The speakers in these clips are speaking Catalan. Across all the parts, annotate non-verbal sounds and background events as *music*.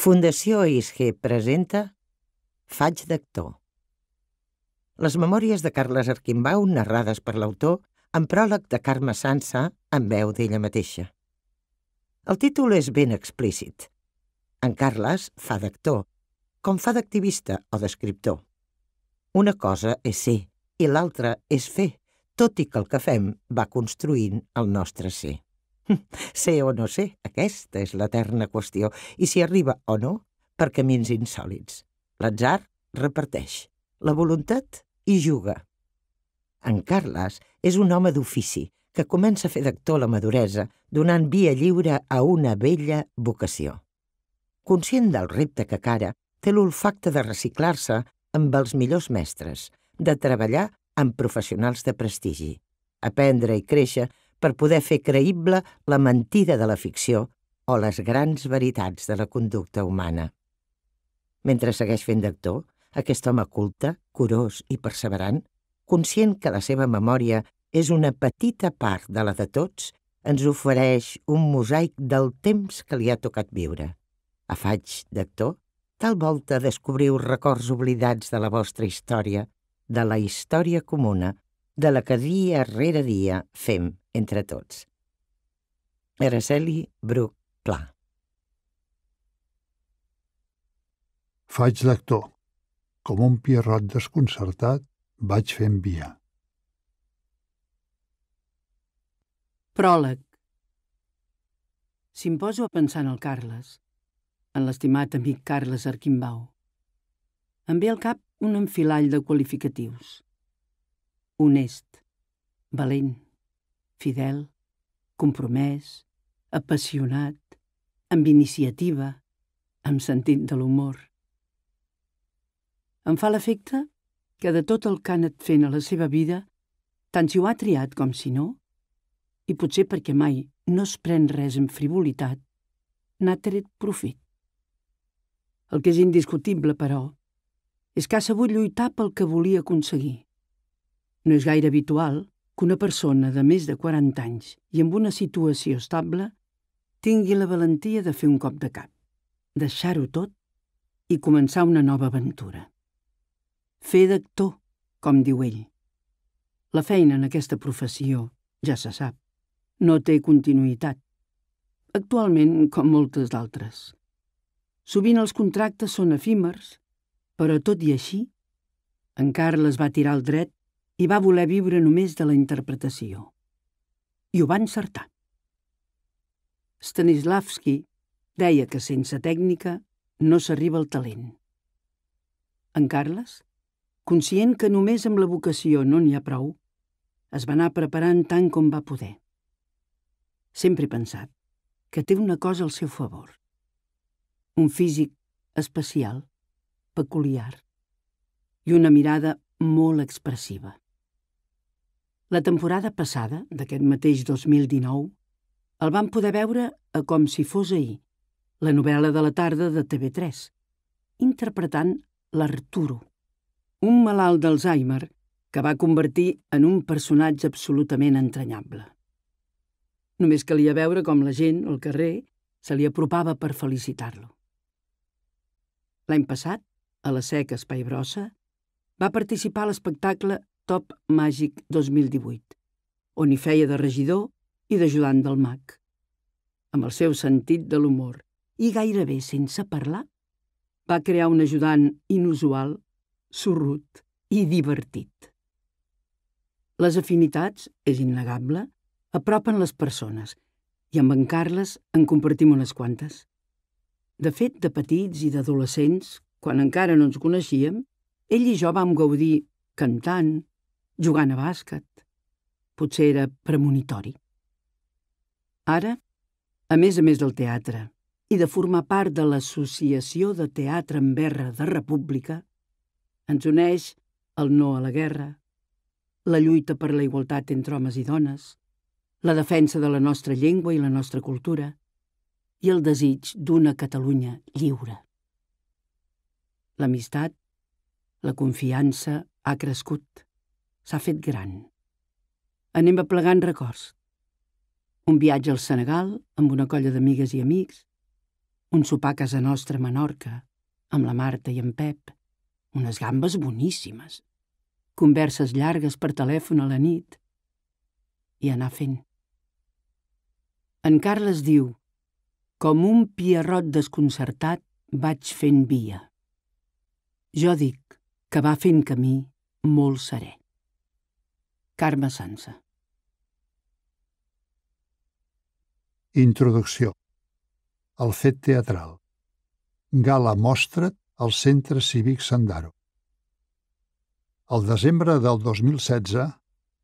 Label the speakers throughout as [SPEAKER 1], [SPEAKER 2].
[SPEAKER 1] Fundació ISG presenta Faig d'actor. Les memòries de Carles Arquimbau narrades per l'autor en pròleg de Carme Sansa en veu d'ella mateixa. El títol és ben explícit. En Carles fa d'actor, com fa d'activista o d'escriptor. Una cosa és ser i l'altra és fer, tot i que el que fem va construint el nostre ser. *laughs* Sé o no sé, aquesta és l'eterna qüestió, i si arriba o no per camins insòlids. L'atzar reparteix, la voluntat hi juga. En Carles és un home d'ofici que comença a fer d'actor la maduresa, donant via lliure a una vella vocació. Conscient del repte que cara, té l'olfacte de reciclar-se amb els millors mestres, de treballar amb professionals de prestigi, aprendre i créixer per poder fer creïble la mentida de la ficció o les grans veritats de la conducta humana. Mentre segueix fent d'actor, aquest home culte, curós i perseverant, conscient que la seva memòria és una petita part de la de tots, ens ofereix un mosaic del temps que li ha tocat viure. faig d'actor, tal volta descobriu records oblidats de la vostra història, de la història comuna, de la que dia rere dia fem entre tots. Araceli Bruc Pla
[SPEAKER 2] Faig d'actor. Com un pierrot desconcertat, vaig fer via.
[SPEAKER 3] Pròleg Si em poso a pensar en el Carles, en l'estimat amic Carles Arquimbau, em ve al cap un enfilall de qualificatius. Honest, valent, fidel, compromès, apassionat, amb iniciativa, amb sentit de l'humor. Em fa l'efecte que de tot el que ha anat fent a la seva vida, tant si ho ha triat com si no, i potser perquè mai no es pren res en frivolitat, n'ha tret profit. El que és indiscutible, però, és que ha sabut lluitar pel que volia aconseguir. No és gaire habitual que una persona de més de 40 anys i amb una situació estable tingui la valentia de fer un cop de cap, deixar-ho tot i començar una nova aventura. Fer d'actor, com diu ell. La feina en aquesta professió, ja se sap, no té continuïtat, actualment com moltes d'altres. Sovint els contractes són efímers, però tot i així, en Carles va tirar al dret i va voler viure només de la interpretació. I ho va encertar. Stanislavski deia que sense tècnica no s'arriba al talent. En Carles, conscient que només amb la vocació no n'hi ha prou, es va anar preparant tant com va poder. Sempre he pensat que té una cosa al seu favor. Un físic especial, peculiar i una mirada molt expressiva. La temporada passada, d'aquest mateix 2019, el vam poder veure a Com si fos ahir, la novel·la de la tarda de TV3, interpretant l'Arturo, un malalt d'Alzheimer que va convertir en un personatge absolutament entranyable. Només calia veure com la gent, al carrer, se li apropava per felicitar-lo. L'any passat, a la seca Espai Brossa, va participar a l'espectacle Top Màgic 2018, on hi feia de regidor i d'ajudant del mag. Amb el seu sentit de l'humor i gairebé sense parlar, va crear un ajudant inusual, sorrut i divertit. Les afinitats, és innegable, apropen les persones i amb en Carles en compartim unes quantes. De fet, de petits i d'adolescents, quan encara no ens coneixíem, ell i jo vam gaudir, cantant, jugant a bàsquet. Potser era premonitori. Ara, a més a més del teatre i de formar part de l'Associació de Teatre en Berra de República, ens uneix el no a la guerra, la lluita per la igualtat entre homes i dones, la defensa de la nostra llengua i la nostra cultura i el desig d'una Catalunya lliure. L'amistat, la confiança ha crescut s'ha fet gran. Anem aplegant records. Un viatge al Senegal, amb una colla d'amigues i amics, un sopar a casa nostra a Menorca, amb la Marta i en Pep, unes gambes boníssimes, converses llargues per telèfon a la nit, i anar fent. En Carles diu, com un pierrot desconcertat vaig fent via. Jo dic que va fent camí molt serè. Carme Sansa.
[SPEAKER 2] Introducció El fet teatral Gala Mostra't al Centre Cívic Sandaro Al desembre del 2016,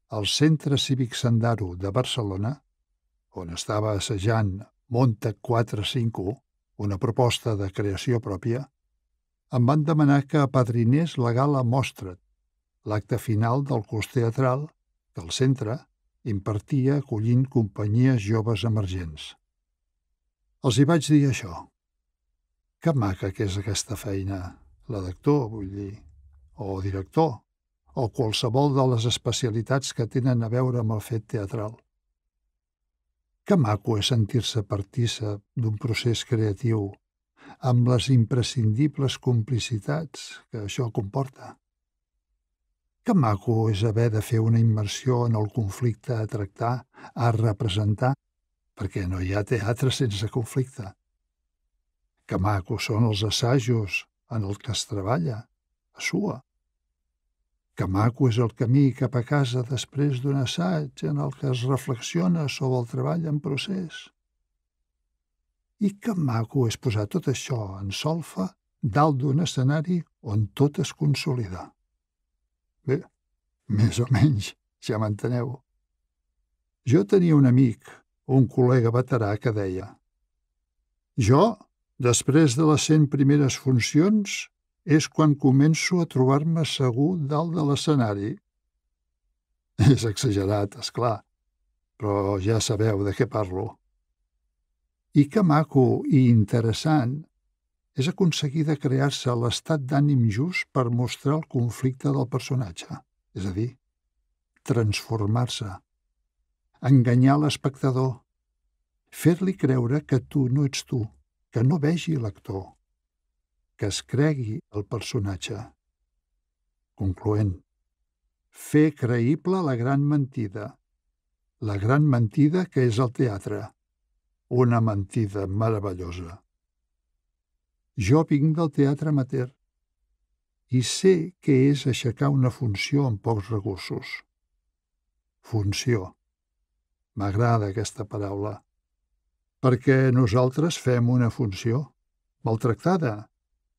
[SPEAKER 2] al Centre Cívic Sandaro de Barcelona, on estava assajant Monta 451, una proposta de creació pròpia, em van demanar que apadrinés la gala Mostra't, l'acte final del curs teatral que el centre impartia acollint companyies joves emergents. Els hi vaig dir això. Que maca que és aquesta feina, la d'actor, vull dir, o director, o qualsevol de les especialitats que tenen a veure amb el fet teatral. Que maco és sentir-se partissa d'un procés creatiu, amb les imprescindibles complicitats que això comporta. Que maco és haver de fer una immersió en el conflicte a tractar, a representar, perquè no hi ha teatre sense conflicte. Que maco són els assajos en el que es treballa, a sua. Que maco és el camí cap a casa després d'un assaig en el que es reflexiona sobre el treball en procés. I que maco és posar tot això en solfa dalt d'un escenari on tot es consolida. Bé, més o menys, ja m'enteneu. Jo tenia un amic, un col·lega veterà que deia «Jo, després de les 100 primeres funcions, és quan començo a trobar-me segur dalt de l'escenari». És exagerat, és clar, però ja sabeu de què parlo. I que maco i interessant és aconseguir de crear-se l'estat d'ànim just per mostrar el conflicte del personatge, és a dir, transformar-se, enganyar l'espectador, fer-li creure que tu no ets tu, que no vegi l'actor, que es cregui el personatge. Concloent, fer creïble la gran mentida, la gran mentida que és el teatre, una mentida meravellosa. Jo vinc del teatre amateur i sé que és aixecar una funció amb pocs recursos. Funció. M'agrada aquesta paraula. Perquè nosaltres fem una funció, maltractada,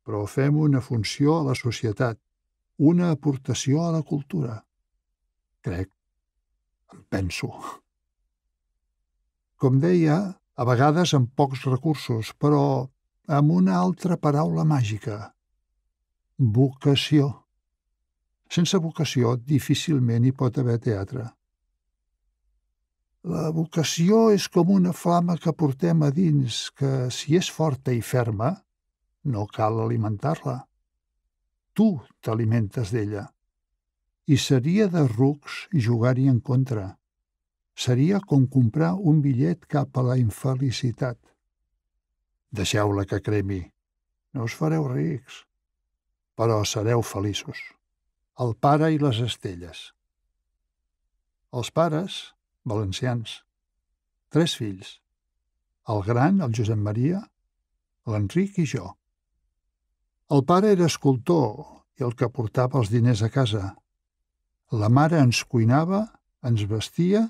[SPEAKER 2] però fem una funció a la societat, una aportació a la cultura. Crec. Em penso. Com deia, a vegades amb pocs recursos, però amb una altra paraula màgica. Vocació. Sense vocació difícilment hi pot haver teatre. La vocació és com una flama que portem a dins, que si és forta i ferma, no cal alimentar-la. Tu t'alimentes d'ella. I seria de rucs jugar-hi en contra. Seria com comprar un bitllet cap a la infelicitat. Deixeu-la que cremi. No us fareu rics, però sereu feliços. El pare i les estelles. Els pares, valencians. Tres fills. El gran, el Josep Maria, l'Enric i jo. El pare era escultor i el que portava els diners a casa. La mare ens cuinava, ens vestia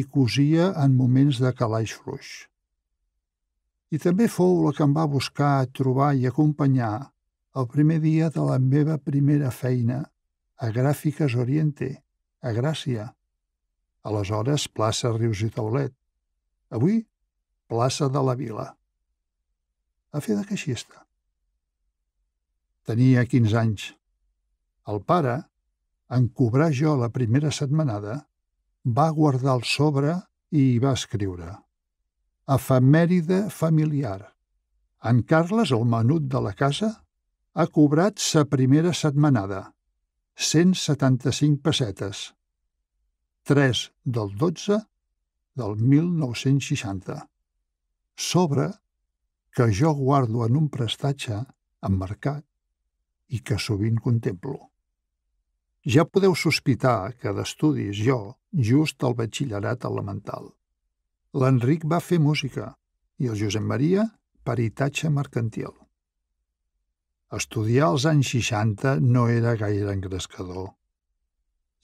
[SPEAKER 2] i cosia en moments de calaix fluix i també fou la que em va buscar, trobar i acompanyar el primer dia de la meva primera feina a Gràfiques Oriente, a Gràcia, aleshores plaça Rius i Taulet, avui plaça de la Vila. A fer de caixista. Tenia 15 anys. El pare, en cobrar jo la primera setmanada, va guardar el sobre i hi va escriure – efemèride familiar. En Carles, el menut de la casa, ha cobrat sa primera setmanada, 175 pessetes, 3 del 12 del 1960. Sobre que jo guardo en un prestatge emmarcat i que sovint contemplo. Ja podeu sospitar que d'estudis jo just al batxillerat elemental l'Enric va fer música i el Josep Maria peritatge mercantil. Estudiar als anys 60 no era gaire engrescador.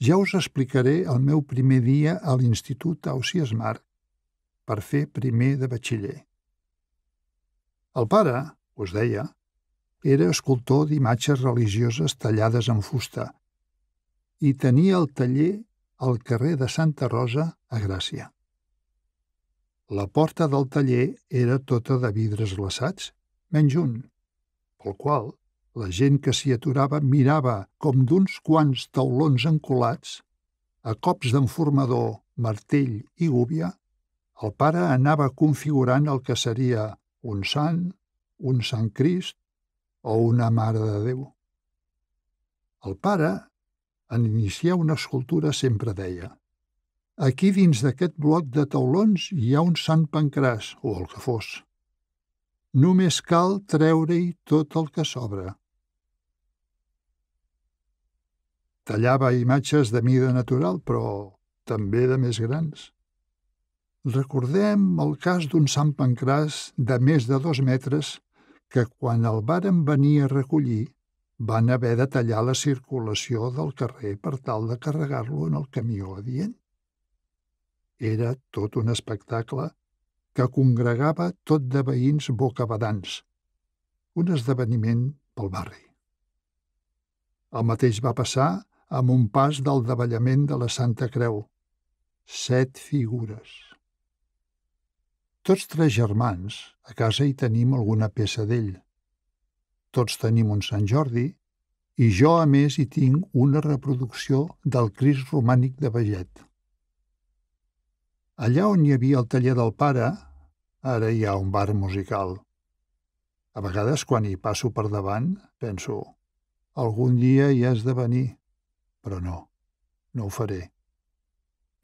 [SPEAKER 2] Ja us explicaré el meu primer dia a l'Institut Ausias Marc per fer primer de batxiller. El pare, us deia, era escultor d'imatges religioses tallades en fusta i tenia el taller al carrer de Santa Rosa a Gràcia. La porta del taller era tota de vidres glaçats, menys un, pel qual la gent que s'hi aturava mirava com d'uns quants taulons encolats, a cops d'enformador, martell i gúbia, el pare anava configurant el que seria un sant, un Sant Crist o una Mare de Déu. El pare, en iniciar una escultura, sempre deia Aquí dins d'aquest bloc de taulons hi ha un sant pancràs, o el que fos. Només cal treure-hi tot el que sobra. Tallava imatges de mida natural, però també de més grans. Recordem el cas d'un Sant Pancràs de més de dos metres que, quan el varen venir a recollir, van haver de tallar la circulació del carrer per tal de carregar-lo en el camió adient. Era tot un espectacle que congregava tot de veïns bocabadans. Un esdeveniment pel barri. El mateix va passar amb un pas del davallament de la Santa Creu. Set figures. Tots tres germans a casa hi tenim alguna peça d'ell. Tots tenim un Sant Jordi i jo, a més, hi tinc una reproducció del Cris romànic de Veget. Allà on hi havia el taller del pare, ara hi ha un bar musical. A vegades, quan hi passo per davant, penso, algun dia hi has de venir, però no, no ho faré.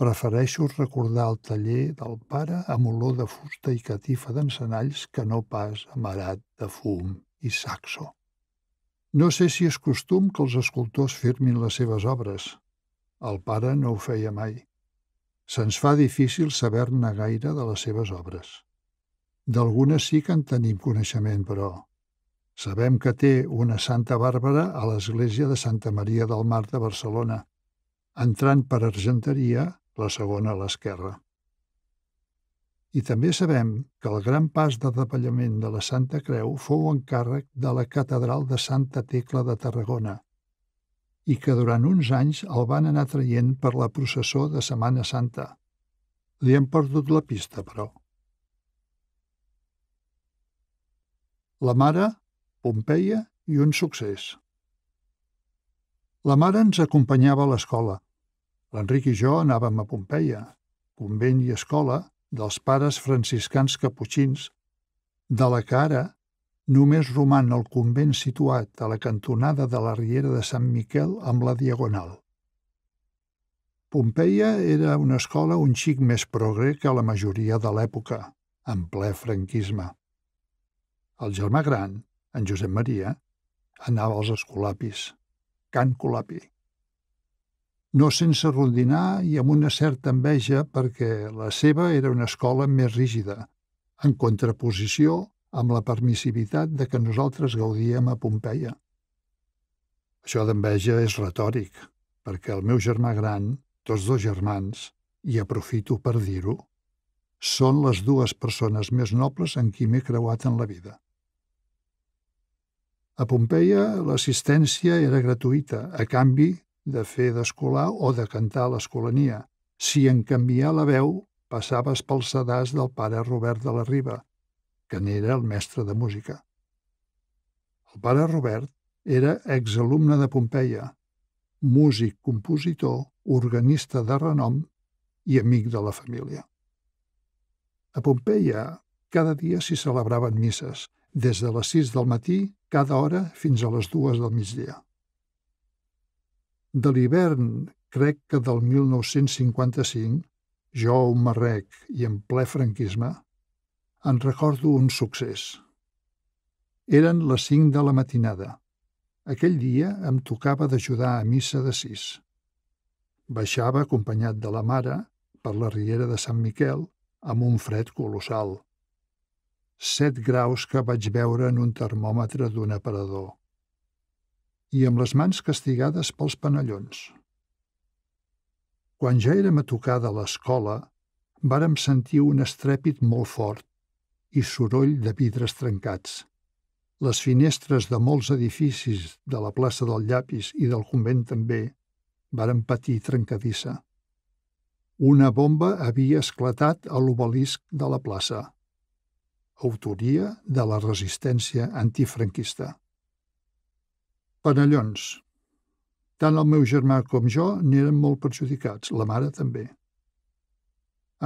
[SPEAKER 2] Prefereixo recordar el taller del pare amb olor de fusta i catifa d'encenalls que no pas amarat de fum i saxo. No sé si és costum que els escultors firmin les seves obres. El pare no ho feia mai. Se'ns fa difícil saber-ne gaire de les seves obres. D'algunes sí que en tenim coneixement, però. Sabem que té una Santa Bàrbara a l'església de Santa Maria del Mar de Barcelona, entrant per Argenteria, la segona a l'esquerra. I també sabem que el gran pas de depallament de la Santa Creu fou encàrrec de la Catedral de Santa Tecla de Tarragona, i que durant uns anys el van anar traient per la processó de Setmana Santa. Li han perdut la pista, però. La mare, Pompeia i un succés. La mare ens acompanyava a l'escola. L'Enric i jo anàvem a Pompeia, convent i escola dels pares franciscans caputxins, de la que ara Només roman el convent situat a la cantonada de la Riera de Sant Miquel amb la Diagonal. Pompeia era una escola un xic més progre que la majoria de l'època, en ple franquisme. El germà gran, en Josep Maria, anava als escolapis, Can Colapi. No sense rondinar i amb una certa enveja perquè la seva era una escola més rígida, en contraposició amb la permissivitat de que nosaltres gaudíem a Pompeia. Això d'enveja és retòric, perquè el meu germà gran, tots dos germans, i aprofito per dir-ho, són les dues persones més nobles en qui m'he creuat en la vida. A Pompeia l'assistència era gratuïta, a canvi de fer d'escolar o de cantar a l'escolania. Si en canviar la veu, passaves pel sedàs del pare Robert de la Riba, que n'era el mestre de música. El pare Robert era exalumne de Pompeia, músic, compositor, organista de renom i amic de la família. A Pompeia, cada dia s'hi celebraven misses, des de les 6 del matí, cada hora, fins a les 2 del migdia. De l'hivern, crec que del 1955, jo, un marrec i en ple franquisme, en recordo un succés. Eren les cinc de la matinada. Aquell dia em tocava d'ajudar a missa de sis. Baixava acompanyat de la mare per la riera de Sant Miquel amb un fred colossal. Set graus que vaig veure en un termòmetre d'un aparador. I amb les mans castigades pels panellons. Quan ja érem a tocar de l'escola, vàrem sentir un estrèpit molt fort i soroll de vidres trencats. Les finestres de molts edificis de la plaça del Llapis i del convent també varen patir trencadissa. Una bomba havia esclatat a l'obelisc de la plaça. Autoria de la resistència antifranquista. Penallons. Tant el meu germà com jo n'eren molt perjudicats, la mare també.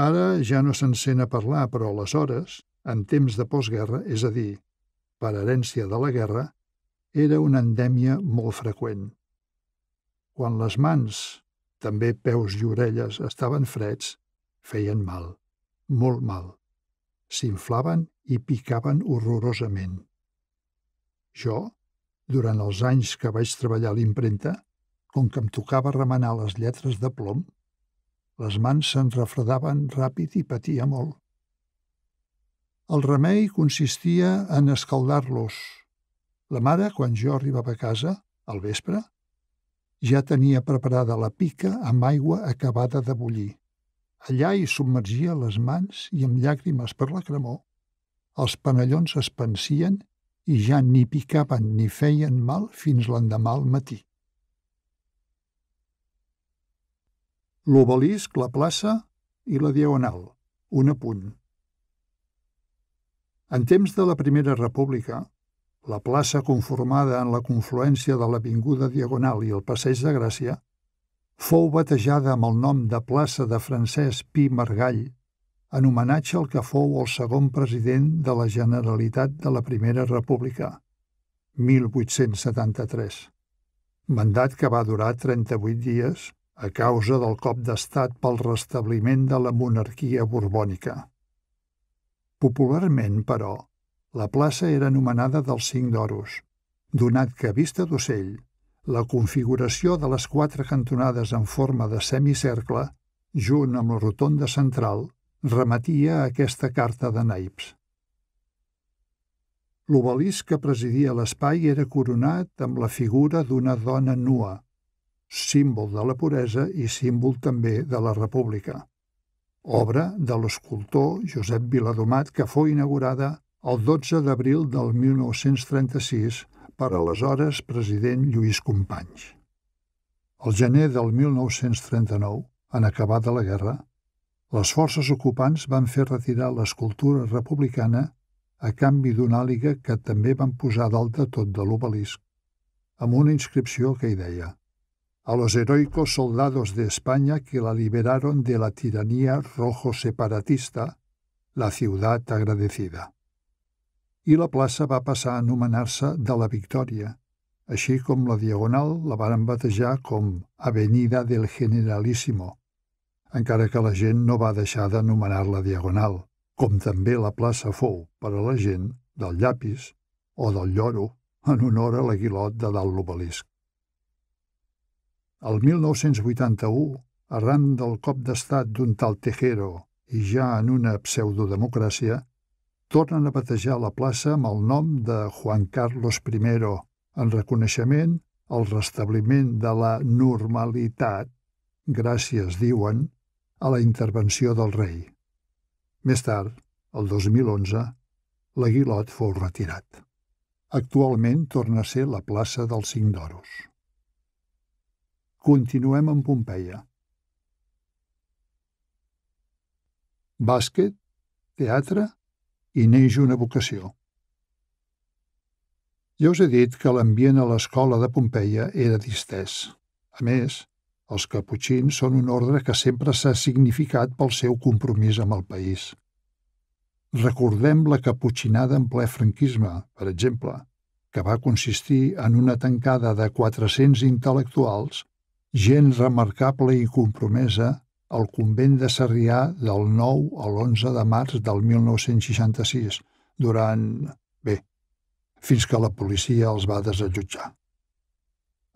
[SPEAKER 2] Ara ja no se'n sent a parlar, però aleshores en temps de postguerra, és a dir, per herència de la guerra, era una endèmia molt freqüent. Quan les mans, també peus i orelles, estaven freds, feien mal, molt mal. S'inflaven i picaven horrorosament. Jo, durant els anys que vaig treballar a l'impremta, com que em tocava remenar les lletres de plom, les mans se'n refredaven ràpid i patia molt. El remei consistia en escaldar-los. La mare, quan jo arribava a casa, al vespre, ja tenia preparada la pica amb aigua acabada de bullir. Allà hi submergia les mans i amb llàgrimes per la cremor els panellons es pensien i ja ni picaven ni feien mal fins l'endemà al matí. L'obelisc, la plaça i la diagonal, un apunt. En temps de la Primera República, la plaça conformada en la confluència de l'Avinguda Diagonal i el Passeig de Gràcia fou batejada amb el nom de plaça de Francesc Pi Margall en homenatge al que fou el segon president de la Generalitat de la Primera República, 1873. Mandat que va durar 38 dies a causa del cop d'estat pel restabliment de la monarquia borbònica. Popularment, però, la plaça era anomenada dels Cinc d'Oros, donat que, a vista d'ocell, la configuració de les quatre cantonades en forma de semicercle, junt amb la rotonda central, remetia a aquesta carta de naips. L'obelisc que presidia l'espai era coronat amb la figura d'una dona nua, símbol de la puresa i símbol també de la república obra de l'escultor Josep Viladomat que fou inaugurada el 12 d'abril del 1936 per aleshores president Lluís Companys. Al gener del 1939, en acabada la guerra, les forces ocupants van fer retirar l'escultura republicana a canvi d'una àliga que també van posar dalt de tot de l'obelisc, amb una inscripció que hi deia a los heroicos soldados de España que la liberaron de la tiranía rojo separatista, la ciudad agradecida. I la plaça va passar a anomenar-se de la Victòria, així com la Diagonal la van batejar com Avenida del Generalísimo, encara que la gent no va deixar d'anomenar-la Diagonal, com també la plaça fou per a la gent del Llapis o del Lloro en honor a l'aguilot de dalt l'obelisc. El 1981, arran del cop d'estat d'un tal Tejero i ja en una pseudodemocràcia, tornen a batejar la plaça amb el nom de Juan Carlos I, en reconeixement al restabliment de la normalitat, gràcies, diuen, a la intervenció del rei. Més tard, el 2011, l'aguilot fou retirat. Actualment torna a ser la plaça dels Cinc d'Oros. Continuem amb Pompeia. Bàsquet, teatre i neix una vocació. Ja us he dit que l'ambient a l'escola de Pompeia era distès. A més, els caputxins són un ordre que sempre s'ha significat pel seu compromís amb el país. Recordem la caputxinada en ple franquisme, per exemple, que va consistir en una tancada de 400 intel·lectuals gent remarcable i compromesa, al convent de Sarrià del 9 a l'11 de març del 1966, durant, bé, fins que la policia els va desallotjar.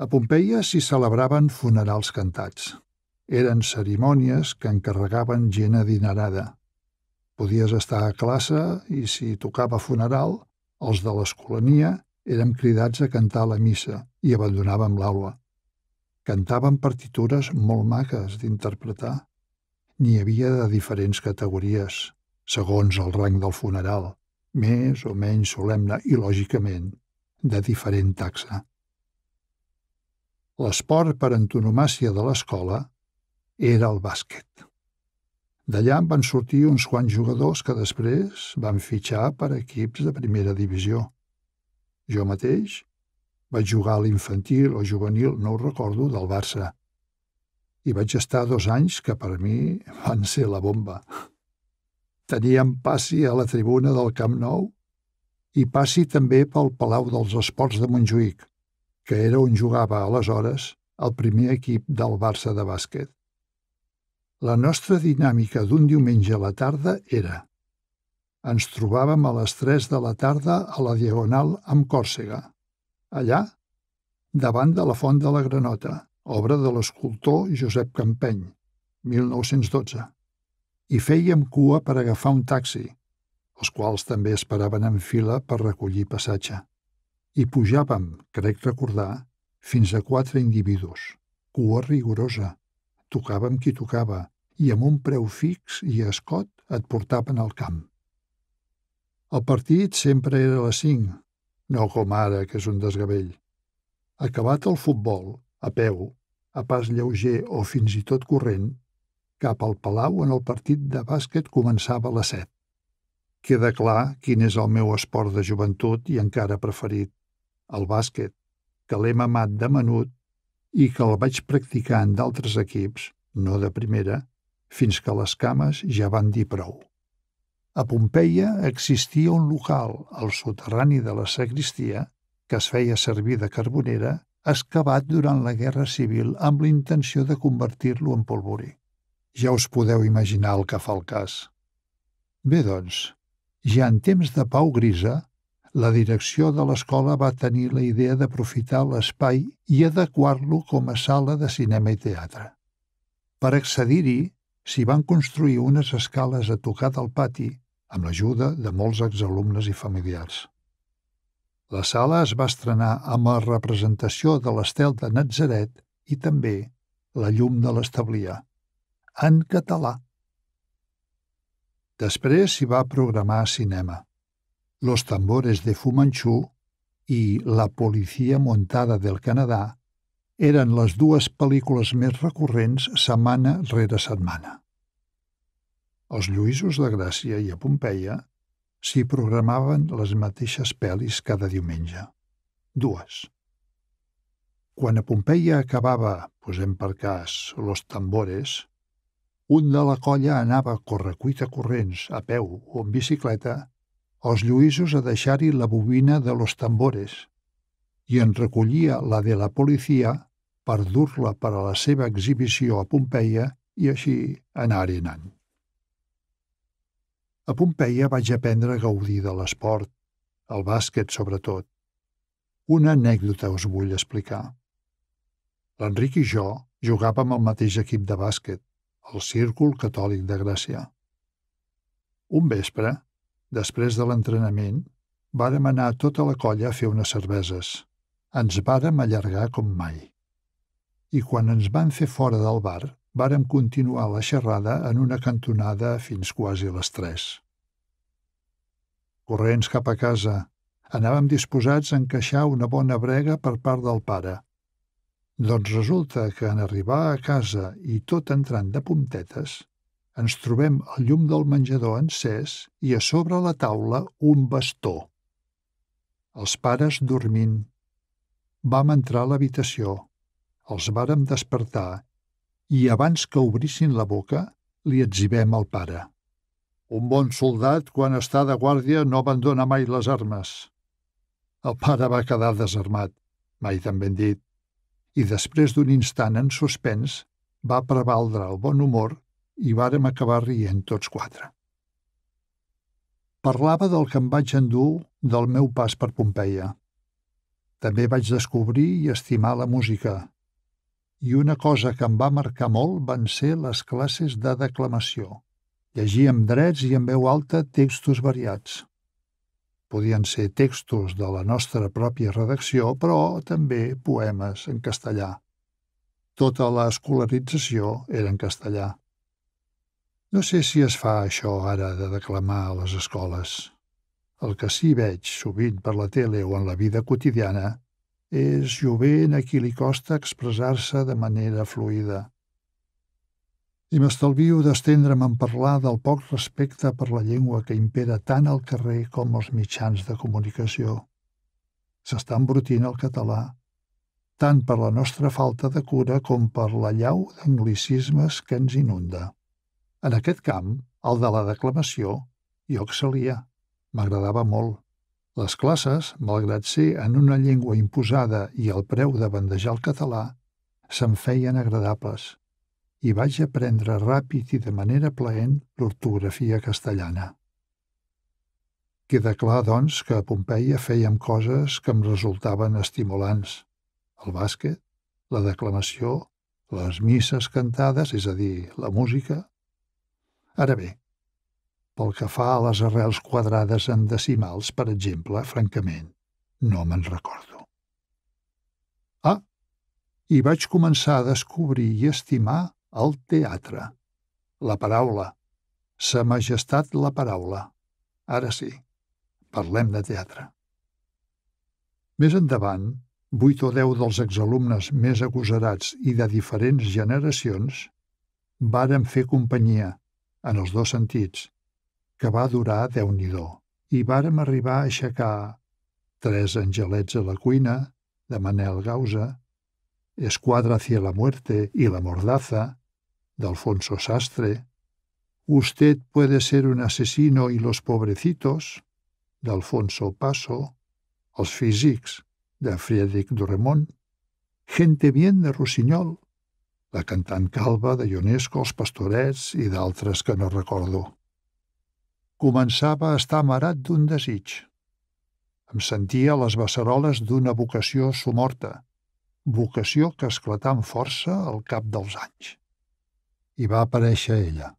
[SPEAKER 2] A Pompeia s'hi celebraven funerals cantats. Eren cerimònies que encarregaven gent adinerada. Podies estar a classe i, si tocava funeral, els de l'escolania érem cridats a cantar la missa i abandonàvem l'aula. Cantaven partitures molt maques d'interpretar. N'hi havia de diferents categories, segons el rang del funeral, més o menys solemne i, lògicament, de diferent taxa. L'esport per antonomàcia de l'escola era el bàsquet. D'allà en van sortir uns quants jugadors que després van fitxar per equips de primera divisió. Jo mateix vaig jugar a l'infantil o juvenil, no ho recordo, del Barça. I vaig estar dos anys que per mi van ser la bomba. Teníem passi a la tribuna del Camp Nou i passi també pel Palau dels Esports de Montjuïc, que era on jugava aleshores el primer equip del Barça de bàsquet. La nostra dinàmica d'un diumenge a la tarda era ens trobàvem a les 3 de la tarda a la Diagonal amb Còrsega allà, davant de la Font de la Granota, obra de l'escultor Josep Campeny, 1912, i fèiem cua per agafar un taxi, els quals també esperaven en fila per recollir passatge. I pujàvem, crec recordar, fins a quatre individus, cua rigorosa. Tocàvem qui tocava, i amb un preu fix i escot et portaven al camp. El partit sempre era a les 5, no com ara, que és un desgavell. Acabat el futbol, a peu, a pas lleuger o fins i tot corrent, cap al Palau en el partit de bàsquet començava a les set. Queda clar quin és el meu esport de joventut i encara preferit, el bàsquet, que l'he mamat de menut i que el vaig practicar en d'altres equips, no de primera, fins que les cames ja van dir prou. A Pompeia existia un local al soterrani de la sacristia que es feia servir de carbonera excavat durant la Guerra Civil amb la intenció de convertir-lo en polvorí. Ja us podeu imaginar el que fa el cas. Bé, doncs, ja en temps de Pau Grisa, la direcció de l'escola va tenir la idea d'aprofitar l'espai i adequar-lo com a sala de cinema i teatre. Per accedir-hi, s'hi van construir unes escales a tocar del pati amb l'ajuda de molts exalumnes i familiars. La sala es va estrenar amb la representació de l'estel de Natzaret i també la llum de l'establia, en català. Després s'hi va programar cinema, Los tambores de Fumanchu i La policia montada del Canadà eren les dues pel·lícules més recurrents setmana rere setmana. Als Lluïsos de Gràcia i a Pompeia s'hi programaven les mateixes pel·lis cada diumenge. Dues. Quan a Pompeia acabava, posem per cas, los tambores, un de la colla anava a correcuita corrents, a peu o en bicicleta, als lluïsos a deixar-hi la bobina de los tambores i en recollia la de la policia per dur-la per a la seva exhibició a Pompeia i així anar-hi anant. A Pompeia vaig aprendre a gaudir de l'esport, el bàsquet sobretot. Una anècdota us vull explicar. L'Enric i jo jugàvem al mateix equip de bàsquet, el Círcul Catòlic de Gràcia. Un vespre, després de l'entrenament, vàrem anar a tota la colla a fer unes cerveses. Ens vàrem allargar com mai. I quan ens van fer fora del bar, Vàrem continuar la xerrada en una cantonada fins quasi les tres. Corrents cap a casa, anàvem disposats a encaixar una bona brega per part del pare. Doncs resulta que en arribar a casa i tot entrant de puntetes, ens trobem el llum del menjador encès i a sobre la taula un bastó. Els pares dormint. Vam entrar a l'habitació, els vàrem despertar i abans que obrissin la boca li exhibem al pare. Un bon soldat, quan està de guàrdia, no abandona mai les armes. El pare va quedar desarmat, mai tan ben dit, i després d'un instant en suspens va prevaldre el bon humor i vàrem acabar rient tots quatre. Parlava del que em vaig endur del meu pas per Pompeia. També vaig descobrir i estimar la música, i una cosa que em va marcar molt van ser les classes de declamació. Llegia amb drets i en veu alta textos variats. Podien ser textos de la nostra pròpia redacció, però també poemes en castellà. Tota l'escolarització era en castellà. No sé si es fa això ara de declamar a les escoles. El que sí veig sovint per la tele o en la vida quotidiana és jovent a qui li costa expressar-se de manera fluida. I m'estalvio d'estendre'm en parlar del poc respecte per la llengua que impera tant al carrer com als mitjans de comunicació. S'està embrutint el català, tant per la nostra falta de cura com per la llau d'anglicismes que ens inunda. En aquest camp, el de la declamació, jo excel·lia. M'agradava molt. Les classes, malgrat ser en una llengua imposada i el preu de bandejar el català, se'm feien agradables i vaig aprendre ràpid i de manera plaent l'ortografia castellana. Queda clar, doncs, que a Pompeia fèiem coses que em resultaven estimulants. El bàsquet, la declamació, les misses cantades, és a dir, la música. Ara bé, pel que fa a les arrels quadrades en decimals, per exemple, francament, no me'n recordo. Ah, i vaig començar a descobrir i estimar el teatre. La paraula. Sa majestat la paraula. Ara sí, parlem de teatre. Més endavant, vuit o deu dels exalumnes més agosarats i de diferents generacions varen fer companyia, en els dos sentits, que va durar déu nhi i vàrem arribar a aixecar tres angelets a la cuina, de Manel Gausa, Esquadra hacia la muerte i la mordaza, d'Alfonso Sastre, Usted puede ser un asesino y los pobrecitos, d'Alfonso Paso, Els físics, de Friedrich Dorremont, Gente bien de Rossinyol, la cantant calva de Ionesco, Els pastorets i d'altres que no recordo començava a estar amarat d'un desig. Em sentia les beceroles d'una vocació sumorta, vocació que esclatà amb força al cap dels anys. I va aparèixer ella.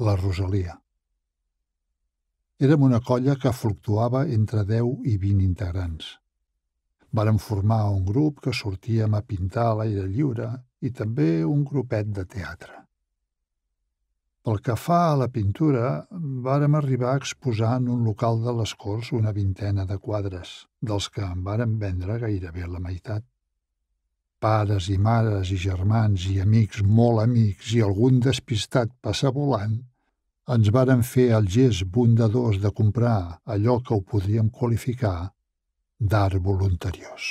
[SPEAKER 2] La Rosalia. Érem una colla que fluctuava entre 10 i 20 integrants. Varen formar un grup que sortíem a pintar a l'aire lliure i també un grupet de teatre. Pel que fa a la pintura, vàrem arribar a exposar en un local de les Corts una vintena de quadres, dels que en vàrem vendre gairebé la meitat pares i mares i germans i amics molt amics i algun despistat passar volant, ens varen fer el gest bondadós de comprar allò que ho podríem qualificar d'art voluntariós.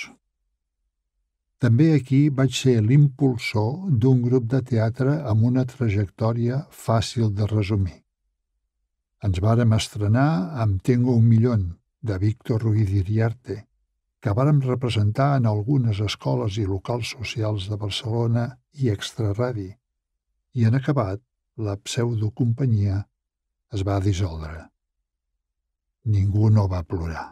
[SPEAKER 2] També aquí vaig ser l'impulsor d'un grup de teatre amb una trajectòria fàcil de resumir. Ens vàrem estrenar amb Tengo un millón, de Víctor Ruiz Iriarte, que vàrem representar en algunes escoles i locals socials de Barcelona i Extraradi, i en acabat la pseudocompanyia es va dissoldre. Ningú no va plorar.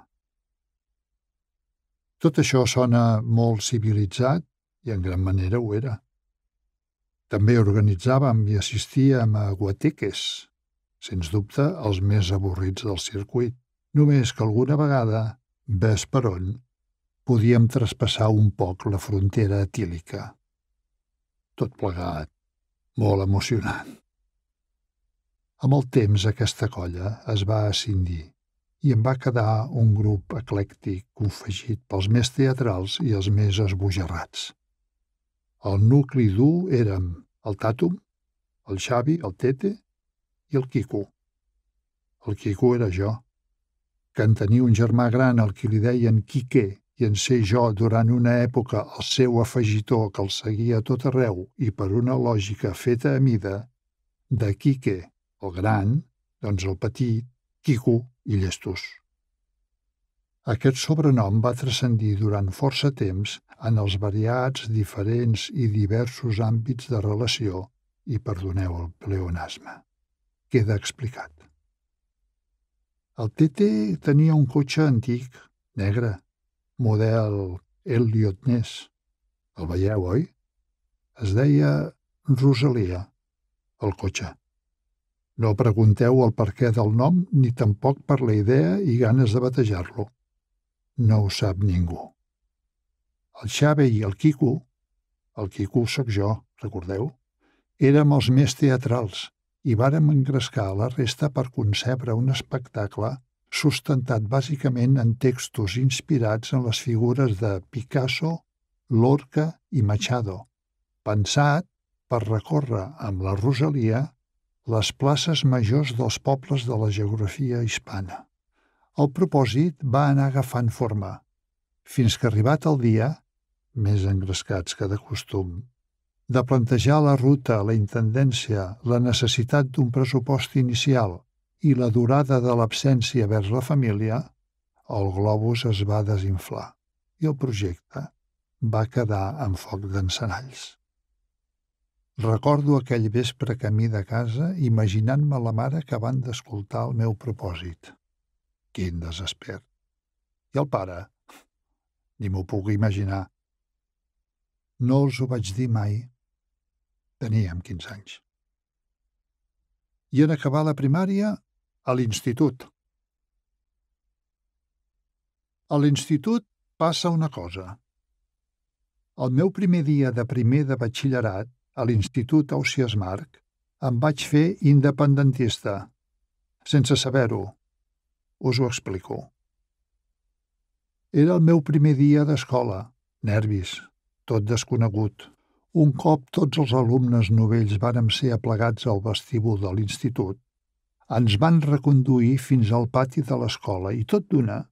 [SPEAKER 2] Tot això sona molt civilitzat i en gran manera ho era. També organitzàvem i assistíem a guateques, sens dubte els més avorrits del circuit, només que alguna vegada, ves per on, podíem traspassar un poc la frontera etílica. Tot plegat, molt emocionant. Amb el temps aquesta colla es va ascindir i en va quedar un grup eclèctic confegit pels més teatrals i els més esbojarrats. El nucli dur érem el Tàtum, el Xavi, el Tete i el Quico. El Quico era jo, que en tenia un germà gran al qui li deien Quique i en ser jo durant una època el seu afegitor que el seguia a tot arreu i per una lògica feta a mida, de Quique, el gran, doncs el petit, Quico, i llestos. Aquest sobrenom va transcendir durant força temps en els variats, diferents i diversos àmbits de relació i perdoneu el pleonasme. Queda explicat. El TT tenia un cotxe antic, negre, model Elliot Ness. El veieu, oi? Es deia Rosalia, el cotxe. No pregunteu el perquè del nom ni tampoc per la idea i ganes de batejar-lo. No ho sap ningú. El Xave i el Quico, el Quico sóc jo, recordeu, érem els més teatrals i vàrem engrescar la resta per concebre un espectacle sustentat bàsicament en textos inspirats en les figures de Picasso, Lorca i Machado, pensat per recórrer amb la Rosalia les places majors dels pobles de la geografia hispana. El propòsit va anar agafant forma, fins que arribat el dia, més engrescats que de costum, de plantejar la ruta, la intendència, la necessitat d'un pressupost inicial i la durada de l'absència vers la família, el globus es va desinflar i el projecte va quedar en foc d'encenalls. Recordo aquell vespre camí de casa imaginant-me la mare que van d'escoltar el meu propòsit. Quin desesper! I el pare? Ni m'ho puc imaginar. No els ho vaig dir mai. Teníem 15 anys. I en acabar la primària, a l'institut. A l'institut passa una cosa. El meu primer dia de primer de batxillerat a l'Institut Ausias Marc, em vaig fer independentista, sense saber-ho. Us ho explico. Era el meu primer dia d'escola, nervis, tot desconegut. Un cop tots els alumnes novells vàrem ser aplegats al vestíbul de l'institut, ens van reconduir fins al pati de l'escola i tot d'una,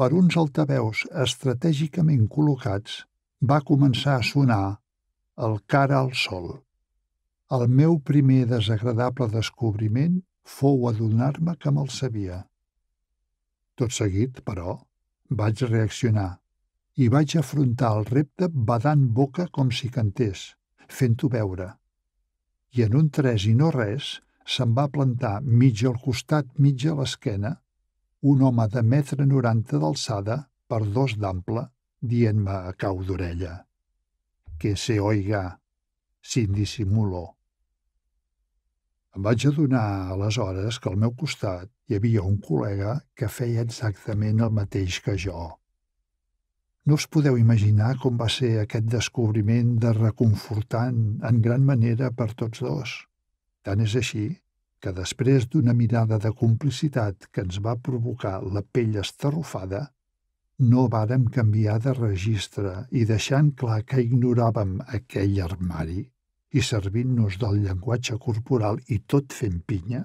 [SPEAKER 2] per uns altaveus estratègicament col·locats, va començar a sonar el cara al sol. El meu primer desagradable descobriment fou adonar-me que me'l sabia. Tot seguit, però, vaig reaccionar i vaig afrontar el repte badant boca com si cantés, fent-ho veure. I en un tres i no res se'm va plantar mig al costat, mig a l'esquena, un home de metre noranta d'alçada per dos d'ample, dient-me a cau d'orella que se oiga sin dissimulo. Em vaig adonar aleshores que al meu costat hi havia un col·lega que feia exactament el mateix que jo. No us podeu imaginar com va ser aquest descobriment de reconfortant en gran manera per tots dos. Tant és així que després d'una mirada de complicitat que ens va provocar la pell estarrufada, no vàrem canviar de registre i deixant clar que ignoràvem aquell armari i servint-nos del llenguatge corporal i tot fent pinya,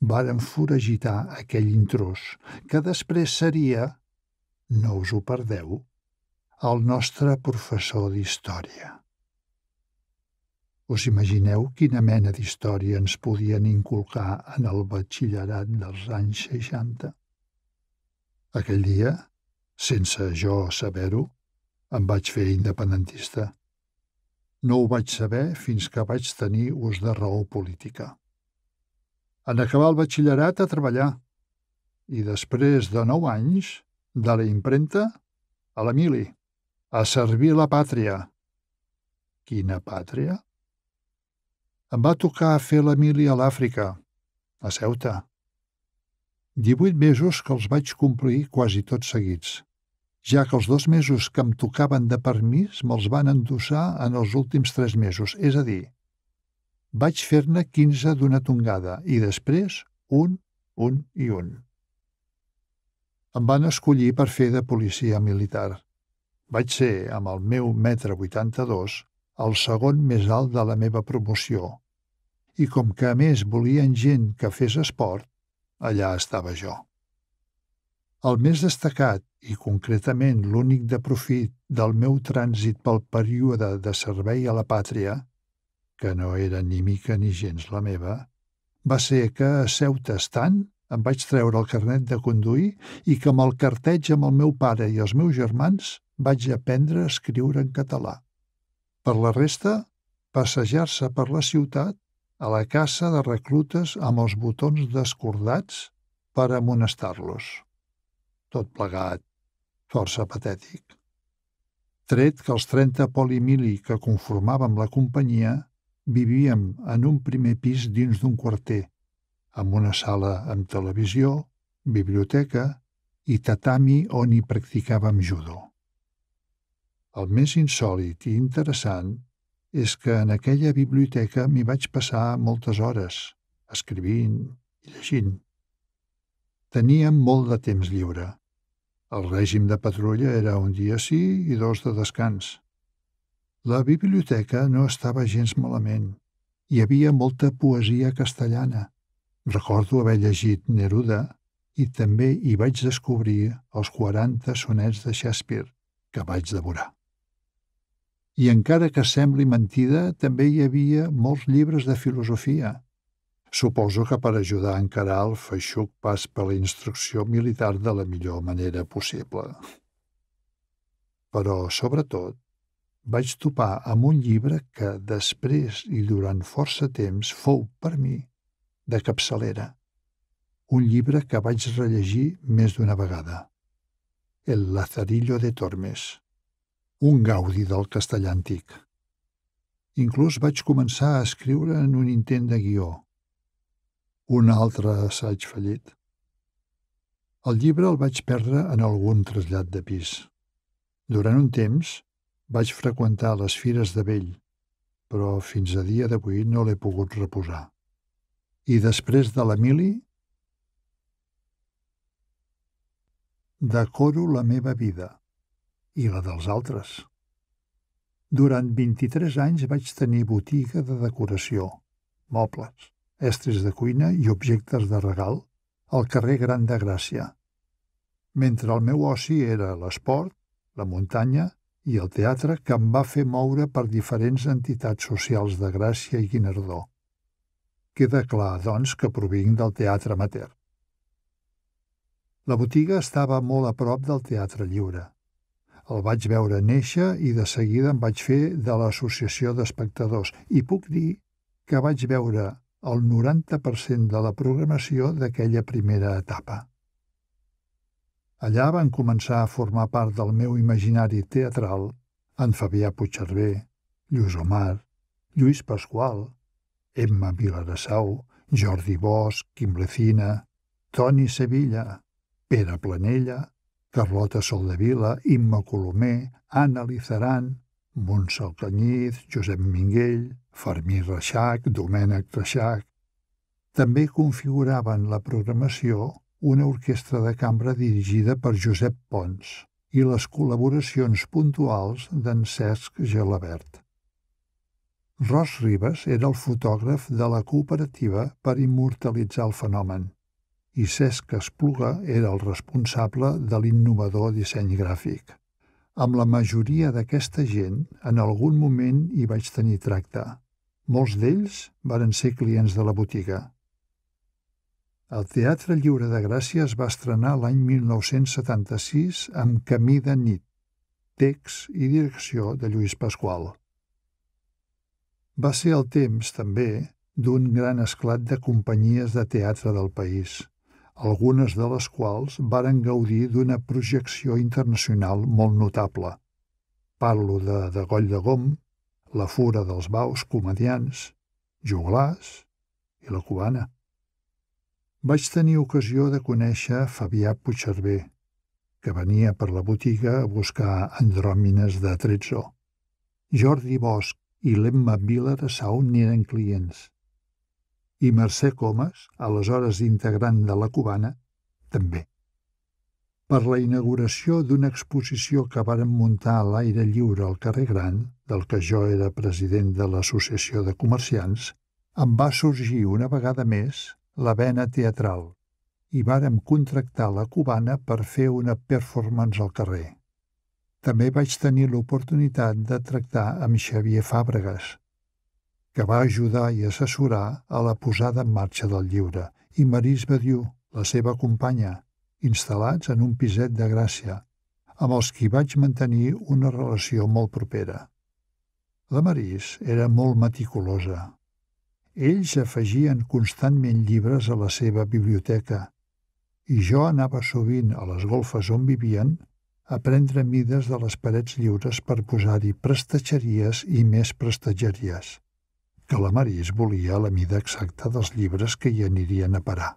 [SPEAKER 2] vàrem foragitar aquell intrus, que després seria, no us ho perdeu, el nostre professor d'història. Us imagineu quina mena d'història ens podien inculcar en el batxillerat dels anys 60? Aquell dia sense jo saber-ho, em vaig fer independentista. No ho vaig saber fins que vaig tenir ús de raó política. En acabar el batxillerat a treballar, i després de nou anys, de la impremta a l'Emili, a servir la pàtria. Quina pàtria? Em va tocar fer l'Emili a l'Àfrica, a Ceuta. 18 mesos que els vaig complir quasi tots seguits ja que els dos mesos que em tocaven de permís me'ls van endossar en els últims tres mesos, és a dir, vaig fer-ne 15 d'una tongada i després un, un i un. Em van escollir per fer de policia militar. Vaig ser, amb el meu metre 82, el segon més alt de la meva promoció. I com que a més volien gent que fes esport, allà estava jo. El més destacat, i concretament l'únic de profit del meu trànsit pel període de servei a la pàtria, que no era ni mica ni gens la meva, va ser que a Ceuta estant em vaig treure el carnet de conduir i que amb el carteig amb el meu pare i els meus germans vaig aprendre a escriure en català. Per la resta, passejar-se per la ciutat a la caça de reclutes amb els botons descordats per amonestar-los tot plegat, força patètic. Tret que els 30 polimili que conformàvem la companyia vivíem en un primer pis dins d'un quarter, amb una sala amb televisió, biblioteca i tatami on hi practicàvem judo. El més insòlid i interessant és que en aquella biblioteca m'hi vaig passar moltes hores, escrivint i llegint. Teníem molt de temps lliure. El règim de patrulla era un dia sí i dos de descans. La biblioteca no estava gens malament. Hi havia molta poesia castellana. Recordo haver llegit Neruda i també hi vaig descobrir els 40 sonets de Shakespeare, que vaig devorar. I encara que sembli mentida, també hi havia molts llibres de filosofia, Suposo que per ajudar a encarar el feixuc pas per la instrucció militar de la millor manera possible. Però, sobretot, vaig topar amb un llibre que després i durant força temps fou, per mi, de capçalera. Un llibre que vaig rellegir més d'una vegada. El Lazarillo de Tormes. Un gaudi del castellà antic. Inclús vaig començar a escriure en un intent de guió, un altre assaig fallit. El llibre el vaig perdre en algun trasllat de pis. Durant un temps vaig freqüentar les fires de vell, però fins a dia d'avui no l'he pogut reposar. I després de l'Emili, decoro la meva vida i la dels altres. Durant 23 anys vaig tenir botiga de decoració, mobles estris de cuina i objectes de regal al carrer Gran de Gràcia, mentre el meu oci era l'esport, la muntanya i el teatre que em va fer moure per diferents entitats socials de Gràcia i Guinardó. Queda clar, doncs, que provinc del teatre amateur. La botiga estava molt a prop del teatre lliure. El vaig veure néixer i de seguida em vaig fer de l'associació d'espectadors i puc dir que vaig veure el 90 de la programació d'aquella primera etapa. Allà van començar a formar part del meu imaginari teatral en Fabià Puigcerver, Lluís Omar, Lluís Pasqual, Emma Sau, Jordi Bosch, Lecina, Toni Sevilla, Pere Planella, Carlota Soldevila, Imma Colomer, Anna Lizaran, Montse Alcanyit, Josep Minguell, Fermí Reixac, Domènec Reixac, també configuraven la programació una orquestra de cambra dirigida per Josep Pons i les col·laboracions puntuals d'en Cesc Gelabert. Ros Ribas era el fotògraf de la cooperativa per immortalitzar el fenomen i Cesc Espluga era el responsable de l'innovador disseny gràfic. Amb la majoria d'aquesta gent, en algun moment hi vaig tenir tracte, molts d'ells varen ser clients de la botiga. El Teatre Lliure de Gràcia es va estrenar l'any 1976 amb Camí de nit, text i direcció de Lluís Pasqual. Va ser el temps, també, d'un gran esclat de companyies de teatre del país, algunes de les quals varen gaudir d'una projecció internacional molt notable. Parlo de De Goll de Gom, la fura dels baus comedians, joglars i la cubana. Vaig tenir ocasió de conèixer Fabià Puigcerver, que venia per la botiga a buscar andròmines de Trezzo. Jordi Bosch i l'Emma Vila de Sau n'eren clients. I Mercè Comas, aleshores integrant de la Cubana, també per la inauguració d'una exposició que varen muntar a l'aire lliure al carrer Gran, del que jo era president de l'Associació de Comerciants, em va sorgir una vegada més la vena teatral i vàrem contractar la cubana per fer una performance al carrer. També vaig tenir l'oportunitat de tractar amb Xavier Fàbregas, que va ajudar i assessorar a la posada en marxa del lliure, i Marís Badiu, la seva companya, instal·lats en un piset de Gràcia, amb els qui vaig mantenir una relació molt propera. La Marís era molt meticulosa. Ells afegien constantment llibres a la seva biblioteca i jo anava sovint a les golfes on vivien a prendre mides de les parets lliures per posar-hi prestatgeries i més prestatgeries, que la Marís volia la mida exacta dels llibres que hi anirien a parar.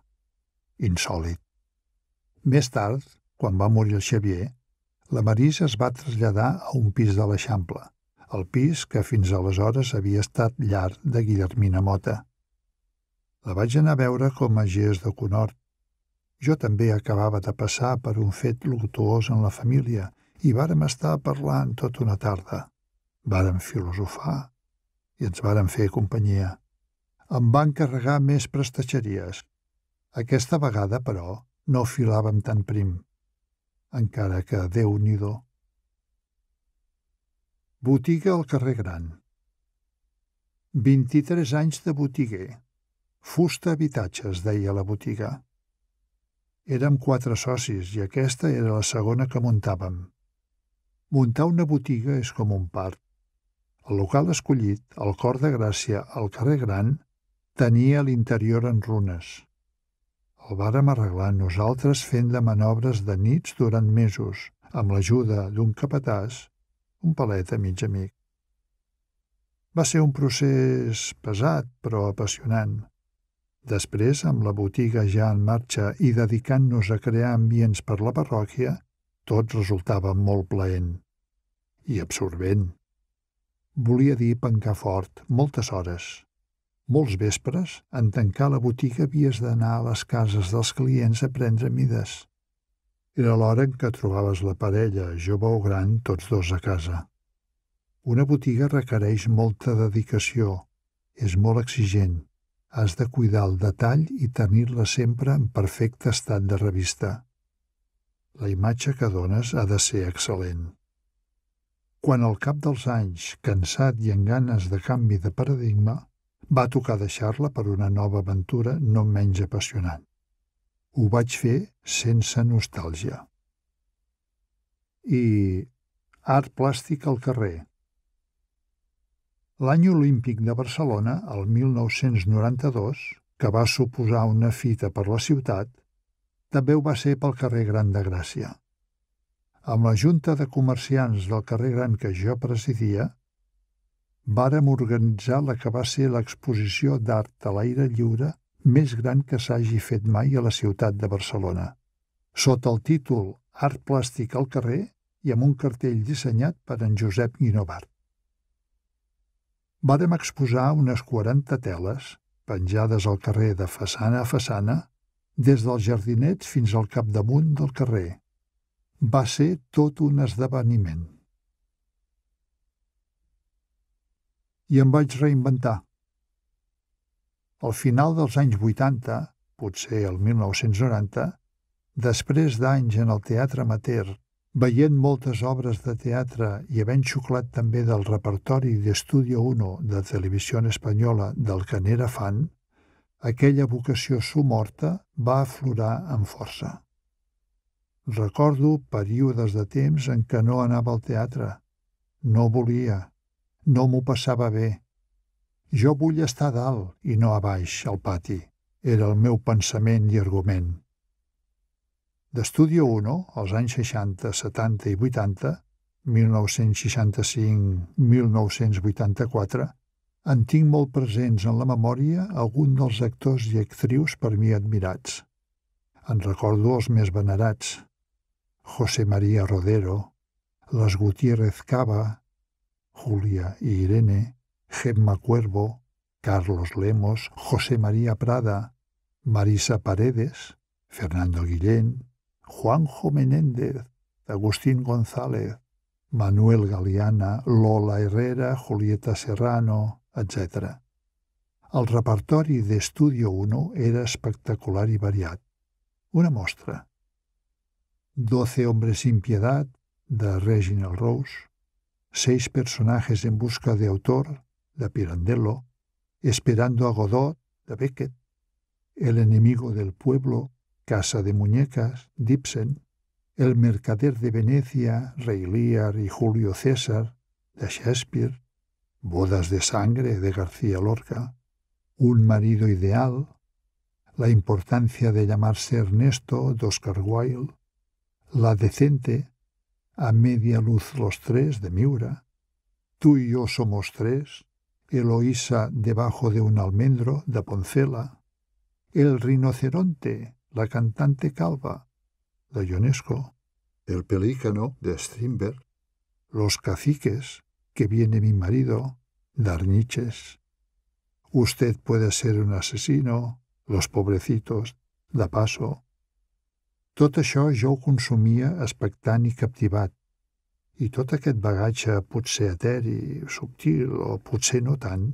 [SPEAKER 2] Insòlid. Més tard, quan va morir el Xavier, la Marisa es va traslladar a un pis de l'Eixample, el pis que fins aleshores havia estat llar de Guillermina Mota. La vaig anar a veure com a gest de conhort. Jo també acabava de passar per un fet luctuós en la família i vàrem estar parlant tota una tarda. Vàrem filosofar i ens vàrem fer companyia. Em van carregar més prestatgeries. Aquesta vegada, però, no filàvem tan prim, encara que, déu nhi Botiga al carrer Gran. 23 anys de botiguer. Fusta habitatges, deia la botiga. Érem quatre socis i aquesta era la segona que muntàvem. Muntar una botiga és com un part. El local escollit, al cor de Gràcia, al carrer Gran, tenia l'interior en runes. El vàrem arreglar nosaltres fent de manobres de nits durant mesos, amb l'ajuda d'un capatàs, un palet a mig amic. Va ser un procés pesat però apassionant. Després, amb la botiga ja en marxa i dedicant-nos a crear ambients per la parròquia, tot resultava molt plaent i absorbent. Volia dir pencar fort moltes hores, molts vespres, en tancar la botiga havies d'anar a les cases dels clients a prendre mides. Era l'hora en què trobaves la parella, jove o gran, tots dos a casa. Una botiga requereix molta dedicació, és molt exigent, has de cuidar el detall i tenir-la sempre en perfecte estat de revista. La imatge que dones ha de ser excel·lent. Quan al cap dels anys, cansat i en ganes de canvi de paradigma, va tocar deixar-la per una nova aventura no menys apassionant. Ho vaig fer sense nostàlgia. I art plàstic al carrer. L'any olímpic de Barcelona, el 1992, que va suposar una fita per la ciutat, també ho va ser pel carrer Gran de Gràcia. Amb la Junta de Comerciants del carrer Gran que jo presidia, vàrem organitzar la que va ser l'exposició d'art a l'aire lliure més gran que s'hagi fet mai a la ciutat de Barcelona. Sota el títol Art plàstic al carrer i amb un cartell dissenyat per en Josep Guinovart. Vàrem exposar unes 40 teles, penjades al carrer de façana a façana, des dels jardinets fins al capdamunt del carrer. Va ser tot un esdeveniment. i em vaig reinventar. Al final dels anys 80, potser el 1990, després d'anys en el teatre amateur, veient moltes obres de teatre i havent xuclat també del repertori d'Estudio 1 de Televisió Espanyola del que n'era fan, aquella vocació sumorta va aflorar amb força. Recordo períodes de temps en què no anava al teatre. No volia, no m'ho passava bé. Jo vull estar a dalt i no a baix, al pati. Era el meu pensament i argument. D'Estudio 1, als anys 60, 70 i 80, 1965-1984, en tinc molt presents en la memòria algun dels actors i actrius per mi admirats. En recordo els més venerats. José María Rodero, les Gutiérrez Cava, Julia y Irene, Gemma Cuervo, Carlos Lemos, José María Prada, Marisa Paredes, Fernando Guillén, Juanjo Menéndez, Agustín González, Manuel Galeana, Lola Herrera, Julieta Serrano, etc. El de Estudio 1 era espectacular y variado. Una muestra. Doce hombres sin piedad, de Reginald Rose, seis personajes en busca de autor, la Pirandello, esperando a Godot, de Beckett, el enemigo del pueblo, Casa de Muñecas, Dipsen, el mercader de Venecia, Rey Lear y Julio César, de Shakespeare, Bodas de sangre, de García Lorca, Un marido ideal, La importancia de llamarse Ernesto, de Oscar Wilde, La decente, a media luz los tres de Miura, tú y yo somos tres, Eloísa debajo de un almendro de Poncela, el rinoceronte, la cantante calva, la Ionesco, el pelícano de Strimberg, los caciques, que viene mi marido, Darniches. Usted puede ser un asesino, los pobrecitos, da paso, Tot això jo ho consumia expectant i captivat, i tot aquest bagatge, potser eteri, subtil o potser no tant,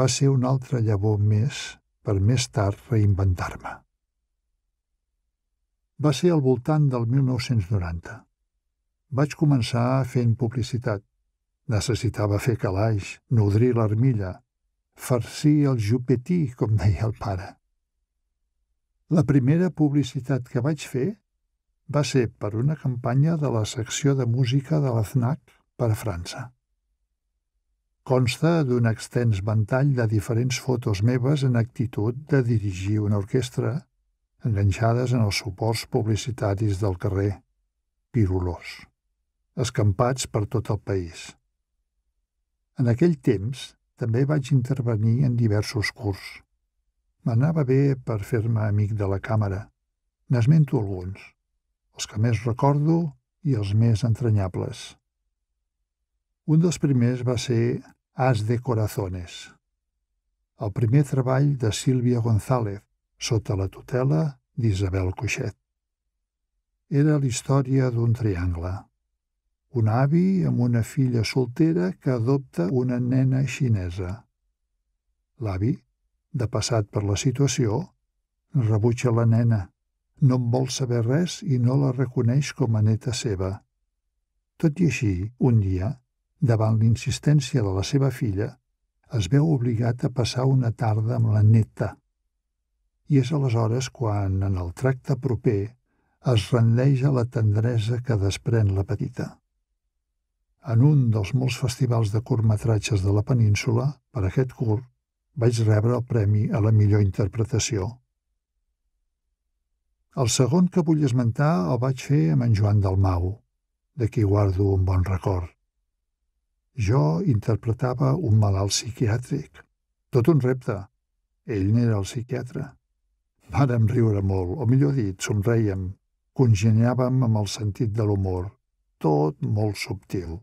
[SPEAKER 2] va ser un altre llavor més per més tard reinventar-me. Va ser al voltant del 1990. Vaig començar fent publicitat. Necessitava fer calaix, nodrir l'armilla, farcir el jupetí, com deia el pare. La primera publicitat que vaig fer va ser per una campanya de la secció de música de la per a França. Consta d'un extens ventall de diferents fotos meves en actitud de dirigir una orquestra, enganxades en els suports publicitaris del carrer, pirulós, escampats per tot el país. En aquell temps també vaig intervenir en diversos cursos M'anava bé per fer-me amic de la càmera. N'esmento alguns, els que més recordo i els més entranyables. Un dels primers va ser As de Corazones, el primer treball de Sílvia González, sota la tutela d'Isabel Coixet. Era la història d'un triangle. Un avi amb una filla soltera que adopta una nena xinesa. L'avi, de passat per la situació, rebutja la nena, no en vol saber res i no la reconeix com a neta seva. Tot i així, un dia, davant l'insistència de la seva filla, es veu obligat a passar una tarda amb la neta. I és aleshores quan, en el tracte proper, es rendeix a la tendresa que desprèn la petita. En un dels molts festivals de curtmetratges de la península, per aquest curt, vaig rebre el premi a la millor interpretació. El segon que vull esmentar el vaig fer amb en Joan Dalmau, de qui guardo un bon record. Jo interpretava un malalt psiquiàtric. Tot un repte. Ell n'era el psiquiatre. Vàrem riure molt, o millor dit, somreiem. Congeniàvem amb el sentit de l'humor. Tot molt subtil.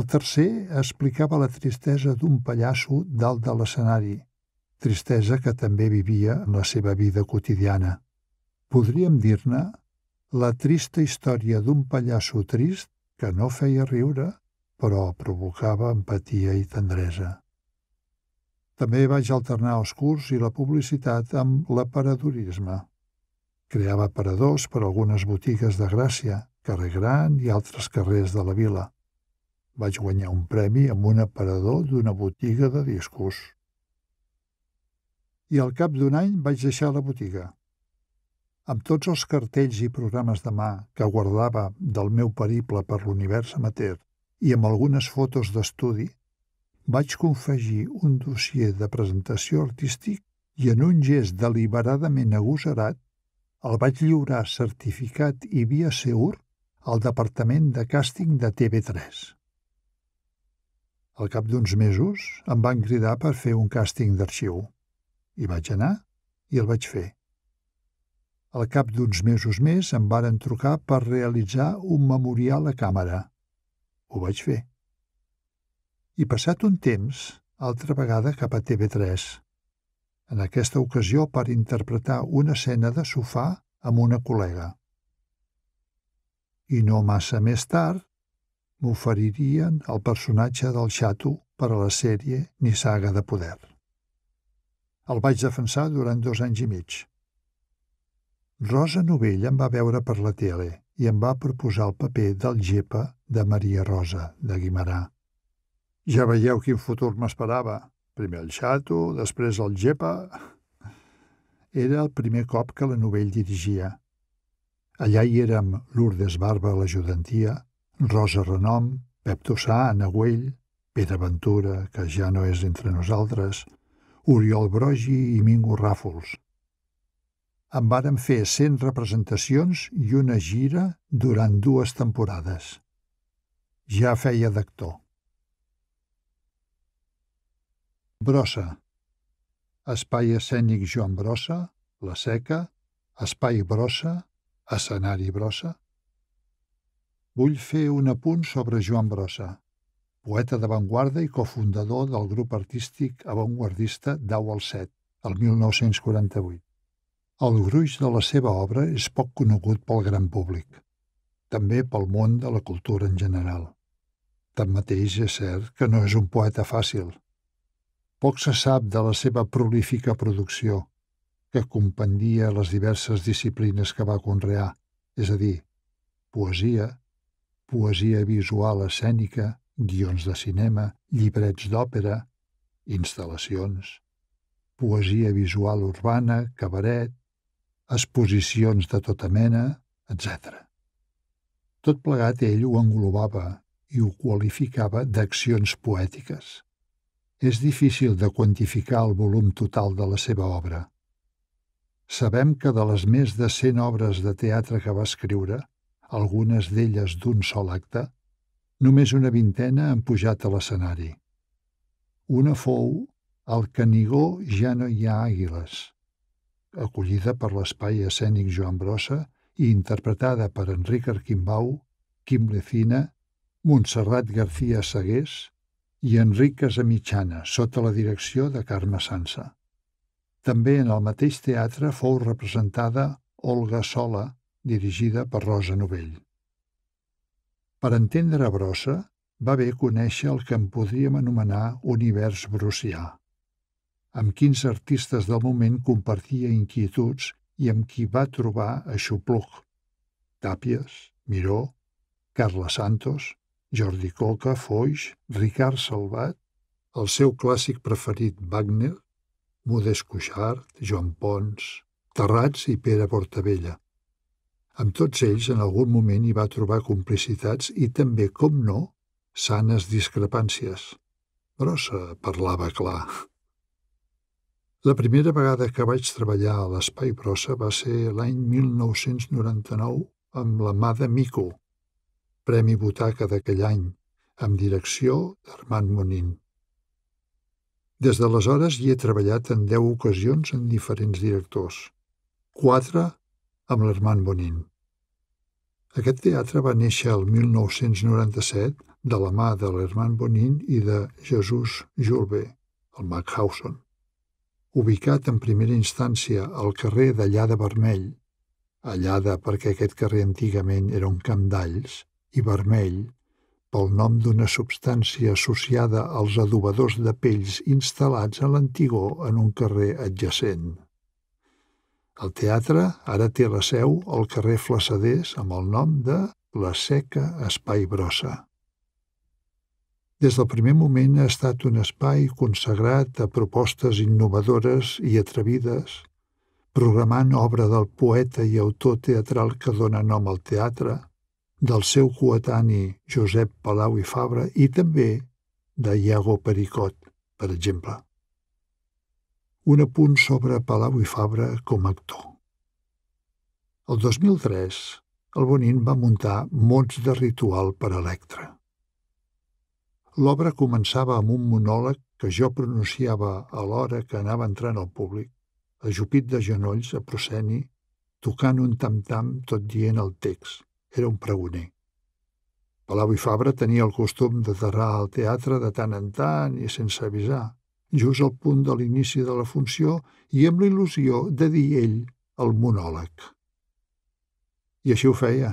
[SPEAKER 2] El tercer explicava la tristesa d'un pallasso dalt de l'escenari, tristesa que també vivia en la seva vida quotidiana. Podríem dir-ne la trista història d'un pallasso trist que no feia riure, però provocava empatia i tendresa. També vaig alternar els curs i la publicitat amb l'aparadorisme. Creava aparadors per algunes botigues de Gràcia, carrer Gran i altres carrers de la vila. Vaig guanyar un premi amb un aparador d'una botiga de discos. I al cap d'un any vaig deixar la botiga. Amb tots els cartells i programes de mà que guardava del meu periple per l'univers amateur i amb algunes fotos d'estudi, vaig confegir un dossier de presentació artístic i en un gest deliberadament agosarat el vaig lliurar certificat i via seur al departament de càsting de TV3. Al cap d'uns mesos em van cridar per fer un càsting d'arxiu. Hi vaig anar i el vaig fer. Al cap d'uns mesos més em varen trucar per realitzar un memorial a càmera. Ho vaig fer. I passat un temps, altra vegada cap a TV3. En aquesta ocasió per interpretar una escena de sofà amb una col·lega. I no massa més tard, m'oferirien el personatge del xato per a la sèrie ni saga de poder. El vaig defensar durant dos anys i mig. Rosa Novell em va veure per la tele i em va proposar el paper del Gepa de Maria Rosa, de Guimarà. Ja veieu quin futur m'esperava. Primer el xato, després el gepa... Era el primer cop que la novell dirigia. Allà hi érem Lourdes Barba, l'ajudantia, Rosa Renom, Pep Tossà, Anna Güell, Pere Ventura, que ja no és entre nosaltres, Oriol Brogi i Mingo Ràfols. En varen fer 100 representacions i una gira durant dues temporades. Ja feia d'actor. Brossa. Espai escènic Joan Brossa, La Seca, Espai Brossa, Escenari Brossa, vull fer un apunt sobre Joan Brossa, poeta d'avantguarda i cofundador del grup artístic avantguardista Dau al Set, el 1948. El gruix de la seva obra és poc conegut pel gran públic, també pel món de la cultura en general. Tanmateix és cert que no és un poeta fàcil. Poc se sap de la seva prolífica producció, que compendia les diverses disciplines que va conrear, és a dir, poesia, poesia visual escènica, guions de cinema, llibrets d'òpera, instal·lacions, poesia visual urbana, cabaret, exposicions de tota mena, etc. Tot plegat ell ho englobava i ho qualificava d'accions poètiques. És difícil de quantificar el volum total de la seva obra. Sabem que de les més de 100 obres de teatre que va escriure, algunes d'elles d'un sol acte, només una vintena han pujat a l'escenari. Una fou al Canigó ja no hi ha àguiles, acollida per l'espai escènic Joan Brossa i interpretada per Enric Arquimbau, Quim Lecina, Montserrat García Segués i Enric Casamitjana, sota la direcció de Carme Sansa. També en el mateix teatre fou representada Olga Sola, dirigida per Rosa Novell. Per entendre Brossa, va bé conèixer el que en podríem anomenar univers brucià, amb quins artistes del moment compartia inquietuds i amb qui va trobar a Xupluc, Tàpies, Miró, Carla Santos, Jordi Coca, Foix, Ricard Salvat, el seu clàssic preferit Wagner, Modest Cuixart, Joan Pons, Terrats i Pere Portavella. Amb tots ells, en algun moment hi va trobar complicitats i també, com no, sanes discrepàncies. se parlava clar. La primera vegada que vaig treballar a l'Espai Brossa va ser l'any 1999 amb la mà de Mico, Premi Butaca d'aquell any, amb direcció d'Armand Monin. Des d'aleshores hi he treballat en deu ocasions en diferents directors. Quatre amb l'Hermann Bonin. Aquest teatre va néixer el 1997 de la mà de l'Hermann Bonin i de Jesús Julbe, el Mauthausen. Ubicat en primera instància al carrer d'Allada Vermell, Allada perquè aquest carrer antigament era un camp d'alls, i Vermell pel nom d'una substància associada als adobadors de pells instal·lats a l'Antigó en un carrer adjacent. El teatre ara té la seu al carrer Flassaders amb el nom de La Seca Espai Brossa. Des del primer moment ha estat un espai consagrat a propostes innovadores i atrevides, programant obra del poeta i autor teatral que dona nom al teatre, del seu coetani Josep Palau i Fabra i també de Iago Pericot, per exemple un apunt sobre Palau i Fabra com a actor. El 2003, el Bonin va muntar Mots de ritual per a Electra. L'obra començava amb un monòleg que jo pronunciava a l'hora que anava entrant al públic, ajupit de genolls a prosceni, tocant un tam-tam tot dient el text. Era un pregoner. Palau i Fabra tenia el costum d'aterrar al teatre de tant en tant i sense avisar, just al punt de l'inici de la funció i amb la il·lusió de dir ell el monòleg. I així ho feia.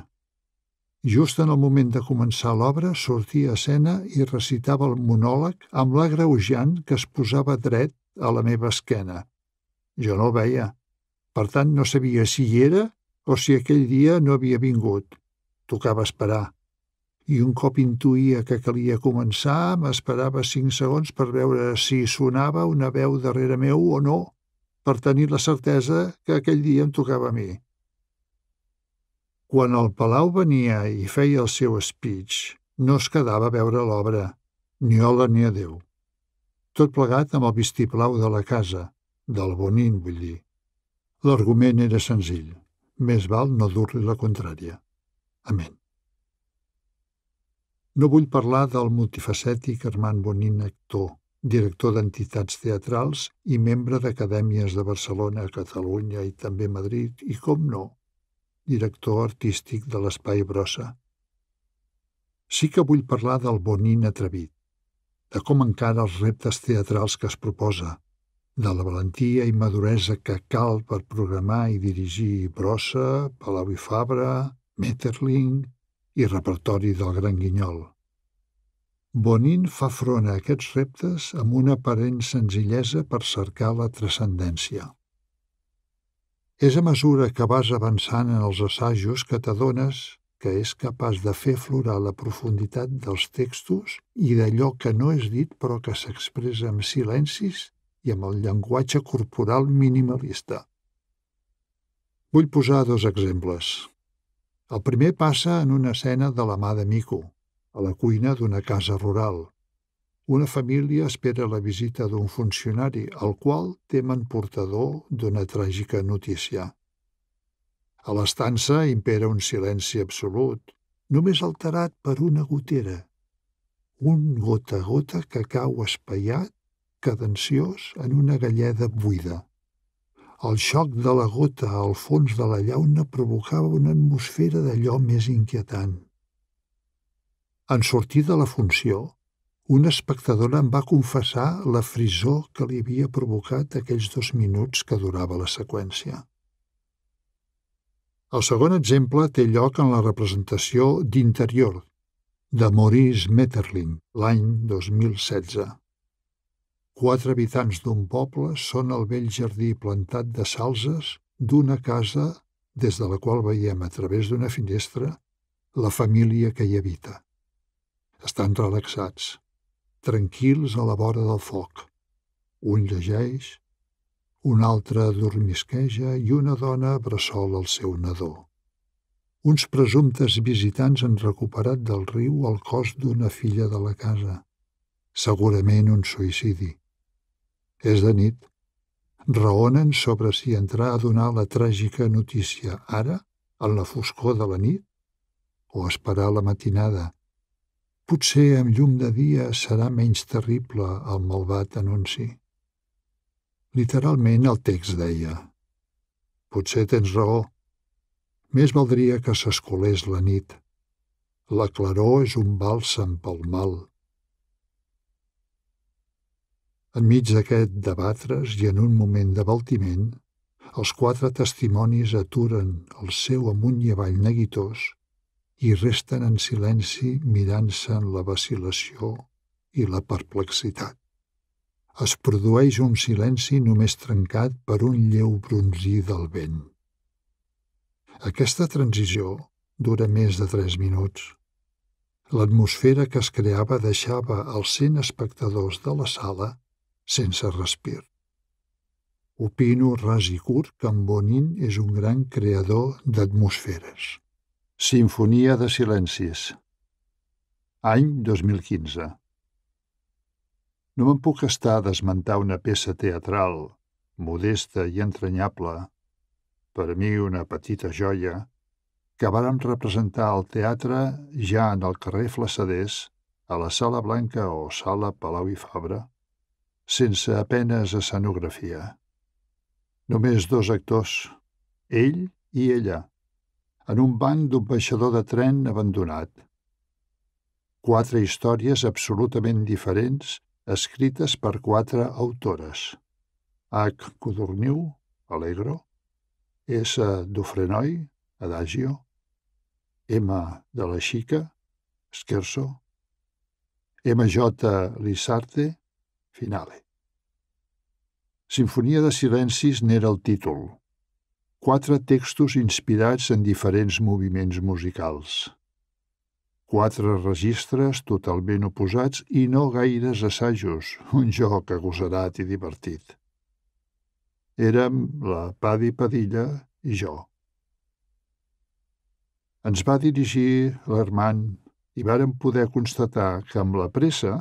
[SPEAKER 2] Just en el moment de començar l'obra, sortia a escena i recitava el monòleg amb l'agreujant que es posava dret a la meva esquena. Jo no el veia. Per tant, no sabia si hi era o si aquell dia no havia vingut. Tocava esperar i un cop intuïa que calia començar, m'esperava cinc segons per veure si sonava una veu darrere meu o no, per tenir la certesa que aquell dia em tocava a mi. Quan el Palau venia i feia el seu speech, no es quedava a veure l'obra, ni hola ni adeu. Tot plegat amb el vistiplau de la casa, del Bonin, vull dir. L'argument era senzill. Més val no dur-li la contrària. Amén. No vull parlar del multifacètic Armand Bonin, actor, director d'entitats teatrals i membre d'acadèmies de Barcelona, Catalunya i també Madrid, i com no, director artístic de l'Espai Brossa. Sí que vull parlar del Bonin atrevit, de com encara els reptes teatrals que es proposa, de la valentia i maduresa que cal per programar i dirigir Brossa, Palau i Fabra, Metterling, i repertori del Gran Guinyol. Bonin fa front a aquests reptes amb una aparent senzillesa per cercar la transcendència. És a mesura que vas avançant en els assajos que t'adones que és capaç de fer florar la profunditat dels textos i d'allò que no és dit però que s'expressa amb silencis i amb el llenguatge corporal minimalista. Vull posar dos exemples. El primer passa en una escena de la mà de Mico, a la cuina d'una casa rural. Una família espera la visita d'un funcionari, el qual temen portador d'una tràgica notícia. A l'estança impera un silenci absolut, només alterat per una gotera, un gota a gota que cau espaiat, cadenciós, en una galleda buida. El xoc de la gota al fons de la llauna provocava una atmosfera d'allò més inquietant. En sortir de la funció, una espectadora em va confessar la frisó que li havia provocat aquells dos minuts que durava la seqüència. El segon exemple té lloc en la representació d'Interior, de Maurice Metterling, l'any 2016. Quatre habitants d'un poble són al vell jardí plantat de salses d'una casa des de la qual veiem a través d'una finestra la família que hi habita. Estan relaxats, tranquils a la vora del foc. Un llegeix, un altre dormisqueja i una dona bressol el seu nadó. Uns presumptes visitants han recuperat del riu el cos d'una filla de la casa, segurament un suïcidi. És de nit. Raonen sobre si entrar a donar la tràgica notícia ara, en la foscor de la nit, o esperar la matinada. Potser amb llum de dia serà menys terrible el malvat anunci. Literalment el text deia «Potser tens raó. Més valdria que s'escolés la nit. La claror és un bàlsam pel mal». Enmig d'aquest debatre's i en un moment d'abaltiment, els quatre testimonis aturen el seu amunt i avall neguitós i resten en silenci mirant-se en la vacilació i la perplexitat. Es produeix un silenci només trencat per un lleu bronzí del vent. Aquesta transició dura més de tres minuts. L'atmosfera que es creava deixava els cent espectadors de la sala sense respir. Opino ras i curt que en Bonin és un gran creador d'atmosferes. Sinfonia de silencis. Any 2015. No me'n puc estar d'esmentar una peça teatral, modesta i entranyable, per mi una petita joia, que vàrem representar al teatre ja en el carrer Flassaders, a la Sala Blanca o Sala Palau i Fabra, sense apenes escenografia. Només dos actors, ell i ella, en un banc d'un baixador de tren abandonat. Quatre històries absolutament diferents, escrites per quatre autores. H. Codorniu, Alegro, S. Dufrenoi, Adagio, M. de la Xica, Scherzo, M. J. Lissarte, Finale. Sinfonia de silencis n'era el títol. Quatre textos inspirats en diferents moviments musicals. Quatre registres totalment oposats i no gaires assajos, un joc agosarat i divertit. Érem la Padi Padilla i jo. Ens va dirigir l'Hermann i vàrem poder constatar que amb la pressa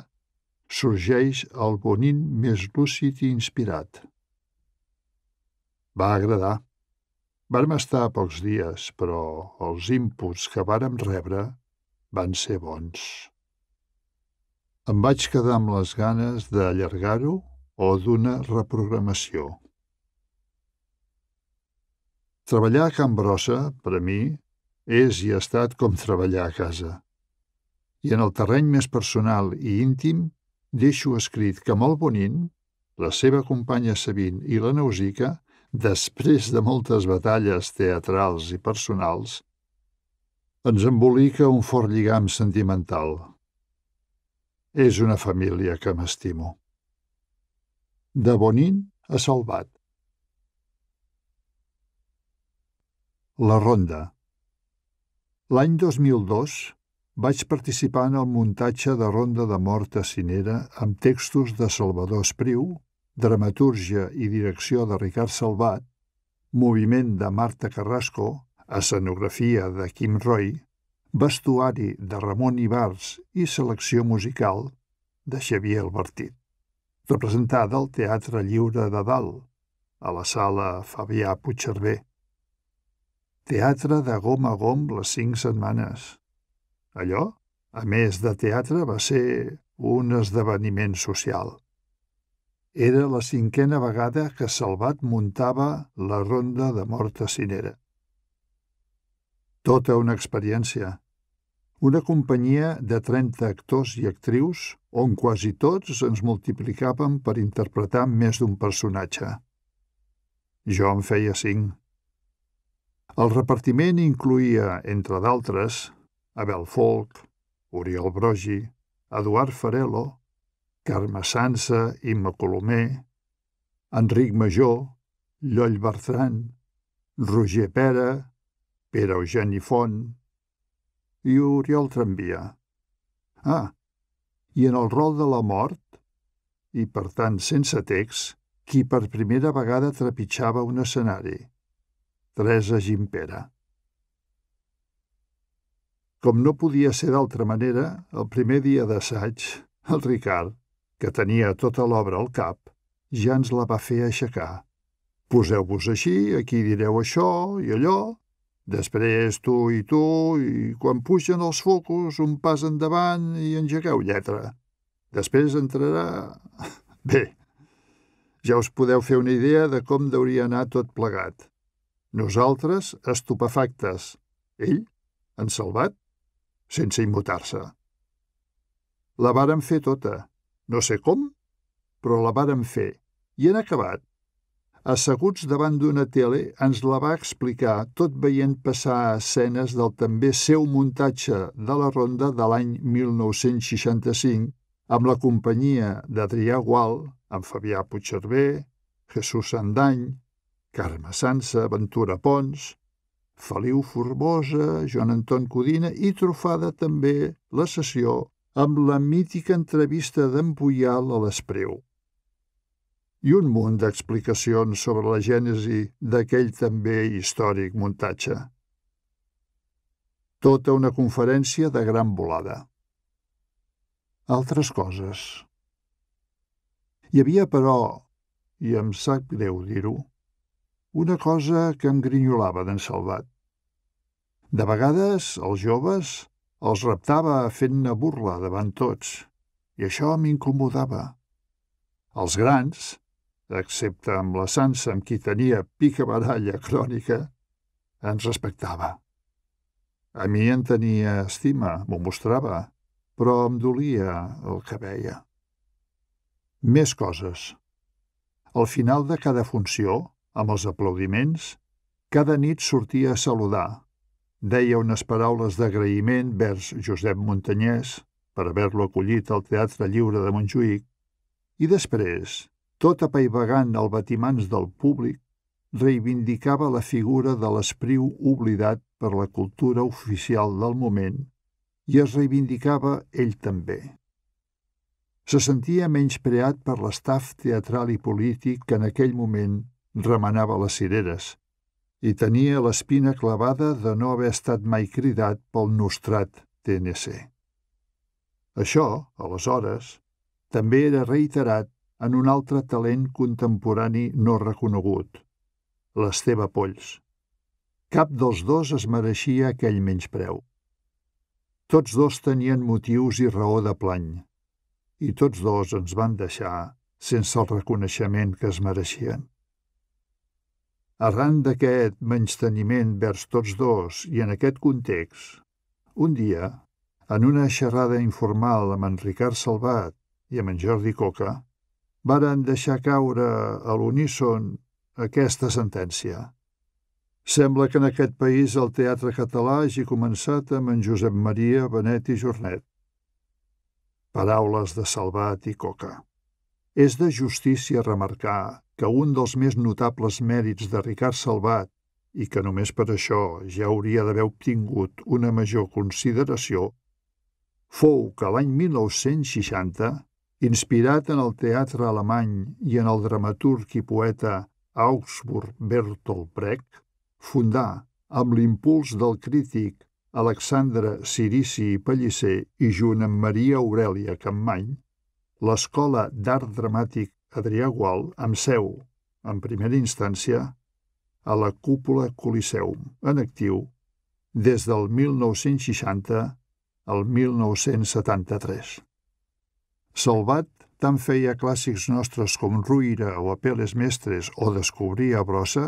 [SPEAKER 2] sorgeix el Bonin més lúcid i inspirat. Va agradar. Vam estar pocs dies, però els inputs que vàrem rebre van ser bons. Em vaig quedar amb les ganes d'allargar-ho o d'una reprogramació. Treballar a Can Brossa, per a mi, és i ha estat com treballar a casa. I en el terreny més personal i íntim deixo escrit que amb el Bonin, la seva companya Sabin i la Nausica, després de moltes batalles teatrals i personals, ens embolica un fort lligam sentimental. És una família que m'estimo. De Bonin a Salvat. La Ronda L'any 2002, vaig participar en el muntatge de Ronda de Mort a Cinera amb textos de Salvador Espriu, dramatúrgia i direcció de Ricard Salvat, moviment de Marta Carrasco, escenografia de Kim Roy, vestuari de Ramon Ibars i selecció musical de Xavier Albertit, representada al Teatre Lliure de Dalt, a la sala Fabià Puigcerver. Teatre de gom a gom les cinc setmanes allò, a més de teatre, va ser un esdeveniment social. Era la cinquena vegada que Salvat muntava la ronda de morta Cinera. Tota una experiència. Una companyia de 30 actors i actrius on quasi tots ens multiplicaven per interpretar més d'un personatge. Jo en feia cinc. El repartiment incluïa, entre d'altres, Abel Folk, Oriol Brogi, Eduard Farelo, Carme Sansa, Imma Colomer, Enric Major, Lloll Bertran, Roger Pera, Pere Eugeni Font i Oriol Trambia. Ah, i en el rol de la mort, i per tant sense text, qui per primera vegada trepitjava un escenari. Teresa Gimpera. Com no podia ser d'altra manera, el primer dia d'assaig, el Ricard, que tenia tota l'obra al cap, ja ens la va fer aixecar. Poseu-vos així, aquí direu això i allò, després tu i tu, i quan pugen els focus, un pas endavant i engegueu lletra. Després entrarà... *laughs* Bé, ja us podeu fer una idea de com deuria anar tot plegat. Nosaltres, estupefactes. Ell, en salvat, sense immutar-se. La vàrem fer tota, no sé com, però la vàrem fer, i en acabat, asseguts davant d'una tele, ens la va explicar tot veient passar escenes del també seu muntatge de la ronda de l'any 1965 amb la companyia d'Adrià Gual, amb Fabià Puigcerver, Jesús Sandany, Carme Sansa, Ventura Pons, Feliu Formosa, Joan Anton Codina i trofada també la sessió amb la mítica entrevista d'en a l'Espreu. I un munt d'explicacions sobre la gènesi d'aquell també històric muntatge. Tota una conferència de gran volada. Altres coses. Hi havia, però, i em sap greu dir-ho, una cosa que em grinyolava d'en Salvat. De vegades, els joves els reptava fent-ne burla davant tots, i això m'incomodava. Els grans, excepte amb la Sansa amb qui tenia pica baralla crònica, ens respectava. A mi en tenia estima, m'ho mostrava, però em dolia el que veia. Més coses. Al final de cada funció, amb els aplaudiments, cada nit sortia a saludar. Deia unes paraules d'agraïment vers Josep Montanyès per haver-lo acollit al Teatre Lliure de Montjuïc i després, tot apaivagant el batimans del públic, reivindicava la figura de l'espriu oblidat per la cultura oficial del moment i es reivindicava ell també. Se sentia menyspreat per l'estaf teatral i polític que en aquell moment remenava les cireres, i tenia l'espina clavada de no haver estat mai cridat pel nostrat TNC. Això, aleshores, també era reiterat en un altre talent contemporani no reconegut, l'Esteve Polls. Cap dels dos es mereixia aquell menyspreu. Tots dos tenien motius i raó de plany, i tots dos ens van deixar sense el reconeixement que es mereixien. Arran d'aquest menysteniment vers tots dos i en aquest context, un dia, en una xerrada informal amb en Ricard Salvat i amb en Jordi Coca, varen deixar caure a l'uníson aquesta sentència. Sembla que en aquest país el teatre català hagi començat amb en Josep Maria Benet i Jornet. Paraules de Salvat i Coca. És de justícia remarcar que un dels més notables mèrits de Ricard Salvat, i que només per això ja hauria d'haver obtingut una major consideració, fou que l'any 1960, inspirat en el teatre alemany i en el dramaturg i poeta Augsburg Bertolt Brecht, fundà, amb l'impuls del crític Alexandre Cirici i Pellicer i junt amb Maria Aurelia Campmany, l'Escola d'Art Dramàtic Adrià Gual amb seu, en primera instància, a la cúpula Coliseum, en actiu, des del 1960 al 1973. Salvat tant feia clàssics nostres com Ruïra o Apeles Mestres o Descobrir a Brossa,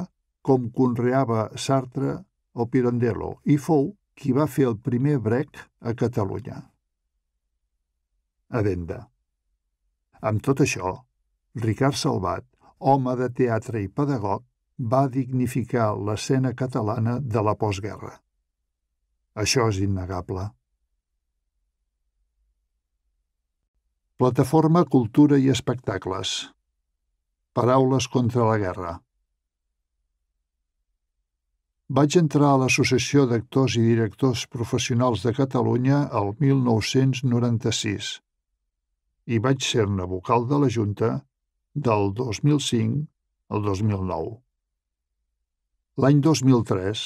[SPEAKER 2] com conreava Sartre o Pirandello, i fou qui va fer el primer brec a Catalunya. Adenda. Amb tot això, Ricard Salvat, home de teatre i pedagog, va dignificar l'escena catalana de la postguerra. Això és innegable. Plataforma Cultura i Espectacles Paraules contra la guerra Vaig entrar a l'Associació d'Actors i Directors Professionals de Catalunya el 1996 i vaig ser-ne vocal de la Junta del 2005 al 2009. L'any 2003,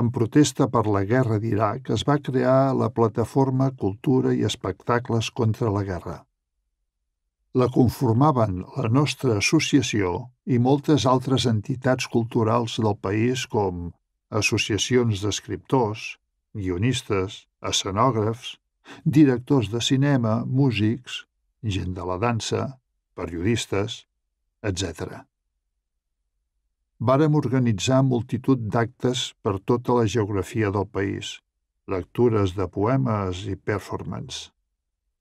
[SPEAKER 2] en protesta per la guerra d'Iraq, es va crear la plataforma Cultura i Espectacles contra la Guerra. La conformaven la nostra associació i moltes altres entitats culturals del país com associacions d'escriptors, guionistes, escenògrafs, directors de cinema, músics, gent de la dansa, periodistes, etc. Vàrem organitzar multitud d'actes per tota la geografia del país, lectures de poemes i performance.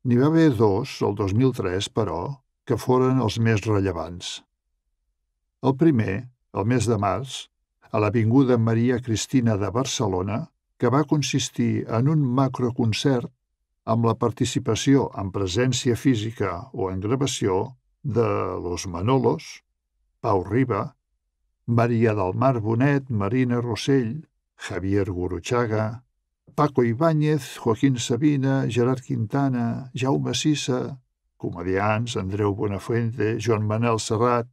[SPEAKER 2] N'hi va haver dos, el 2003, però, que foren els més rellevants. El primer, el mes de març, a l'Avinguda Maria Cristina de Barcelona, que va consistir en un macroconcert amb la participació en presència física o en gravació de Los Manolos, Pau Riba, Maria del Mar Bonet, Marina Rossell, Javier Guruchaga, Paco Ibáñez, Joaquín Sabina, Gerard Quintana, Jaume Sisa, comedians Andreu Bonafuente, Joan Manel Serrat,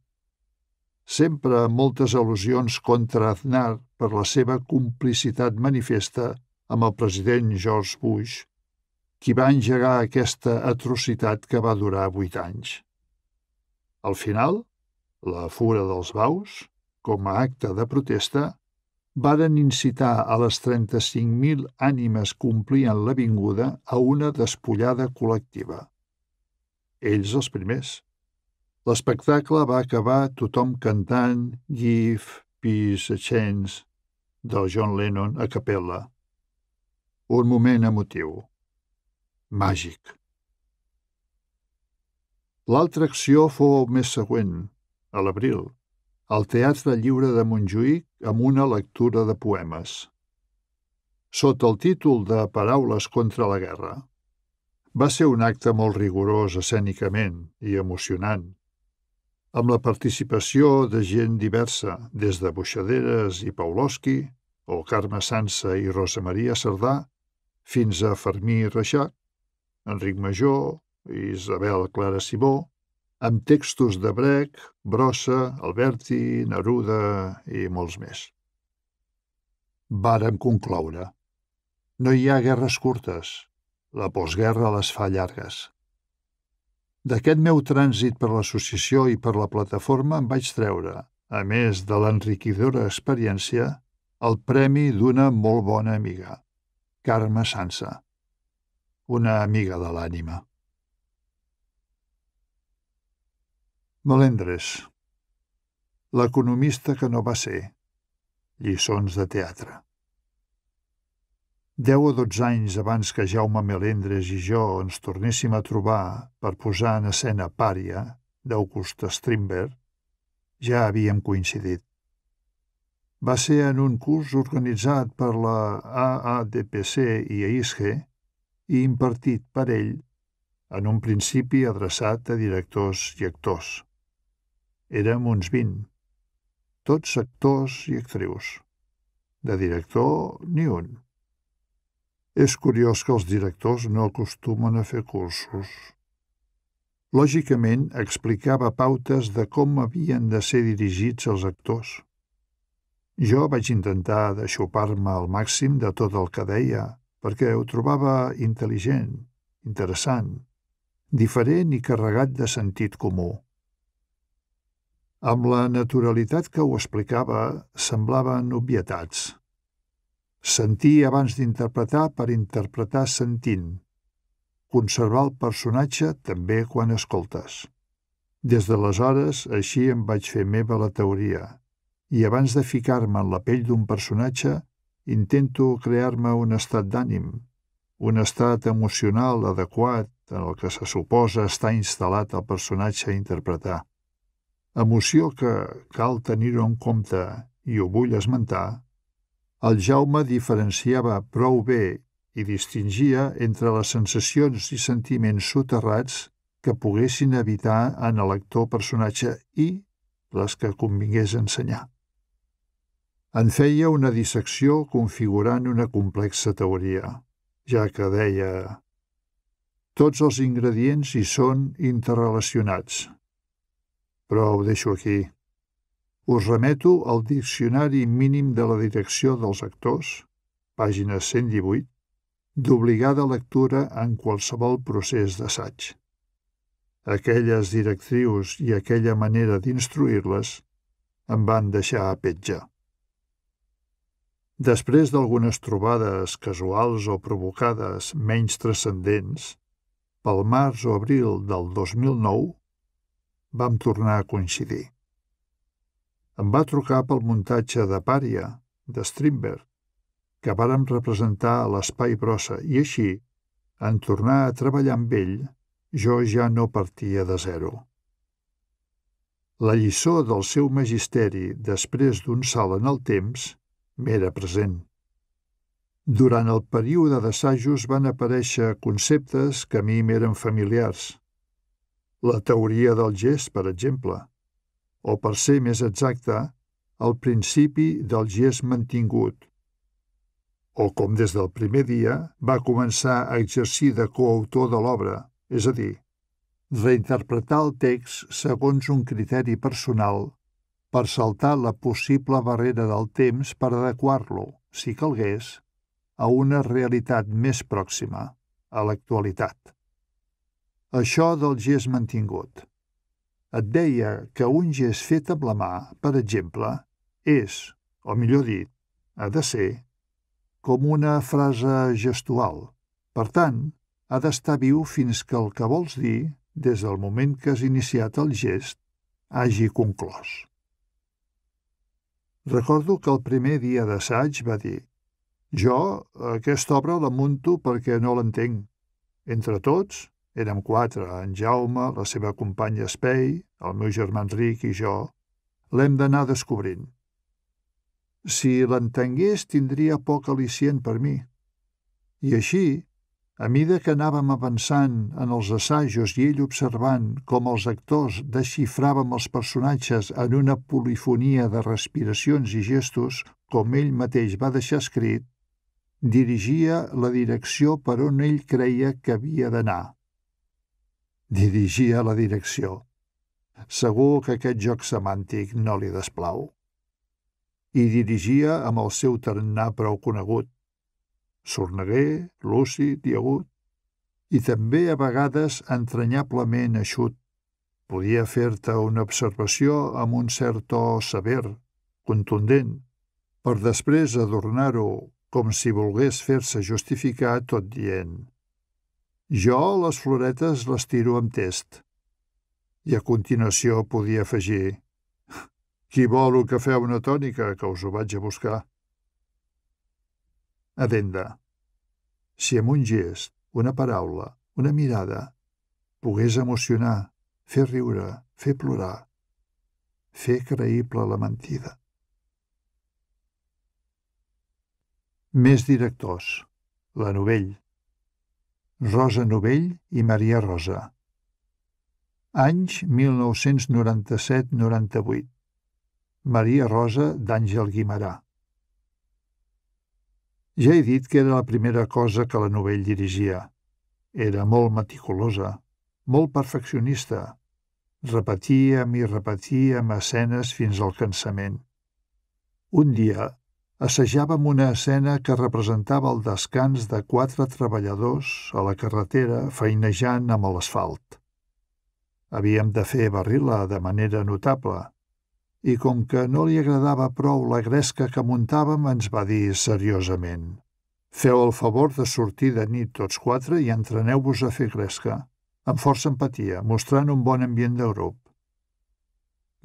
[SPEAKER 2] sempre amb moltes al·lusions contra Aznar per la seva complicitat manifesta amb el president George Bush, qui va engegar aquesta atrocitat que va durar vuit anys. Al final, la fura dels baus, com a acte de protesta, varen incitar a les 35.000 ànimes complien omplien l'avinguda a una despullada col·lectiva. Ells els primers. L'espectacle va acabar tothom cantant Give Peace a Chance de John Lennon a capella. Un moment emotiu. Màgic. L'altra acció fou el mes següent, a l'abril, al Teatre Lliure de Montjuïc amb una lectura de poemes. Sota el títol de Paraules contra la guerra, va ser un acte molt rigorós escènicament i emocionant, amb la participació de gent diversa, des de Buixaderes i Pauloski, o Carme Sansa i Rosa Maria Cerdà, fins a Fermí Reixac, Enric Major, Isabel Clara Simó, amb textos de Brec, Brossa, Alberti, Neruda i molts més. Vàrem concloure. No hi ha guerres curtes. La postguerra les fa llargues. D'aquest meu trànsit per l'associació i per la plataforma em vaig treure, a més de l'enriquidora experiència, el premi d'una molt bona amiga, Carme Sansa, una amiga de l'ànima. Melendres. L'economista que no va ser. Lliçons de teatre. Deu o dotze anys abans que Jaume Melendres i jo ens tornéssim a trobar per posar en escena Pària, d'August Strindberg, ja havíem coincidit. Va ser en un curs organitzat per la AADPC i EISGE i impartit per ell en un principi adreçat a directors i actors. Érem uns vint, tots actors i actrius. De director, ni un. És curiós que els directors no acostumen a fer cursos. Lògicament, explicava pautes de com havien de ser dirigits els actors. Jo vaig intentar deixopar-me al màxim de tot el que deia, perquè ho trobava intel·ligent, interessant, diferent i carregat de sentit comú. Amb la naturalitat que ho explicava, semblaven obvietats. Sentir abans d'interpretar per interpretar sentint. Conservar el personatge també quan escoltes. Des d'aleshores, així em vaig fer meva la teoria, i abans de ficar-me en la pell d'un personatge, intento crear-me un estat d'ànim, un estat emocional adequat en el que se suposa estar instal·lat el personatge a interpretar emoció que cal tenir-ho en compte i ho vull esmentar, el Jaume diferenciava prou bé i distingia entre les sensacions i sentiments soterrats que poguessin evitar en el lector personatge i les que convingués ensenyar. En feia una dissecció configurant una complexa teoria, ja que deia tots els ingredients hi són interrelacionats, però ho deixo aquí. Us remeto al Diccionari Mínim de la Direcció dels Actors, pàgina 118, d'obligada lectura en qualsevol procés d'assaig. Aquelles directrius i aquella manera d'instruir-les em van deixar a petjar. Després d'algunes trobades casuals o provocades menys transcendents, pel març o abril del 2009 vam tornar a coincidir. Em va trucar pel muntatge de Pària, de Strindberg, que vàrem representar a l'Espai Brossa, i així, en tornar a treballar amb ell, jo ja no partia de zero. La lliçó del seu magisteri després d'un salt en el temps m'era present. Durant el període d'assajos van aparèixer conceptes que a mi m'eren familiars, la teoria del gest, per exemple, o, per ser més exacte, el principi del gest mantingut, o com des del primer dia va començar a exercir de coautor de l'obra, és a dir, reinterpretar el text segons un criteri personal per saltar la possible barrera del temps per adequar-lo, si calgués, a una realitat més pròxima, a l'actualitat això del gest mantingut. Et deia que un gest fet amb la mà, per exemple, és, o millor dit, ha de ser, com una frase gestual. Per tant, ha d'estar viu fins que el que vols dir, des del moment que has iniciat el gest, hagi conclòs. Recordo que el primer dia d'assaig va dir «Jo aquesta obra la munto perquè no l'entenc. Entre tots, érem quatre, en Jaume, la seva companya Espei, el meu germà Enric i jo. L'hem d'anar descobrint. Si l'entengués, tindria poc al·licient per mi. I així, a mida que anàvem avançant en els assajos i ell observant com els actors desxifràvem els personatges en una polifonia de respiracions i gestos, com ell mateix va deixar escrit, dirigia la direcció per on ell creia que havia d'anar dirigia la direcció. Segur que aquest joc semàntic no li desplau. I dirigia amb el seu tarannà prou conegut. Sorneguer, lúcid i agut, i també a vegades entranyablement eixut. Podia fer-te una observació amb un cert to sever, contundent, per després adornar-ho com si volgués fer-se justificar tot dient jo les floretes les tiro amb test. I a continuació podia afegir «Qui vol un cafè una tònica, que us ho vaig a buscar?» Adenda. Si amb un gest, una paraula, una mirada, pogués emocionar, fer riure, fer plorar, fer creïble la mentida. Més directors. La Novell. Rosa Novell i Maria Rosa. Anys 1997-98. Maria Rosa d'Àngel Guimarà. Ja he dit que era la primera cosa que la Novell dirigia. Era molt meticulosa, molt perfeccionista. Repetíem i repetíem escenes fins al cansament. Un dia, assajàvem una escena que representava el descans de quatre treballadors a la carretera feinejant amb l'asfalt. Havíem de fer barrila de manera notable, i com que no li agradava prou la gresca que muntàvem, ens va dir seriosament «Feu el favor de sortir de nit tots quatre i entreneu-vos a fer gresca, amb força empatia, mostrant un bon ambient de grup.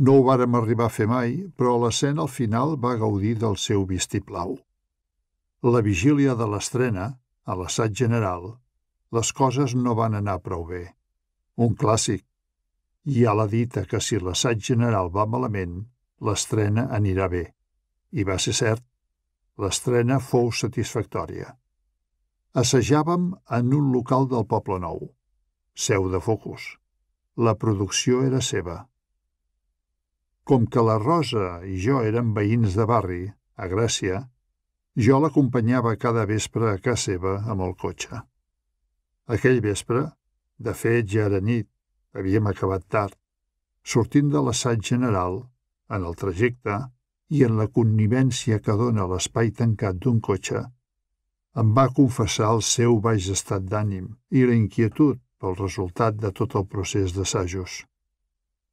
[SPEAKER 2] No ho vàrem arribar a fer mai, però l'escena al final va gaudir del seu vistiplau. La vigília de l'estrena, a l'assaig general, les coses no van anar prou bé. Un clàssic. Hi ha la dita que si l'assaig general va malament, l'estrena anirà bé. I va ser cert. L'estrena fou satisfactòria. Assajàvem en un local del Poble Nou, seu de Focus. La producció era seva com que la Rosa i jo érem veïns de barri, a Gràcia, jo l'acompanyava cada vespre a casa seva amb el cotxe. Aquell vespre, de fet ja era nit, havíem acabat tard, sortint de l'assaig general, en el trajecte i en la connivència que dona l'espai tancat d'un cotxe, em va confessar el seu baix estat d'ànim i la inquietud pel resultat de tot el procés d'assajos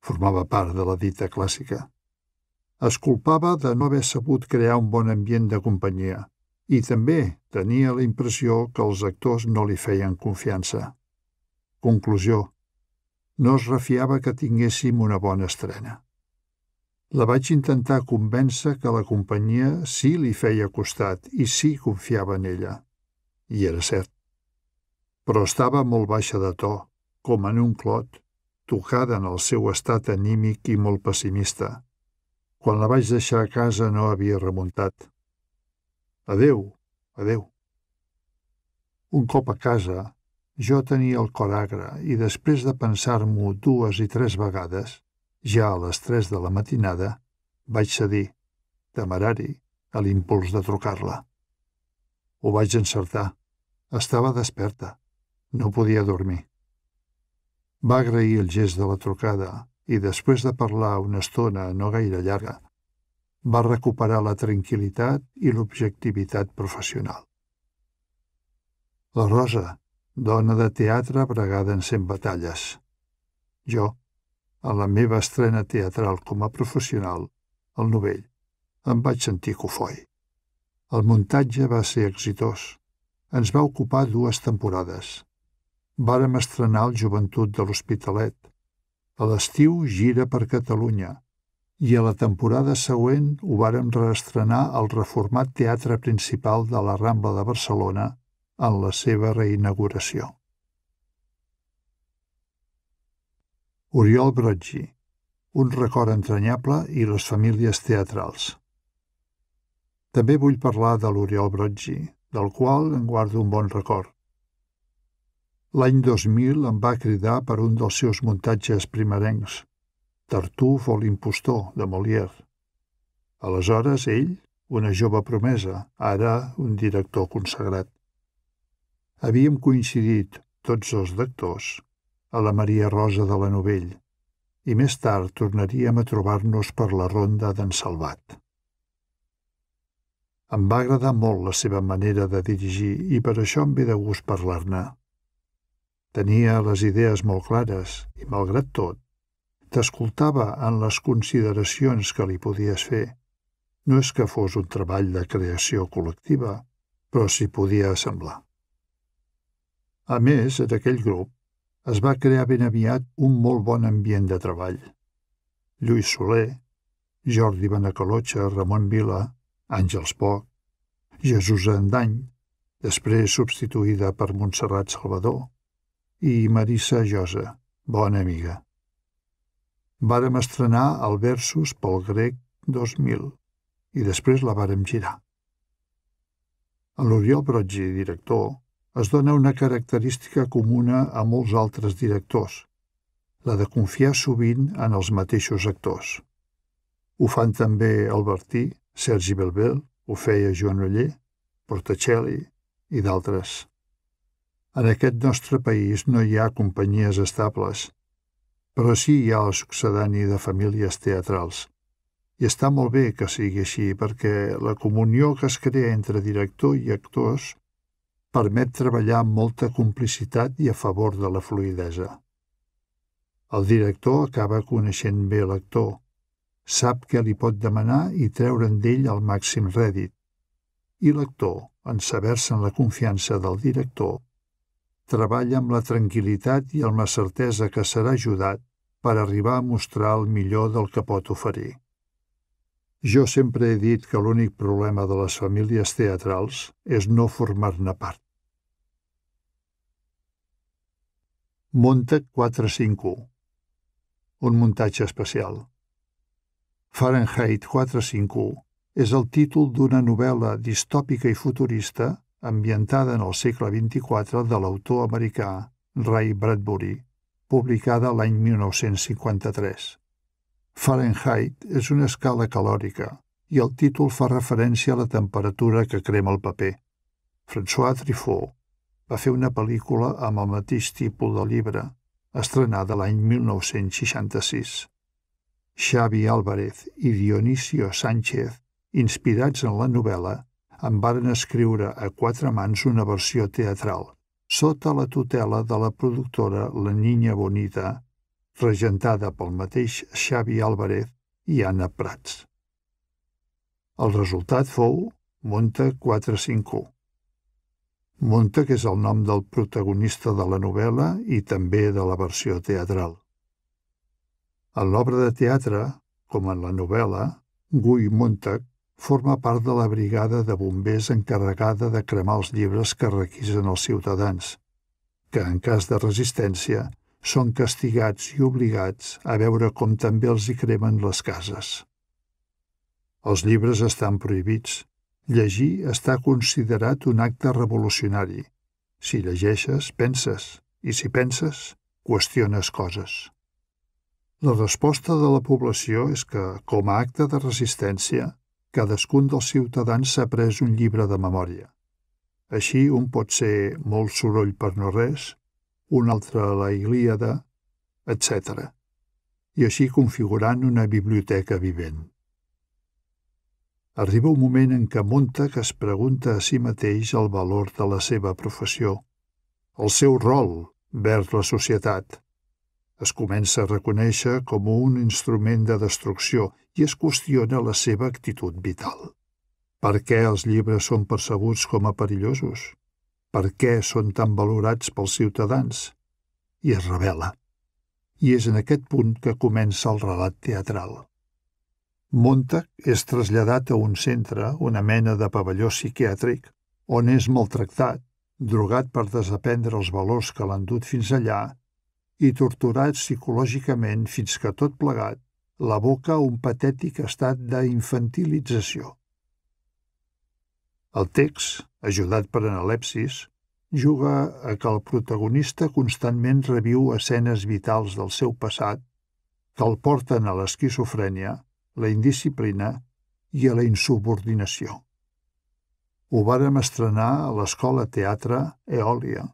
[SPEAKER 2] formava part de la dita clàssica. Es culpava de no haver sabut crear un bon ambient de companyia i també tenia la impressió que els actors no li feien confiança. Conclusió. No es refiava que tinguéssim una bona estrena. La vaig intentar convèncer que la companyia sí li feia costat i sí confiava en ella. I era cert. Però estava molt baixa de to, com en un clot tocada en el seu estat anímic i molt pessimista. Quan la vaig deixar a casa no havia remuntat. Adeu, adeu. Un cop a casa, jo tenia el cor agre i després de pensar-m'ho dues i tres vegades, ja a les tres de la matinada, vaig cedir, temerari, a l'impuls de trucar-la. Ho vaig encertar. Estava desperta. No podia dormir. Va agrair el gest de la trucada i, després de parlar una estona no gaire llarga, va recuperar la tranquil·litat i l'objectivitat professional. La Rosa, dona de teatre bregada en cent batalles. Jo, a la meva estrena teatral com a professional, el novell, em vaig sentir cofoi. El muntatge va ser exitós. Ens va ocupar dues temporades vàrem estrenar el Joventut de l'Hospitalet. A l'estiu gira per Catalunya i a la temporada següent ho vàrem reestrenar al reformat Teatre Principal de la Rambla de Barcelona en la seva reinauguració. Oriol Brotgi, un record entranyable i les famílies teatrals. També vull parlar de l'Oriol Brotgi, del qual en guardo un bon record. L'any 2000 em va cridar per un dels seus muntatges primerencs, Tartuf o l'impostor, de Molière. Aleshores, ell, una jove promesa, ara un director consagrat. Havíem coincidit, tots els d'actors, a la Maria Rosa de la Novell, i més tard tornaríem a trobar-nos per la ronda d'en Salvat. Em va agradar molt la seva manera de dirigir i per això em ve de gust parlar-ne. Tenia les idees molt clares i, malgrat tot, t'escoltava en les consideracions que li podies fer. No és que fos un treball de creació col·lectiva, però s'hi podia assemblar. A més, en aquell grup es va crear ben aviat un molt bon ambient de treball. Lluís Soler, Jordi Benacalotxa, Ramon Vila, Àngels Poc, Jesús Andany, després substituïda per Montserrat Salvador, i Marissa Josa, bona amiga. Vàrem estrenar el Versus pel grec 2000 i després la vàrem girar. En l'Oriol Brotgi, director, es dona una característica comuna a molts altres directors, la de confiar sovint en els mateixos actors. Ho fan també Albertí, Sergi Belbel, ho feia Joan Oller, Portacelli i d'altres. En aquest nostre país no hi ha companyies estables, però sí hi ha el succedani de famílies teatrals. I està molt bé que sigui així, perquè la comunió que es crea entre director i actors permet treballar amb molta complicitat i a favor de la fluidesa. El director acaba coneixent bé l'actor, sap què li pot demanar i treure'n d'ell el màxim rèdit. I l'actor, en saber-se en la confiança del director, treballa amb la tranquil·litat i amb la certesa que serà ajudat per arribar a mostrar el millor del que pot oferir. Jo sempre he dit que l'únic problema de les famílies teatrals és no formar-ne part. Monta 451 Un muntatge especial Fahrenheit 451 és el títol d'una novel·la distòpica i futurista ambientada en el segle XXIV de l'autor americà Ray Bradbury, publicada l'any 1953. Fahrenheit és una escala calòrica i el títol fa referència a la temperatura que crema el paper. François Truffaut va fer una pel·lícula amb el mateix tipus de llibre, estrenada l'any 1966. Xavi Álvarez i Dionisio Sánchez, inspirats en la novel·la, en varen escriure a quatre mans una versió teatral, sota la tutela de la productora La Niña Bonita, regentada pel mateix Xavi Álvarez i Anna Prats. El resultat fou Monta 451. Monta, que és el nom del protagonista de la novel·la i també de la versió teatral. En l'obra de teatre, com en la novel·la, Guy Montag forma part de la brigada de bombers encarregada de cremar els llibres que requisen els ciutadans, que en cas de resistència són castigats i obligats a veure com també els hi cremen les cases. Els llibres estan prohibits. Llegir està considerat un acte revolucionari. Si llegeixes, penses, i si penses, qüestiones coses. La resposta de la població és que, com a acte de resistència, cadascun dels ciutadans s'ha pres un llibre de memòria. Així, un pot ser molt soroll per no res, un altre la Ilíada, etc. I així configurant una biblioteca vivent. Arriba un moment en què Montag es pregunta a si mateix el valor de la seva professió, el seu rol vers la societat, es comença a reconèixer com un instrument de destrucció i es qüestiona la seva actitud vital. Per què els llibres són percebuts com a perillosos? Per què són tan valorats pels ciutadans? I es revela. I és en aquest punt que comença el relat teatral. Montag és traslladat a un centre, una mena de pavelló psiquiàtric, on és maltractat, drogat per desaprendre els valors que l'han dut fins allà i torturat psicològicament fins que tot plegat la a un patètic estat d'infantilització. El text, ajudat per analepsis, juga a que el protagonista constantment reviu escenes vitals del seu passat que el porten a l'esquizofrènia, la indisciplina i a la insubordinació. Ho vàrem estrenar a l'Escola Teatre Eòlia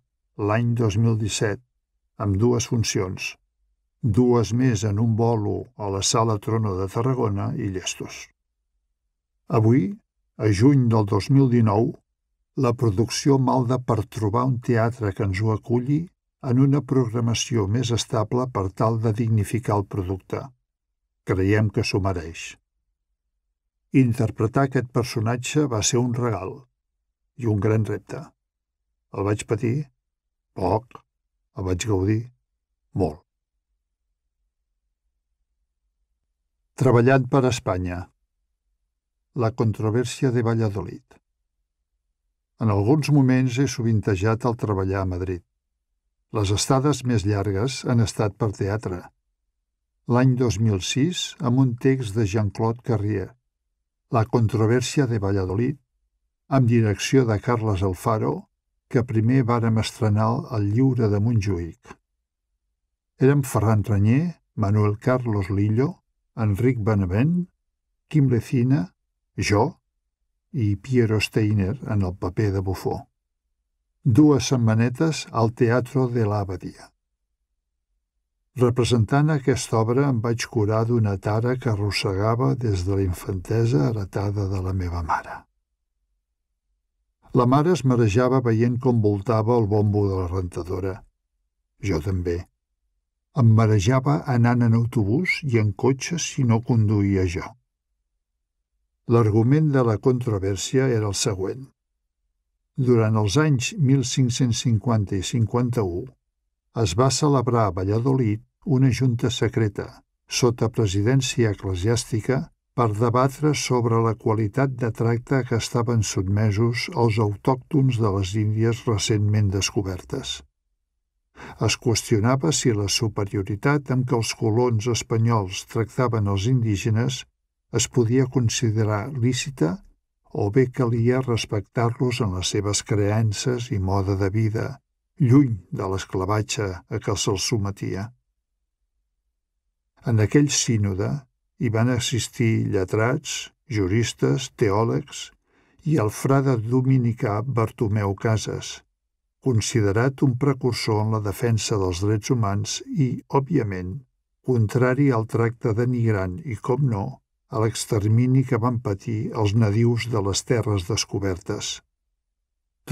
[SPEAKER 2] l'any 2017 amb dues funcions, dues més en un bolo a la Sala Trono de Tarragona i llestos. Avui, a juny del 2019, la producció malda per trobar un teatre que ens ho aculli en una programació més estable per tal de dignificar el producte. Creiem que s'ho mereix. Interpretar aquest personatge va ser un regal i un gran repte. El vaig patir? Poc, el vaig gaudir molt. Treballant per Espanya La controvèrsia de Valladolid En alguns moments he sovintejat al treballar a Madrid. Les estades més llargues han estat per teatre. L'any 2006, amb un text de Jean-Claude Carrier, La controvèrsia de Valladolid, amb direcció de Carles Alfaro que primer vàrem estrenar el Lliure de Montjuïc. Érem Ferran Tranyer, Manuel Carlos Lillo, Enric Benavent, Quim Lecina, jo i Piero Steiner en el paper de bufó. Dues setmanetes al Teatro de l'Abadia. Representant aquesta obra em vaig curar d'una tara que arrossegava des de la infantesa heretada de la meva mare. La mare es marejava veient com voltava el bombo de la rentadora. Jo també. Em marejava anant en autobús i en cotxe si no conduïa jo. L'argument de la controvèrsia era el següent. Durant els anys 1550 i 51 es va celebrar a Valladolid una junta secreta, sota presidència eclesiàstica, per debatre sobre la qualitat de tracte que estaven sotmesos els autòctons de les Índies recentment descobertes. Es qüestionava si la superioritat amb què els colons espanyols tractaven els indígenes es podia considerar lícita o bé calia respectar-los en les seves creences i mode de vida, lluny de l'esclavatge a què se'ls sometia. En aquell sínode, hi van assistir lletrats, juristes, teòlegs i el frade dominicà Bartomeu Casas, considerat un precursor en la defensa dels drets humans i, òbviament, contrari al tracte denigrant i, com no, a l'extermini que van patir els nadius de les terres descobertes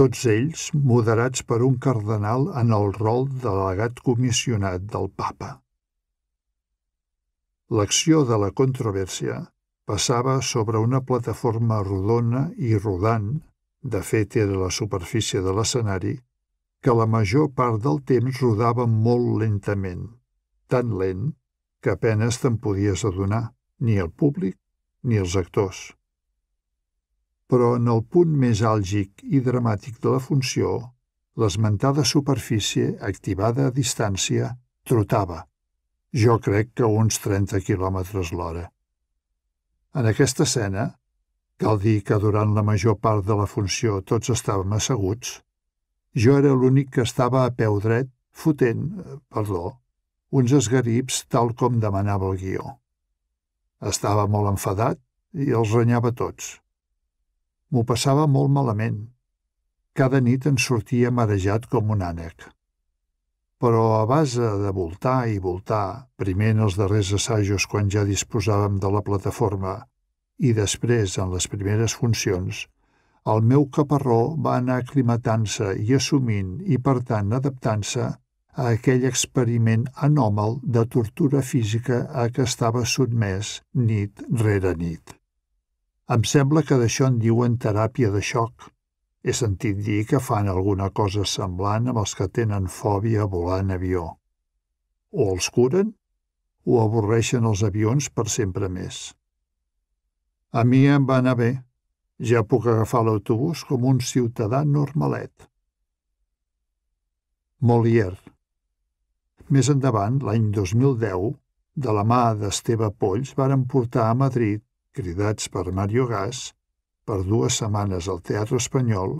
[SPEAKER 2] tots ells moderats per un cardenal en el rol de delegat comissionat del papa. L'acció de la controvèrsia passava sobre una plataforma rodona i rodant, de fet era la superfície de l'escenari, que la major part del temps rodava molt lentament, tan lent que apenes te'n podies adonar, ni el públic ni els actors. Però en el punt més àlgic i dramàtic de la funció, l'esmentada superfície, activada a distància, trotava, jo crec que uns 30 quilòmetres l'hora. En aquesta escena, cal dir que durant la major part de la funció tots estàvem asseguts, jo era l'únic que estava a peu dret fotent, eh, perdó, uns esgarips tal com demanava el guió. Estava molt enfadat i els renyava tots. M'ho passava molt malament. Cada nit en sortia marejat com un ànec però a base de voltar i voltar, primer en els darrers assajos quan ja disposàvem de la plataforma i després en les primeres funcions, el meu caparró va anar aclimatant-se i assumint i, per tant, adaptant-se a aquell experiment anòmal de tortura física a què estava sotmès nit rere nit. Em sembla que d'això en diuen teràpia de xoc, he sentit dir que fan alguna cosa semblant amb els que tenen fòbia a volar en avió. O els curen, o avorreixen els avions per sempre més. A mi em va anar bé. Ja puc agafar l'autobús com un ciutadà normalet. Molière. Més endavant, l'any 2010, de la mà d'Esteve Polls varen portar a Madrid, cridats per Mario Gas, per dues setmanes al Teatre Espanyol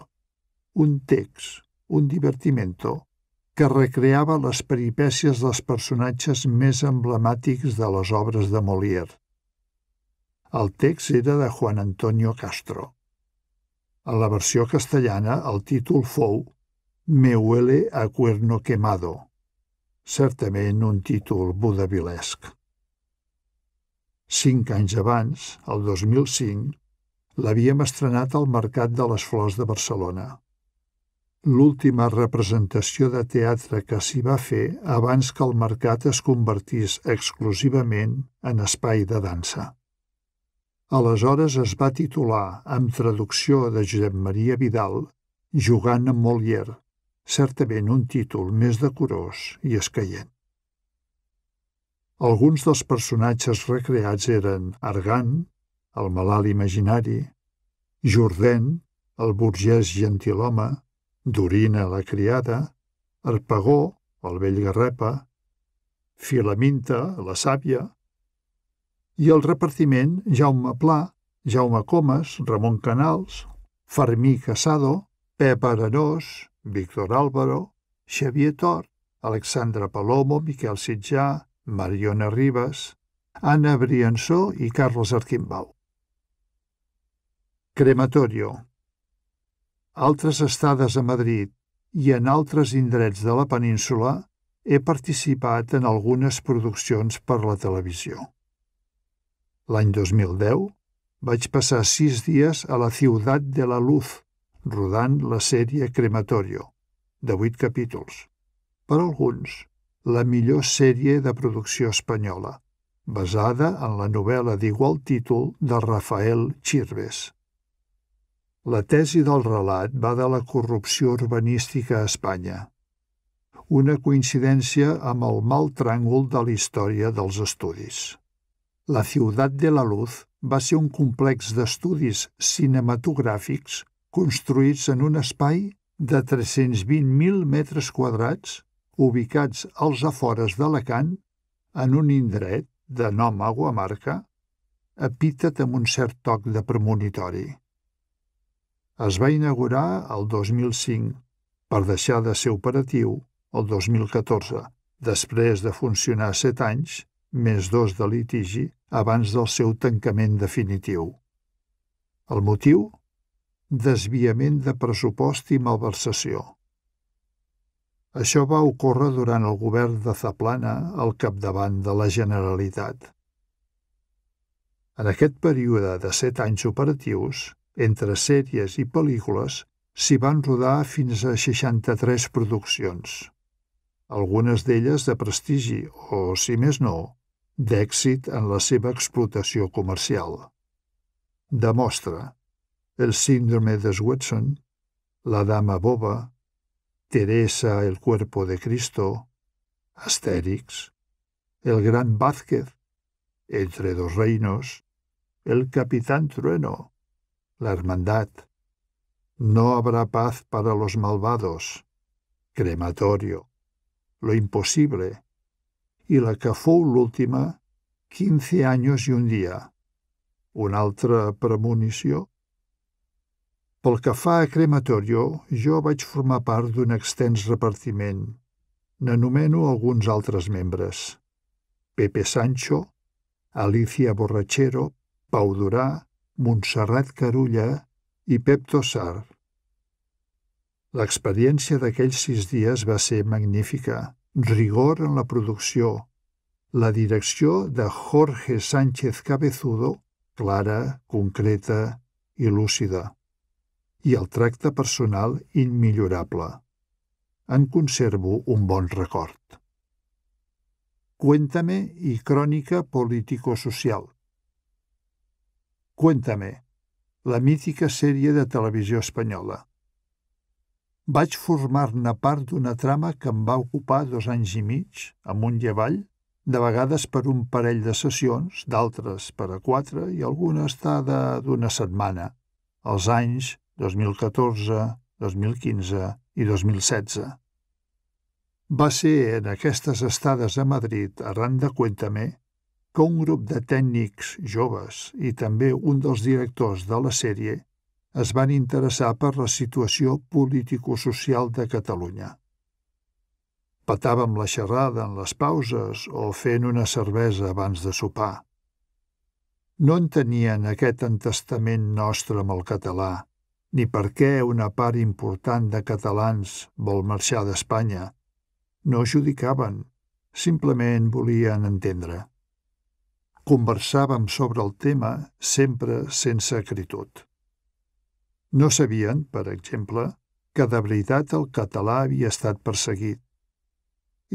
[SPEAKER 2] un text, un divertimento, que recreava les peripècies dels personatges més emblemàtics de les obres de Molière. El text era de Juan Antonio Castro. A la versió castellana el títol fou Me huele a cuerno quemado, certament un títol budavilesc. Cinc anys abans, el 2005, l'havíem estrenat al Mercat de les Flors de Barcelona. L'última representació de teatre que s'hi va fer abans que el mercat es convertís exclusivament en espai de dansa. Aleshores es va titular, amb traducció de Josep Maria Vidal, Jugant amb Molière, certament un títol més decorós i escaient. Alguns dels personatges recreats eren Argan, el malalt imaginari, Jordan, el burgès gentilhome, Dorina, la criada, Arpagó, el vell garrepa, Filaminta, la sàvia, i el repartiment Jaume Pla, Jaume Comas, Ramon Canals, Fermí Casado, Pep Aranós, Víctor Álvaro, Xavier Tort, Alexandra Palomo, Miquel Sitjà, Mariona Ribas, Anna Briançó i Carles Arquimbau. Crematorio. Altres estades a Madrid i en altres indrets de la península he participat en algunes produccions per la televisió. L'any 2010 vaig passar sis dies a la Ciutat de la Luz, rodant la sèrie Crematorio, de vuit capítols. Per alguns, la millor sèrie de producció espanyola, basada en la novel·la d'igual títol de Rafael Chirves. La tesi del relat va de la corrupció urbanística a Espanya, una coincidència amb el mal tràngol de la història dels estudis. La Ciutat de la Luz va ser un complex d'estudis cinematogràfics construïts en un espai de 320.000 metres quadrats ubicats als afores d'Alacant en un indret de nom a Guamarca, epítet amb un cert toc de premonitori es va inaugurar el 2005 per deixar de ser operatiu el 2014, després de funcionar set anys, més dos de litigi, abans del seu tancament definitiu. El motiu? Desviament de pressupost i malversació. Això va ocórrer durant el govern de Zaplana al capdavant de la Generalitat. En aquest període de set anys operatius, entre sèries i pel·lícules s'hi van rodar fins a 63 produccions, algunes d'elles de prestigi o, si més no, d'èxit en la seva explotació comercial. Demostra El síndrome de Swetson, La dama boba, Teresa el cuerpo de Cristo, Astèrix, El gran Vázquez, Entre dos reinos, El capitán Trueno, la hermandad. No habrá paz para los malvados. Crematorio. Lo imposible. I la que fou l'última, 15 anys i un dia. Una altra premonició? Pel que fa a Crematorio, jo vaig formar part d'un extens repartiment. N'anomeno alguns altres membres. Pepe Sancho, Alicia Borrachero, Pau Durà, Montserrat Carulla i Pep Tossar. L'experiència d'aquells sis dies va ser magnífica. Rigor en la producció, la direcció de Jorge Sánchez Cabezudo, clara, concreta i lúcida, i el tracte personal immillorable. En conservo un bon record. Cuéntame i crònica político-social. Cuéntame, la mítica sèrie de televisió espanyola. Vaig formar-ne part d'una trama que em va ocupar dos anys i mig, amb un llevall, de vegades per un parell de sessions, d'altres per a quatre i alguna estada d'una setmana, els anys 2014, 2015 i 2016. Va ser en aquestes estades a Madrid, arran de Cuéntame, que un grup de tècnics joves i també un dels directors de la sèrie es van interessar per la situació político-social de Catalunya. Patàvem la xerrada en les pauses o fent una cervesa abans de sopar. No entenien aquest entestament nostre amb el català, ni per què una part important de catalans vol marxar d'Espanya. No judicaven, simplement volien entendre. Conversàvem sobre el tema sempre sense acritud. No sabien, per exemple, que de veritat el català havia estat perseguit.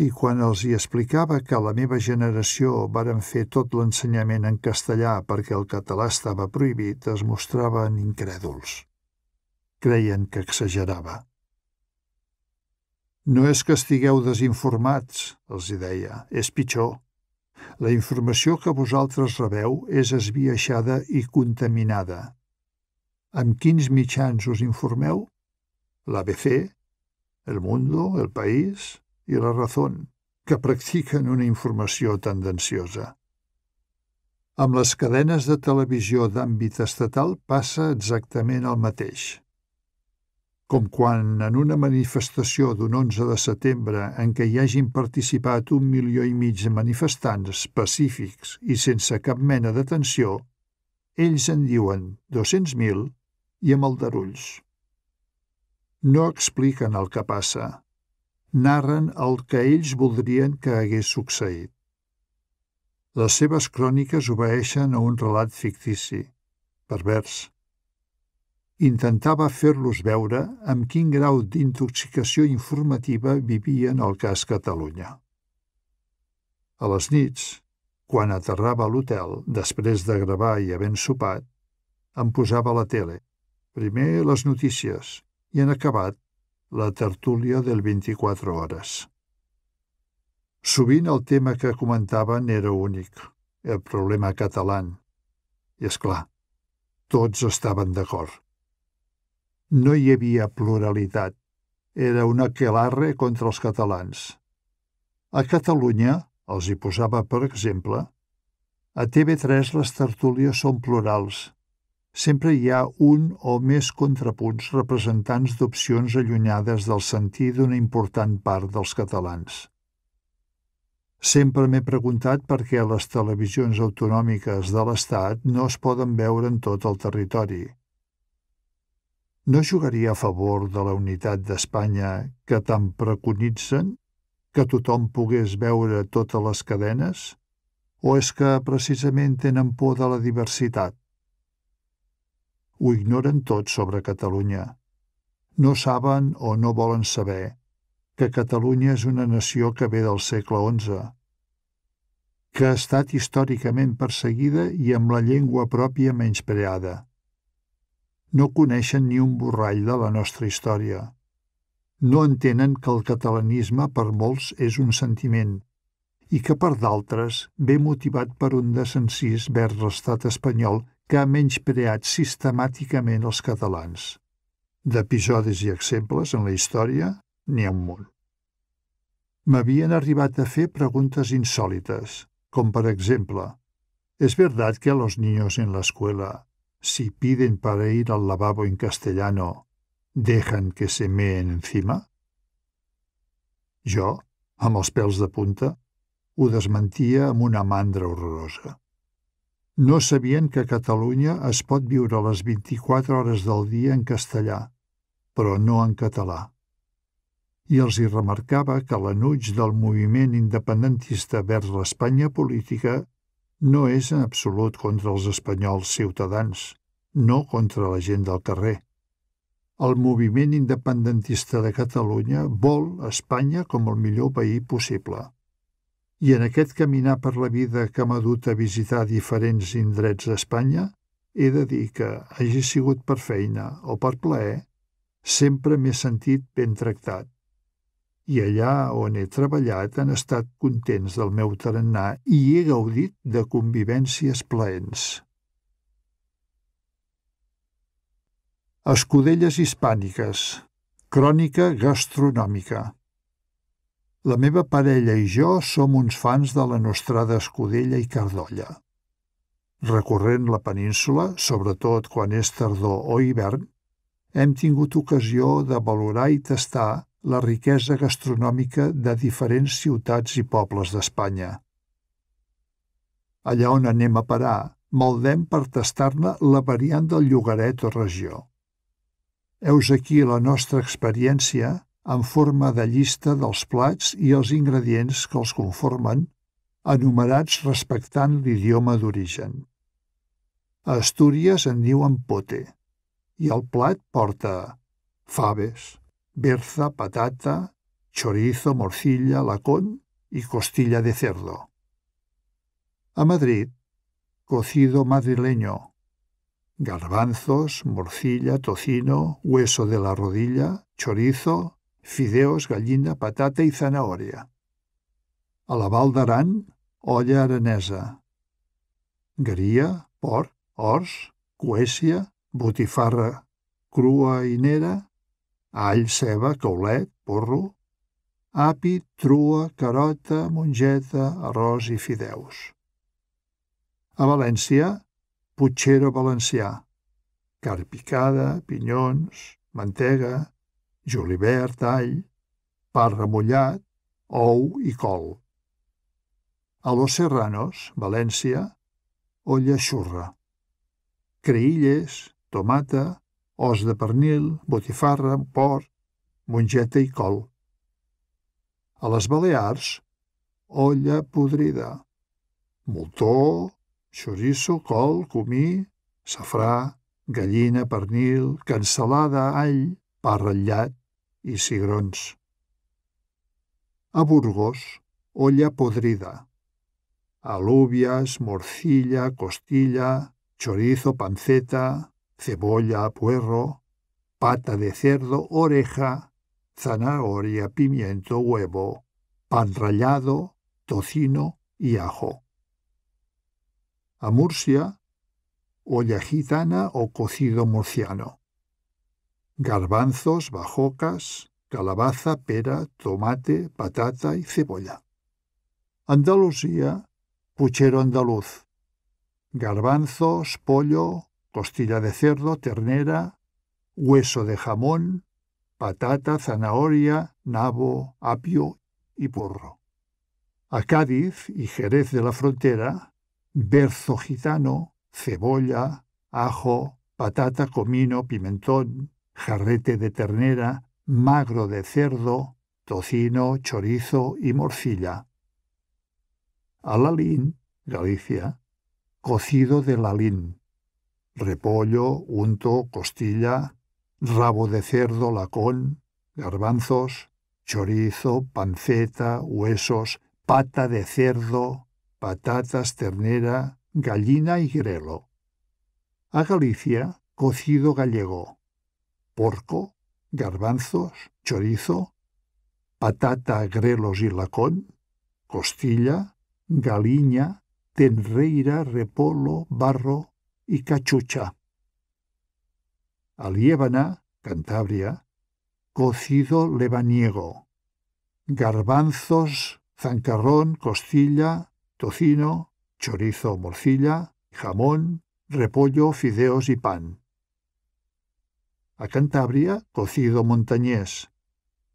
[SPEAKER 2] I quan els hi explicava que la meva generació varen fer tot l'ensenyament en castellà perquè el català estava prohibit, es mostraven incrèduls. Creien que exagerava. No és que estigueu desinformats, els hi deia, és pitjor. La informació que vosaltres rebeu és esbiaixada i contaminada. Amb quins mitjans us informeu? L'ABC, El Mundo, El País i La Razón, que practiquen una informació tendenciosa. Amb les cadenes de televisió d'àmbit estatal passa exactament el mateix com quan en una manifestació d'un 11 de setembre en què hi hagin participat un milió i mig de manifestants pacífics i sense cap mena de tensió, ells en diuen 200.000 i amb aldarulls. No expliquen el que passa, narren el que ells voldrien que hagués succeït. Les seves cròniques obeeixen a un relat fictici, pervers, intentava fer-los veure amb quin grau d'intoxicació informativa vivien el cas Catalunya. A les nits, quan aterrava a l'hotel, després de gravar i havent sopat, em posava a la tele, primer les notícies i, en acabat, la tertúlia del 24 hores. Sovint el tema que comentaven era únic, el problema català. I, és clar, tots estaven d'acord. No hi havia pluralitat. Era una quelarre contra els catalans. A Catalunya, els hi posava per exemple, a TV3 les tertúlies són plurals. Sempre hi ha un o més contrapunts representants d'opcions allunyades del sentit d'una important part dels catalans. Sempre m'he preguntat per què les televisions autonòmiques de l'Estat no es poden veure en tot el territori no jugaria a favor de la unitat d'Espanya que tant preconitzen? Que tothom pogués veure totes les cadenes? O és que precisament tenen por de la diversitat? Ho ignoren tot sobre Catalunya. No saben o no volen saber que Catalunya és una nació que ve del segle XI, que ha estat històricament perseguida i amb la llengua pròpia menyspreada no coneixen ni un borrall de la nostra història. No entenen que el catalanisme per molts és un sentiment i que per d'altres ve motivat per un descensís vers l'estat espanyol que ha menyspreat sistemàticament els catalans. D'episodis i exemples en la història n'hi ha un munt. M'havien arribat a fer preguntes insòlites, com per exemple «És verdad que a los niños en la escuela si piden para ir al lavabo en castellano, dejan que se meen encima? Jo, amb els pèls de punta, ho desmentia amb una mandra horrorosa. No sabien que a Catalunya es pot viure les 24 hores del dia en castellà, però no en català. I els hi remarcava que l'anuig del moviment independentista vers l'Espanya política no és en absolut contra els espanyols ciutadans, no contra la gent del carrer. El moviment independentista de Catalunya vol Espanya com el millor país possible. I en aquest caminar per la vida que m'ha dut a visitar diferents indrets d'Espanya, he de dir que, hagi sigut per feina o per plaer, sempre m'he sentit ben tractat i allà on he treballat han estat contents del meu tarannà i he gaudit de convivències plaents. Escudelles hispàniques, crònica gastronòmica. La meva parella i jo som uns fans de la nostrada escudella i cardolla. Recorrent la península, sobretot quan és tardor o hivern, hem tingut ocasió de valorar i tastar la riquesa gastronòmica de diferents ciutats i pobles d'Espanya. Allà on anem a parar, maldem per tastar-ne la variant del llogaret o regió. Heus aquí la nostra experiència en forma de llista dels plats i els ingredients que els conformen, enumerats respectant l'idioma d'origen. A Astúries en diuen pote, i el plat porta faves, berza, patata, chorizo, morcilla, lacón y costilla de cerdo. A Madrid, cocido madrileño, garbanzos, morcilla, tocino, hueso de la rodilla, chorizo, fideos, gallina, patata y zanahoria. A la Val olla aranesa. Gría, por, hors, cuesia, butifarra, crua y nera all, ceba, caulet, porro, api, trua, carota, mongeta, arròs i fideus. A València, putxero valencià, car picada, pinyons, mantega, julivert, all, pa remullat, ou i col. A Los Serranos, València, olla xurra, creïlles, tomata, os de pernil, botifarra, porc, mongeta i col. A les Balears, olla podrida, moltó, xoriço, col, comí, safrà, gallina, pernil, cansalada, all, pa ratllat i cigrons. A Burgos, olla podrida, alúbies, morcilla, costilla, chorizo, panceta, cebolla, puerro, pata de cerdo, oreja, zanahoria, pimiento, huevo, pan rallado, tocino y ajo. A Murcia, olla gitana o cocido murciano. Garbanzos, bajocas, calabaza, pera, tomate, patata y cebolla. Andalucía, puchero andaluz. Garbanzos, pollo, costilla de cerdo, ternera, hueso de jamón, patata, zanahoria, nabo, apio y porro. A Cádiz y Jerez de la Frontera, berzo gitano, cebolla, ajo, patata, comino, pimentón, jarrete de ternera, magro de cerdo, tocino, chorizo y morcilla. Alalín, Galicia, cocido de lalín repollo, unto, costilla, rabo de cerdo, lacón, garbanzos, chorizo, panceta, huesos, pata de cerdo, patatas, ternera, gallina y grelo. A Galicia, cocido gallego, porco, garbanzos, chorizo, patata, grelos y lacón, costilla, galiña, tenreira, repolo, barro, y cachucha. liébana, Cantabria, cocido lebaniego, garbanzos, zancarrón, costilla, tocino, chorizo, morcilla, jamón, repollo, fideos y pan. A Cantabria, cocido montañés,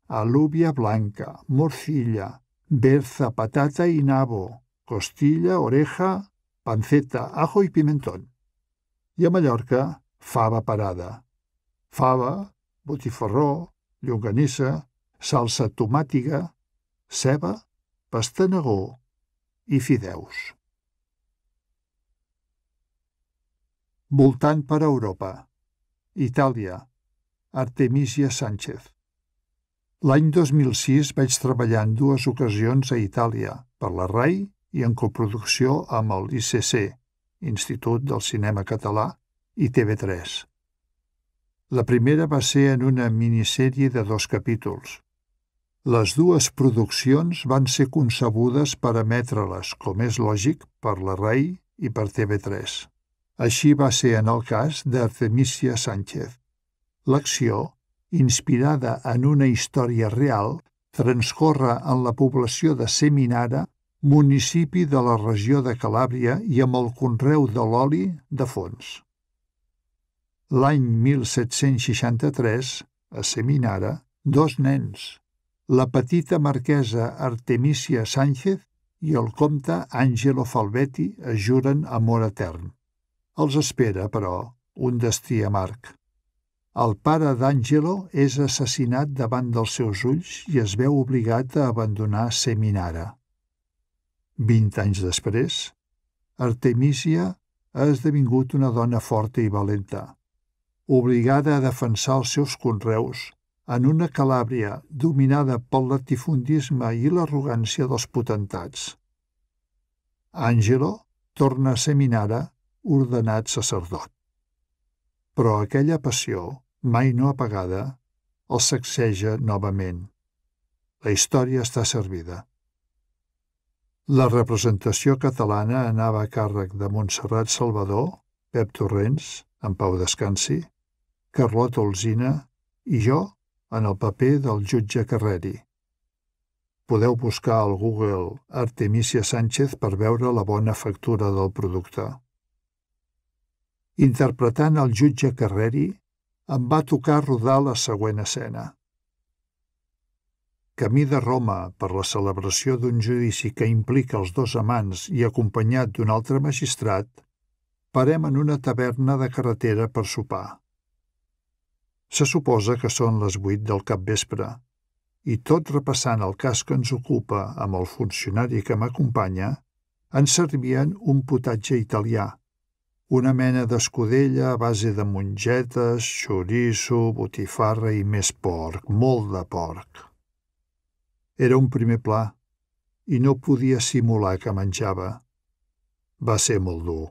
[SPEAKER 2] alubia blanca, morcilla, berza, patata y nabo, costilla, oreja, panceta, ajo y pimentón. i a Mallorca, fava parada. Fava, botifarró, llonganissa, salsa tomàtiga, ceba, pastanagó i fideus. Voltant per Europa, Itàlia, Artemisia Sánchez. L'any 2006 vaig treballar en dues ocasions a Itàlia, per la RAI i en coproducció amb el ICC, Institut del Cinema Català i TV3. La primera va ser en una minissèrie de dos capítols. Les dues produccions van ser concebudes per emetre-les, com és lògic, per la RAI i per TV3. Així va ser en el cas d'Artemisia Sánchez. L'acció, inspirada en una història real, transcorre en la població de Seminara municipi de la regió de Calàbria i amb el conreu de l'oli de fons. L'any 1763, a Seminara, dos nens, la petita marquesa Artemisia Sánchez i el comte Angelo Falvetti es juren amor etern. Els espera, però, un destí amarg. El pare d'Angelo és assassinat davant dels seus ulls i es veu obligat a abandonar Seminara. Vint anys després, Artemisia ha esdevingut una dona forta i valenta, obligada a defensar els seus conreus en una Calàbria dominada pel latifundisme i l'arrogància dels potentats. Àngelo torna a ser Minara, ordenat sacerdot. Però aquella passió, mai no apagada, el sacseja novament. La història està servida. La representació catalana anava a càrrec de Montserrat Salvador, Pep Torrents, en Pau Descansi, Carlota Olzina i jo en el paper del jutge Carreri. Podeu buscar al Google Artemisia Sánchez per veure la bona factura del producte. Interpretant el jutge Carreri, em va tocar rodar la següent escena camí de Roma per la celebració d'un judici que implica els dos amants i acompanyat d'un altre magistrat, parem en una taverna de carretera per sopar. Se suposa que són les vuit del capvespre, i tot repassant el cas que ens ocupa amb el funcionari que m'acompanya, ens servien un potatge italià, una mena d'escudella a base de mongetes, xoriço, botifarra i més porc, molt de porc. Era un primer pla i no podia simular que menjava. Va ser molt dur.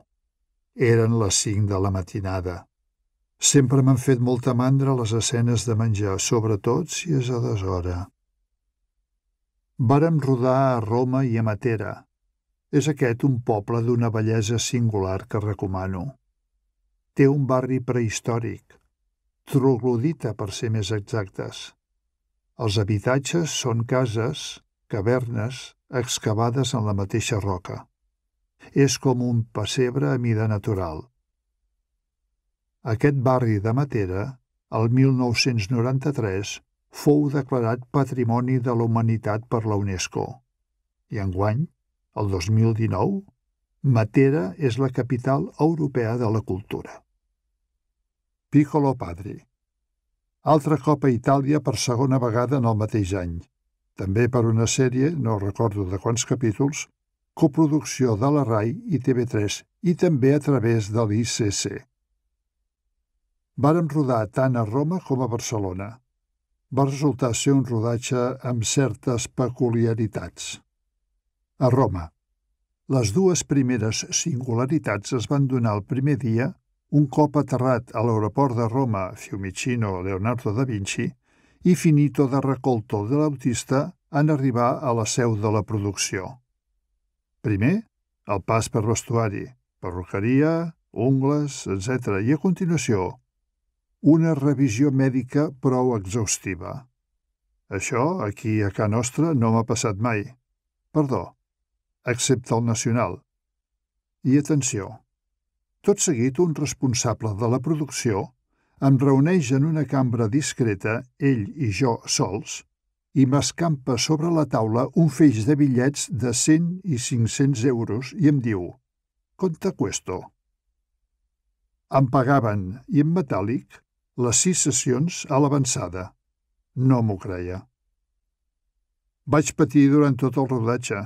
[SPEAKER 2] Eren les cinc de la matinada. Sempre m'han fet molta mandra les escenes de menjar, sobretot si és a deshora. Vàrem rodar a Roma i a Matera. És aquest un poble d'una bellesa singular que recomano. Té un barri prehistòric, troglodita per ser més exactes. Els habitatges són cases, cavernes, excavades en la mateixa roca. És com un pessebre a mida natural. Aquest barri de Matera, el 1993, fou declarat Patrimoni de la Humanitat per la UNESCO. I enguany, el 2019, Matera és la capital europea de la cultura. Piccolo Padre altre cop a Itàlia per segona vegada en el mateix any, també per una sèrie, no recordo de quants capítols, coproducció de la RAI i TV3 i també a través de l'ICC. Vàrem rodar tant a Roma com a Barcelona. Va resultar ser un rodatge amb certes peculiaritats. A Roma. Les dues primeres singularitats es van donar el primer dia un cop aterrat a l'aeroport de Roma Fiumicino Leonardo da Vinci i Finito de Recolto de l'Autista en arribar a la seu de la producció. Primer, el pas per vestuari, perruqueria, ungles, etc. i a continuació, una revisió mèdica prou exhaustiva. Això, aquí a Ca Nostra, no m'ha passat mai. Perdó, excepte el nacional. I atenció, tot seguit, un responsable de la producció em reuneix en una cambra discreta, ell i jo sols, i m'escampa sobre la taula un feix de bitllets de 100 i 500 euros i em diu «Conta questo». Em pagaven, i en metàl·lic, les sis sessions a l'avançada. No m'ho creia. Vaig patir durant tot el rodatge.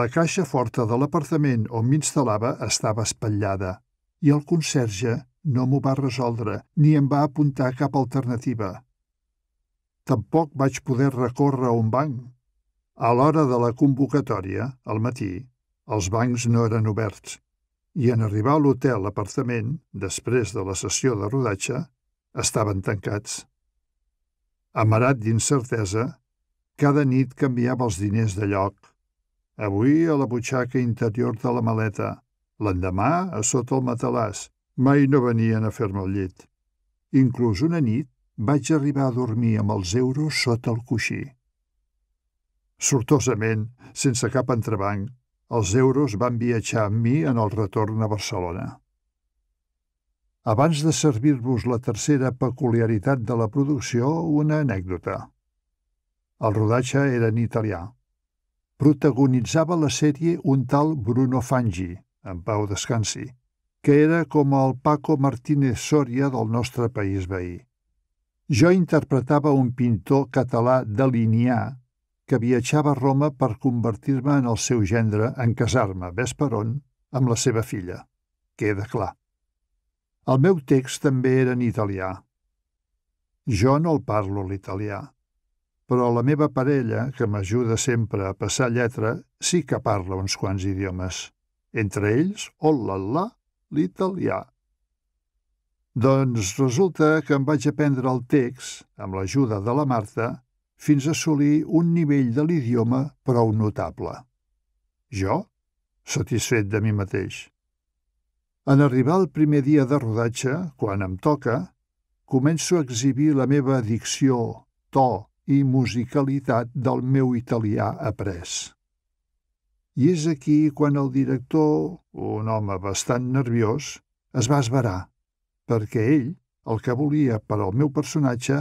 [SPEAKER 2] La caixa forta de l'apartament on m'instal·lava estava espatllada i el conserge no m'ho va resoldre ni em va apuntar cap alternativa. Tampoc vaig poder recórrer a un banc. A l'hora de la convocatòria, al matí, els bancs no eren oberts i en arribar a l'hotel-apartament, després de la sessió de rodatge, estaven tancats. Amarat d'incertesa, cada nit canviava els diners de lloc. Avui a la butxaca interior de la maleta, L'endemà, a sota el matalàs, mai no venien a fer-me el llit. Inclús una nit vaig arribar a dormir amb els euros sota el coixí. Sortosament, sense cap entrebanc, els euros van viatjar amb mi en el retorn a Barcelona. Abans de servir-vos la tercera peculiaritat de la producció, una anècdota. El rodatge era en italià. Protagonitzava la sèrie un tal Bruno Fangi, en pau descansi, que era com el Paco Martínez Soria del nostre país veí. Jo interpretava un pintor català de Linià que viatjava a Roma per convertir-me en el seu gendre en casar-me, ves per on, amb la seva filla. Queda clar. El meu text també era en italià. Jo no el parlo l'italià, però la meva parella, que m'ajuda sempre a passar lletra, sí que parla uns quants idiomes entre ells, oh la la, l'italià. Doncs resulta que em vaig aprendre el text, amb l'ajuda de la Marta, fins a assolir un nivell de l'idioma prou notable. Jo, satisfet de mi mateix. En arribar el primer dia de rodatge, quan em toca, començo a exhibir la meva dicció, to i musicalitat del meu italià après. I és aquí quan el director, un home bastant nerviós, es va esverar, perquè ell, el que volia per al meu personatge,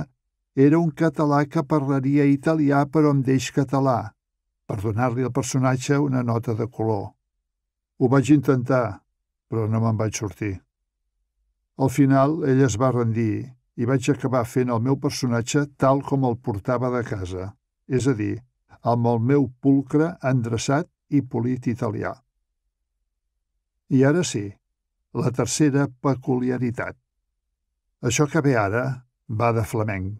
[SPEAKER 2] era un català que parlaria italià però em deix català, per donar-li al personatge una nota de color. Ho vaig intentar, però no me'n vaig sortir. Al final, ell es va rendir i vaig acabar fent el meu personatge tal com el portava de casa, és a dir, amb el meu pulcre endreçat i polit italià. I ara sí, la tercera peculiaritat. Això que ve ara va de flamenc.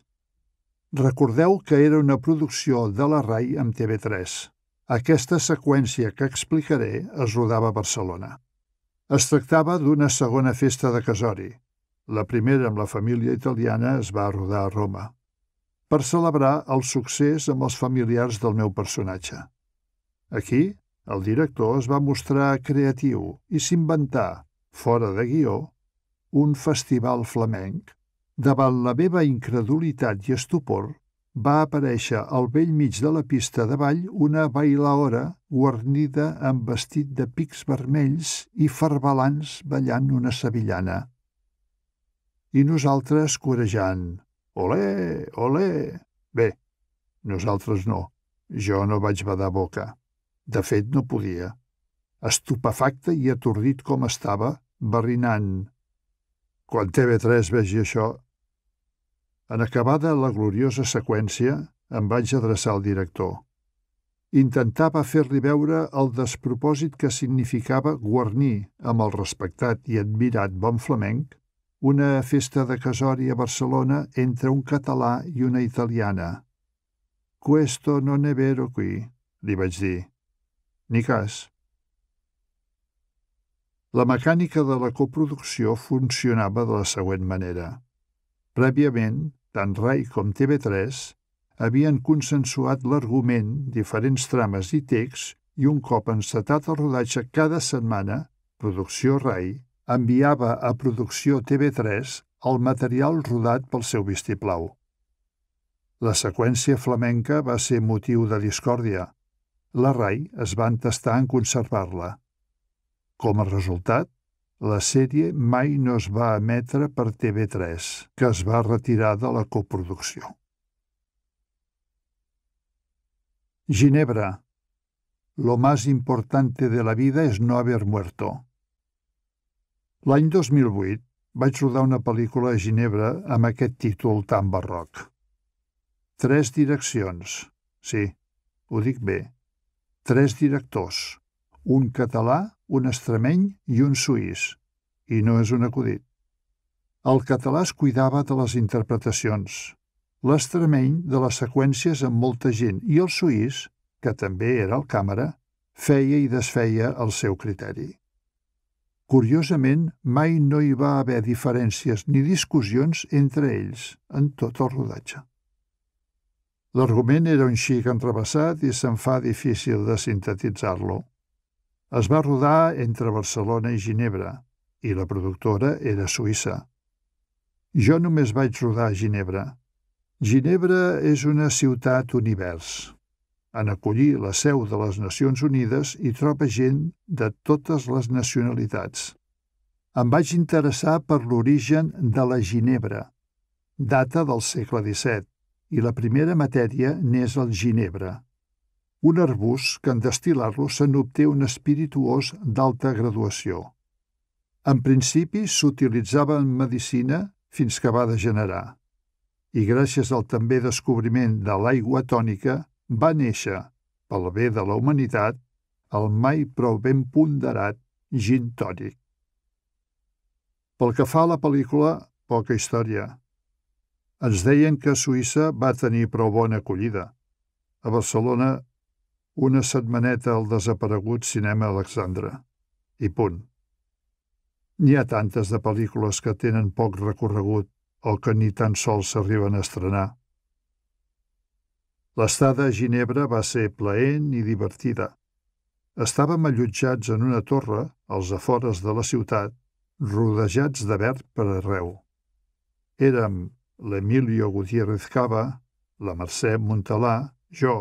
[SPEAKER 2] Recordeu que era una producció de la RAI amb TV3. Aquesta seqüència que explicaré es rodava a Barcelona. Es tractava d'una segona festa de casori. La primera amb la família italiana es va rodar a Roma per celebrar el succés amb els familiars del meu personatge. Aquí, el director es va mostrar creatiu i s'inventà, fora de guió, un festival flamenc. Davant la meva incredulitat i estupor, va aparèixer al vell mig de la pista de ball una bailaora guarnida amb vestit de pics vermells i farbalans ballant una sevillana. I nosaltres corejant. Olé, olé! Bé, nosaltres no. Jo no vaig badar boca. De fet, no podia. Estupefacte i atordit com estava, barrinant. Quan TV3 vegi això... En acabada la gloriosa seqüència, em vaig adreçar al director. Intentava fer-li veure el despropòsit que significava guarnir amb el respectat i admirat bon flamenc una festa de casori a Barcelona entre un català i una italiana. «Questo non è vero qui», li vaig dir cas. La mecànica de la coproducció funcionava de la següent manera. Prèviament, tant RAI com TV3 havien consensuat l'argument, diferents trames i texts, i un cop encetat el rodatge cada setmana, Producció RAI enviava a Producció TV3 el material rodat pel seu vistiplau. La seqüència flamenca va ser motiu de discòrdia, la Rai es va entestar en conservar-la. Com a resultat, la sèrie mai no es va emetre per TV3, que es va retirar de la coproducció. Ginebra. Lo más importante de la vida es no haber muerto. L'any 2008 vaig rodar una pel·lícula a Ginebra amb aquest títol tan barroc. Tres direccions. Sí, ho dic bé tres directors, un català, un extremeny i un suís, i no és un acudit. El català es cuidava de les interpretacions, l'estremeny de les seqüències amb molta gent i el suís, que també era el càmera, feia i desfeia el seu criteri. Curiosament, mai no hi va haver diferències ni discussions entre ells en tot el rodatge. L'argument era un xic entrevessat i se'n fa difícil de sintetitzar-lo. Es va rodar entre Barcelona i Ginebra, i la productora era suïssa. Jo només vaig rodar a Ginebra. Ginebra és una ciutat univers. En acollir la seu de les Nacions Unides hi troba gent de totes les nacionalitats. Em vaig interessar per l'origen de la Ginebra, data del segle XVII, i la primera matèria n'és el ginebre, un arbust que en destil·lar-lo se n'obté un espirituós d'alta graduació. En principi s'utilitzava en medicina fins que va degenerar, i gràcies al també descobriment de l'aigua tònica va néixer, pel bé de la humanitat, el mai prou ben ponderat gin tònic. Pel que fa a la pel·lícula, poca història – ens deien que Suïssa va tenir prou bona acollida. A Barcelona, una setmaneta al desaparegut cinema Alexandra. I punt. N'hi ha tantes de pel·lícules que tenen poc recorregut o que ni tan sols s'arriben a estrenar. L'estada a Ginebra va ser plaent i divertida. Estàvem allotjats en una torre, als afores de la ciutat, rodejats de verd per arreu. Érem l'Emilio Gutiérrez Cava, la Mercè Montalà, jo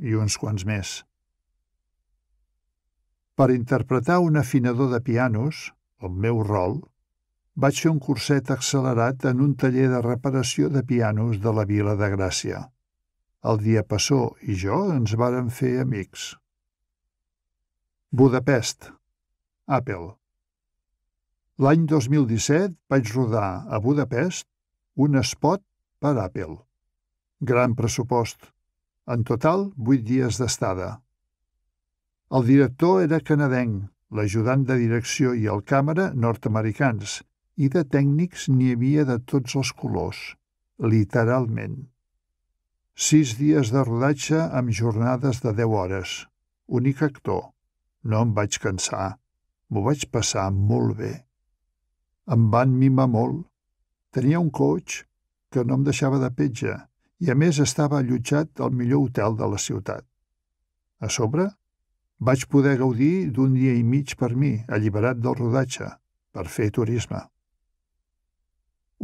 [SPEAKER 2] i uns quants més. Per interpretar un afinador de pianos, el meu rol, vaig fer un curset accelerat en un taller de reparació de pianos de la Vila de Gràcia. El dia passó i jo ens varen fer amics. Budapest, Apple. L'any 2017 vaig rodar a Budapest un spot per Apple. Gran pressupost. En total, vuit dies d'estada. El director era canadenc, l'ajudant de direcció i el càmera nord-americans, i de tècnics n'hi havia de tots els colors, literalment. Sis dies de rodatge amb jornades de deu hores. Únic actor. No em vaig cansar. M'ho vaig passar molt bé. Em van mimar molt Tenia un coach que no em deixava de petja i, a més, estava allotjat al millor hotel de la ciutat. A sobre, vaig poder gaudir d'un dia i mig per mi, alliberat del rodatge, per fer turisme.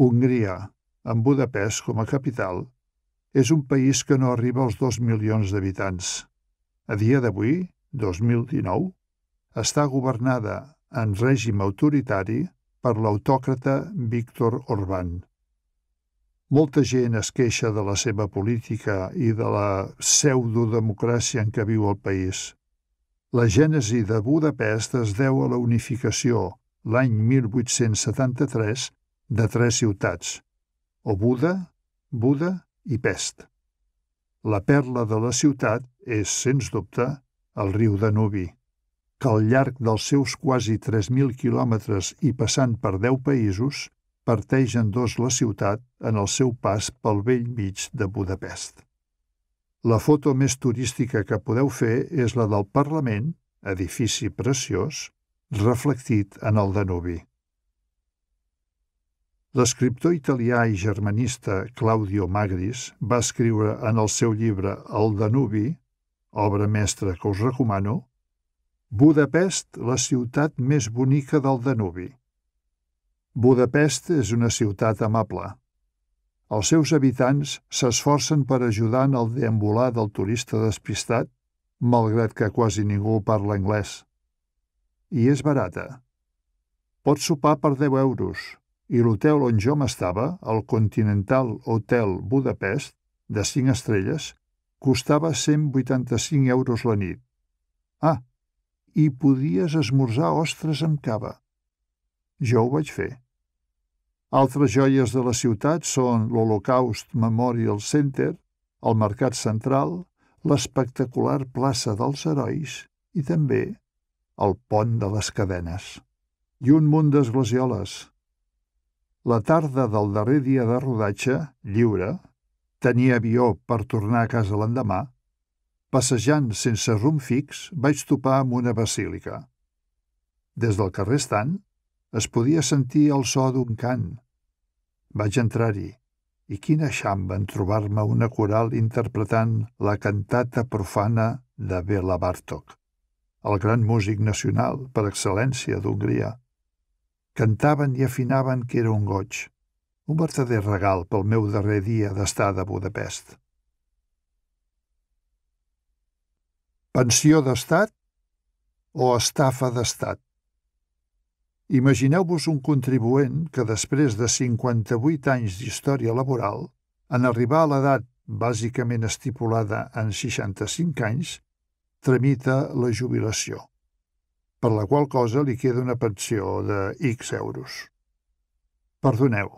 [SPEAKER 2] Hongria, amb Budapest com a capital, és un país que no arriba als 2 milions d'habitants. A dia d'avui, 2019, està governada en règim autoritari per l'autòcrata Víctor Orbán. Molta gent es queixa de la seva política i de la pseudodemocràcia en què viu el país. La gènesi de Budapest es deu a la unificació, l'any 1873, de tres ciutats, o Buda, Buda i Pest. La perla de la ciutat és, sens dubte, el riu Danubi que al llarg dels seus quasi 3.000 quilòmetres i passant per 10 països, parteix en dos la ciutat en el seu pas pel vell mig de Budapest. La foto més turística que podeu fer és la del Parlament, edifici preciós, reflectit en el Danubi. L'escriptor italià i germanista Claudio Magris va escriure en el seu llibre El Danubi, obra mestra que us recomano, Budapest, la ciutat més bonica del Danubi. Budapest és una ciutat amable. Els seus habitants s'esforcen per ajudar en el deambular del turista despistat, malgrat que quasi ningú parla anglès. I és barata. Pots sopar per 10 euros, i l'hotel on jo m'estava, el Continental Hotel Budapest, de 5 estrelles, costava 185 euros la nit. Ah, i podies esmorzar ostres amb cava. Jo ho vaig fer. Altres joies de la ciutat són l'Holocaust Memorial Center, el Mercat Central, l'espectacular plaça dels Herois i també el pont de les cadenes. I un munt d'esglesioles. La tarda del darrer dia de rodatge, lliure, tenia avió per tornar a casa l'endemà, Passejant sense rumb fix, vaig topar amb una basílica. Des del carrer Estant es podia sentir el so d'un cant. Vaig entrar-hi, i quina xamba en trobar-me una coral interpretant la cantata profana de Bela Bartok, el gran músic nacional per excel·lència d'Hongria. Cantaven i afinaven que era un goig, un verdader regal pel meu darrer dia d'estada a Budapest. pensió d'estat o estafa d'estat. Imagineu-vos un contribuent que després de 58 anys d'història laboral, en arribar a l'edat bàsicament estipulada en 65 anys, tramita la jubilació, per la qual cosa li queda una pensió de X euros. Perdoneu,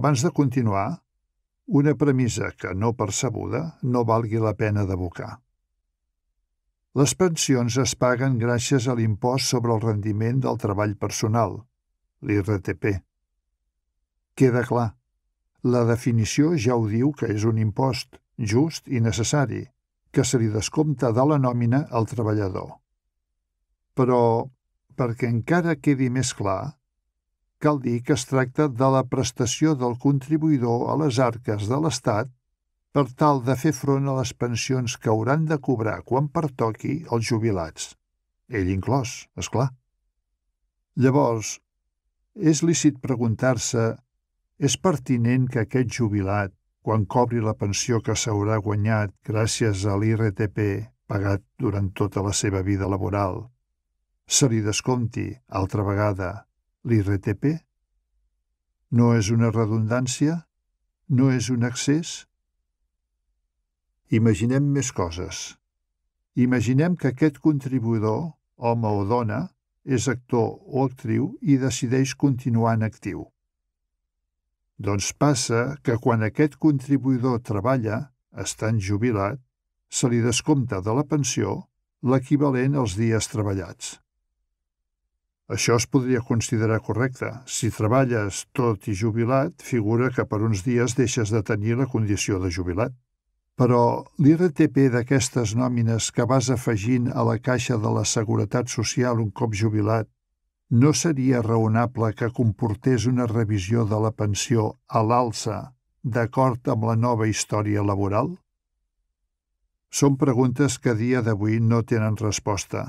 [SPEAKER 2] abans de continuar, una premissa que no percebuda no valgui la pena d'abocar. Les pensions es paguen gràcies a l'impost sobre el rendiment del treball personal, l'IRTP. Queda clar, la definició ja ho diu que és un impost just i necessari, que se li descompta de la nòmina al treballador. Però, perquè encara quedi més clar, cal dir que es tracta de la prestació del contribuïdor a les arques de l'Estat per tal de fer front a les pensions que hauran de cobrar quan pertoqui els jubilats, ell inclòs, és clar. Llavors, és lícit preguntar-se és pertinent que aquest jubilat, quan cobri la pensió que s'haurà guanyat gràcies a l'IRTP pagat durant tota la seva vida laboral, se li descompti, altra vegada, l'IRTP? No és una redundància? No és un accés? Imaginem més coses. Imaginem que aquest contribuïdor, home o dona, és actor o actriu i decideix continuar en actiu. Doncs passa que quan aquest contribuïdor treballa, estant jubilat, se li descompta de la pensió l'equivalent als dies treballats. Això es podria considerar correcte. Si treballes tot i jubilat, figura que per uns dies deixes de tenir la condició de jubilat però l'IRTP d'aquestes nòmines que vas afegint a la caixa de la Seguretat Social un cop jubilat no seria raonable que comportés una revisió de la pensió a l'alça d'acord amb la nova història laboral? Són preguntes que a dia d'avui no tenen resposta.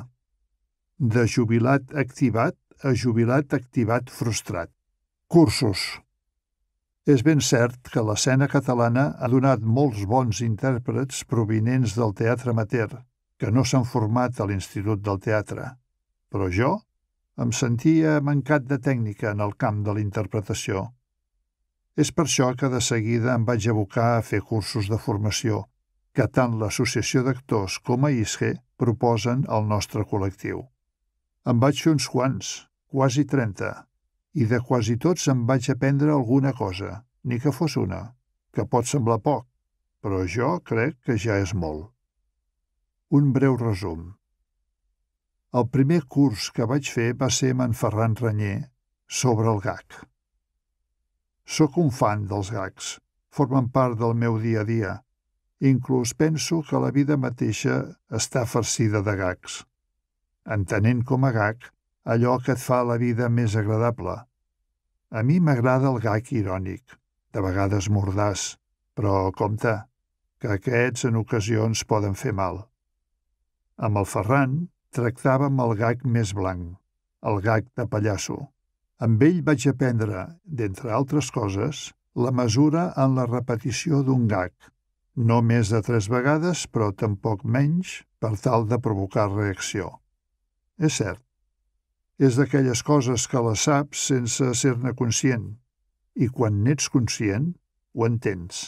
[SPEAKER 2] De jubilat activat a jubilat activat frustrat. Cursos. És ben cert que l'escena catalana ha donat molts bons intèrprets provinents del teatre amateur, que no s'han format a l'Institut del Teatre. Però jo em sentia mancat de tècnica en el camp de la interpretació. És per això que de seguida em vaig abocar a fer cursos de formació, que tant l'Associació d'Actors com a ISGE proposen al nostre col·lectiu. Em vaig fer uns quants, quasi 30, i de quasi tots em vaig aprendre alguna cosa, ni que fos una, que pot semblar poc, però jo crec que ja és molt. Un breu resum. El primer curs que vaig fer va ser amb en Ferran Renyer, sobre el GAC. Sóc un fan dels gacs, formen part del meu dia a dia, inclús penso que la vida mateixa està farcida de gacs. Entenent com a gac, allò que et fa la vida més agradable. A mi m'agrada el gag irònic, de vegades mordàs, però compte, que aquests en ocasions poden fer mal. Amb el Ferran tractàvem el gag més blanc, el gag de pallasso. Amb ell vaig aprendre, d'entre altres coses, la mesura en la repetició d'un gag, no més de tres vegades, però tampoc menys, per tal de provocar reacció. És cert, és d'aquelles coses que les saps sense ser-ne conscient, i quan n'ets conscient, ho entens.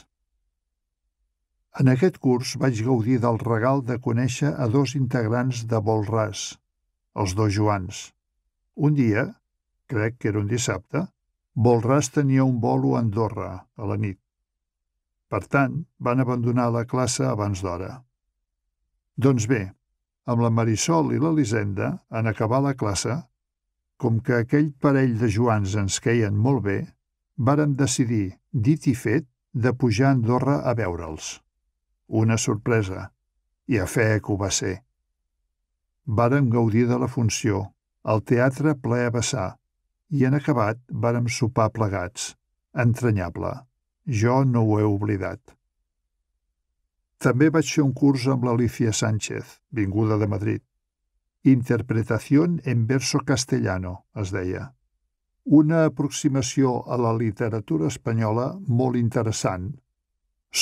[SPEAKER 2] En aquest curs vaig gaudir del regal de conèixer a dos integrants de Volràs, els dos Joans. Un dia, crec que era un dissabte, Volràs tenia un bolo a Andorra, a la nit. Per tant, van abandonar la classe abans d'hora. Doncs bé, amb la Marisol i l'Elisenda, en acabar la classe, com que aquell parell de Joans ens queien molt bé, vàrem decidir, dit i fet, de pujar a Andorra a veure'ls. Una sorpresa. I a fe que ho va ser. Vàrem gaudir de la funció, el teatre ple a vessar, i en acabat vàrem sopar plegats. Entranyable. Jo no ho he oblidat. També vaig fer un curs amb l'Alicia Sánchez, vinguda de Madrid. Interpretación en verso castellano, es deia. Una aproximació a la literatura espanyola molt interessant,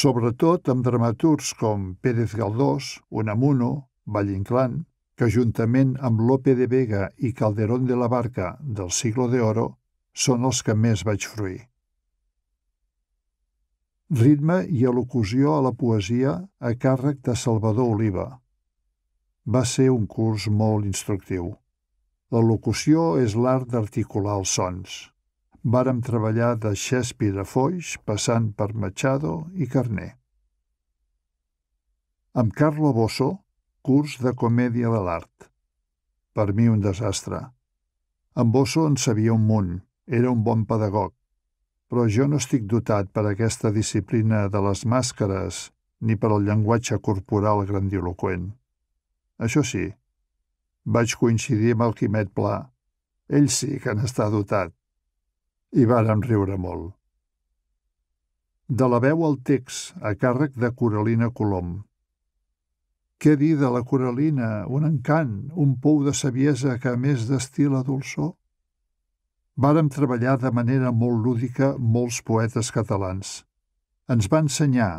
[SPEAKER 2] sobretot amb dramaturgs com Pérez Galdós, Unamuno, Vallinclán, que juntament amb Lope de Vega i Calderón de la Barca del siglo de Oro són els que més vaig fruir. Ritme i elocució a la poesia a càrrec de Salvador Oliva. Va ser un curs molt instructiu. La locució és l'art d'articular els sons. Vàrem treballar de Shakespeare a Foix, passant per Machado i Carné. Amb Carlo Bosso, curs de comèdia de l'art. Per mi un desastre. En Bosso en sabia un munt, era un bon pedagog, però jo no estic dotat per aquesta disciplina de les màscares ni per al llenguatge corporal grandiloquent. Això sí, vaig coincidir amb el Quimet Pla. Ell sí que n'està dotat. I vàrem riure molt. De la veu al text, a càrrec de Coralina Colom. Què dir de la Coralina, un encant, un pou de saviesa que a més destila dolçó? Vàrem treballar de manera molt lúdica molts poetes catalans. Ens va ensenyar,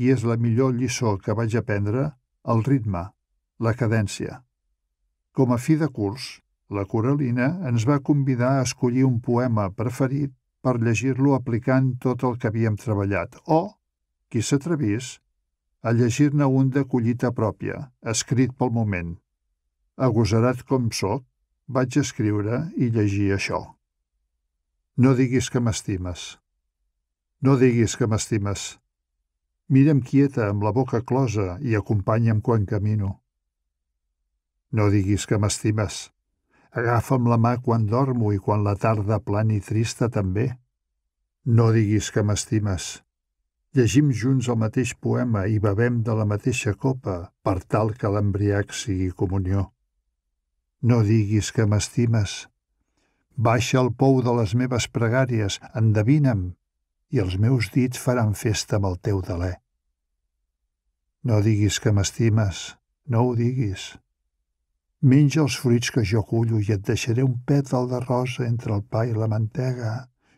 [SPEAKER 2] i és la millor lliçó que vaig aprendre, el ritme la cadència. Com a fi de curs, la Coralina ens va convidar a escollir un poema preferit per llegir-lo aplicant tot el que havíem treballat, o, qui s'atrevís, a llegir-ne un de collita pròpia, escrit pel moment. Agosarat com sóc, vaig escriure i llegir això. No diguis que m'estimes. No diguis que m'estimes. Mira'm quieta amb la boca closa i acompanya'm quan camino. No diguis que m'estimes. Agafa'm la mà quan dormo i quan la tarda plan i trista també. No diguis que m'estimes. Llegim junts el mateix poema i bevem de la mateixa copa per tal que l'embriac sigui comunió. No diguis que m'estimes. Baixa el pou de les meves pregàries, endevina'm, i els meus dits faran festa amb el teu delè. No diguis que m'estimes, no ho diguis. Menja els fruits que jo cullo i et deixaré un pètal de rosa entre el pa i la mantega,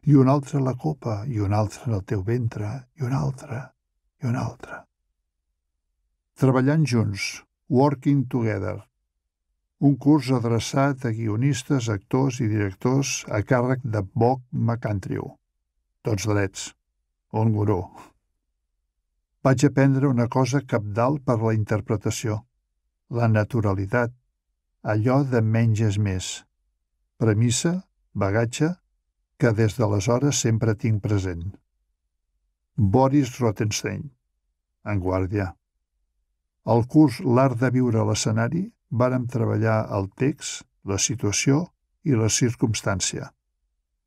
[SPEAKER 2] i un altre a la copa, i un altre en el teu ventre, i un altre, i un altre. Treballant junts, Working Together, un curs adreçat a guionistes, actors i directors a càrrec de Bob McAndrew. Tots drets. Un gurú. Vaig aprendre una cosa capdalt per la interpretació, la naturalitat, allò de menys és més, premissa, bagatge, que des d'aleshores sempre tinc present. Boris Rottenstein, en guàrdia. Al curs L'art de viure a l'escenari vàrem treballar el text, la situació i la circumstància,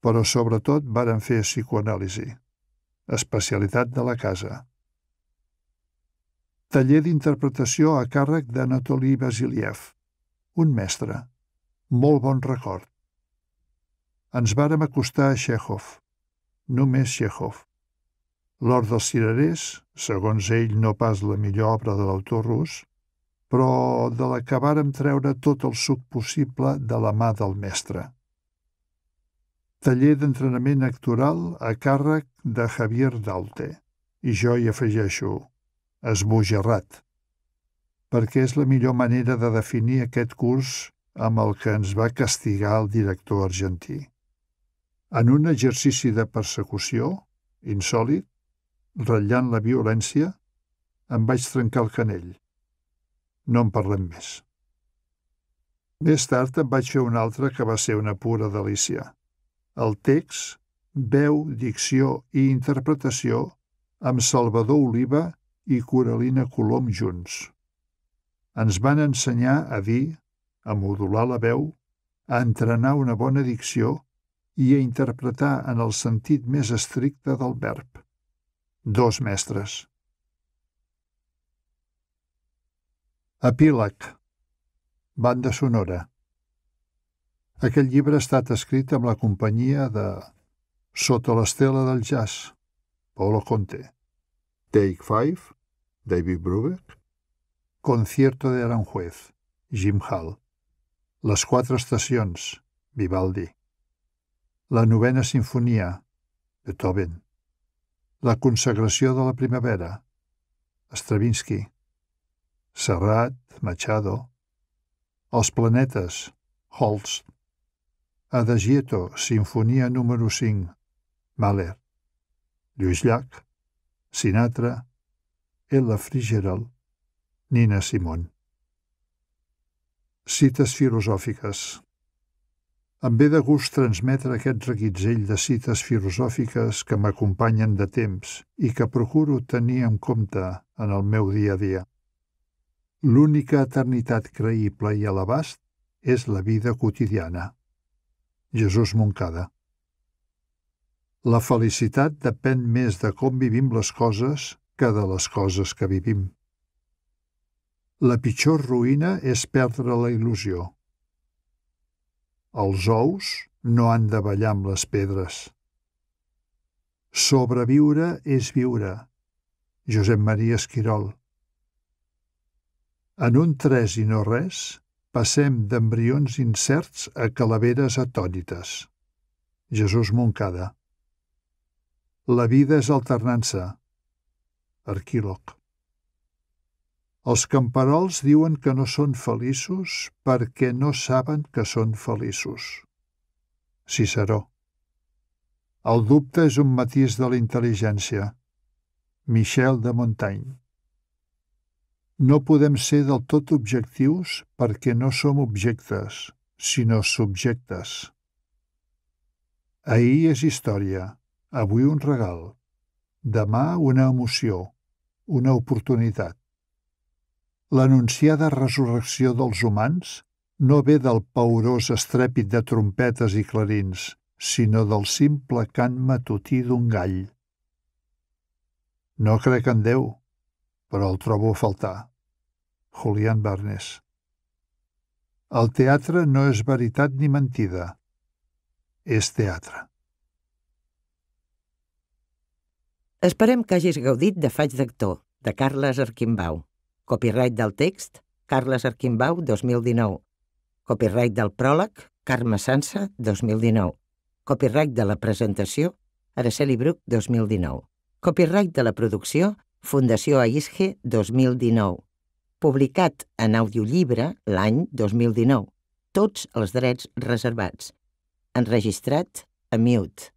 [SPEAKER 2] però sobretot vàrem fer psicoanàlisi, especialitat de la casa. Taller d'interpretació a càrrec d'Anatoli Basiliev, un mestre. Molt bon record. Ens vàrem acostar a Chekhov. Només Chekhov. L'or dels Cirerers, segons ell no pas la millor obra de l'autor rus, però de la que vàrem treure tot el suc possible de la mà del mestre. Taller d'entrenament actoral a càrrec de Javier Dalte. i jo hi afegeixo esbojarrat perquè és la millor manera de definir aquest curs amb el que ens va castigar el director argentí. En un exercici de persecució, insòlid, ratllant la violència, em vaig trencar el canell. No en parlem més. Més tard em vaig fer un altre que va ser una pura delícia. El text, veu, dicció i interpretació amb Salvador Oliva i Coralina Colom junts ens van ensenyar a dir, a modular la veu, a entrenar una bona dicció i a interpretar en el sentit més estricte del verb. Dos mestres. Epíleg Banda sonora Aquest llibre ha estat escrit amb la companyia de Sota l'estela del jazz, Paulo Conte, Take Five, David Brubeck, Concierto de Aranjuez, Jim Hall. Les quatre estacions, Vivaldi. La novena sinfonia, Beethoven. La consagració de la primavera, Stravinsky. Serrat, Machado. Els planetes, Holst. Adagieto, sinfonia número 5, Mahler. Lluís Llach, Sinatra, Ella Frigerald. Nina Simón. Cites filosòfiques em ve de gust transmetre aquest reguitzell de cites filosòfiques que m'acompanyen de temps i que procuro tenir en compte en el meu dia a dia. L'única eternitat creïble i a l'abast és la vida quotidiana. Jesús Moncada La felicitat depèn més de com vivim les coses que de les coses que vivim. La pitjor ruïna és perdre la il·lusió. Els ous no han de ballar amb les pedres. Sobreviure és viure. Josep Maria Esquirol. En un tres i no res, passem d'embrions incerts a calaveres atònites. Jesús Moncada. La vida és alternança. Arquíloc. Els camperols diuen que no són feliços perquè no saben que són feliços. Ciceró. El dubte és un matís de la intel·ligència. Michel de Montaigne. No podem ser del tot objectius perquè no som objectes, sinó subjectes. Ahir és història, avui un regal, demà una emoció, una oportunitat l'anunciada resurrecció dels humans no ve del paurós estrèpit de trompetes i clarins, sinó del simple cant matutí d'un gall. No crec en Déu, però el trobo a faltar. Julián Barnes. El teatre no és veritat ni mentida.
[SPEAKER 1] És teatre. Esperem que hagis gaudit de Faig d'actor, de Carles Arquimbau. Copyright del text, Carles Arquimbau, 2019. Copyright del pròleg, Carme Sansa, 2019. Copyright de la presentació, Araceli Bruc, 2019. Copyright de la producció, Fundació Aisge, 2019. Publicat en audiollibre l'any 2019. Tots els drets reservats. Enregistrat a Mute.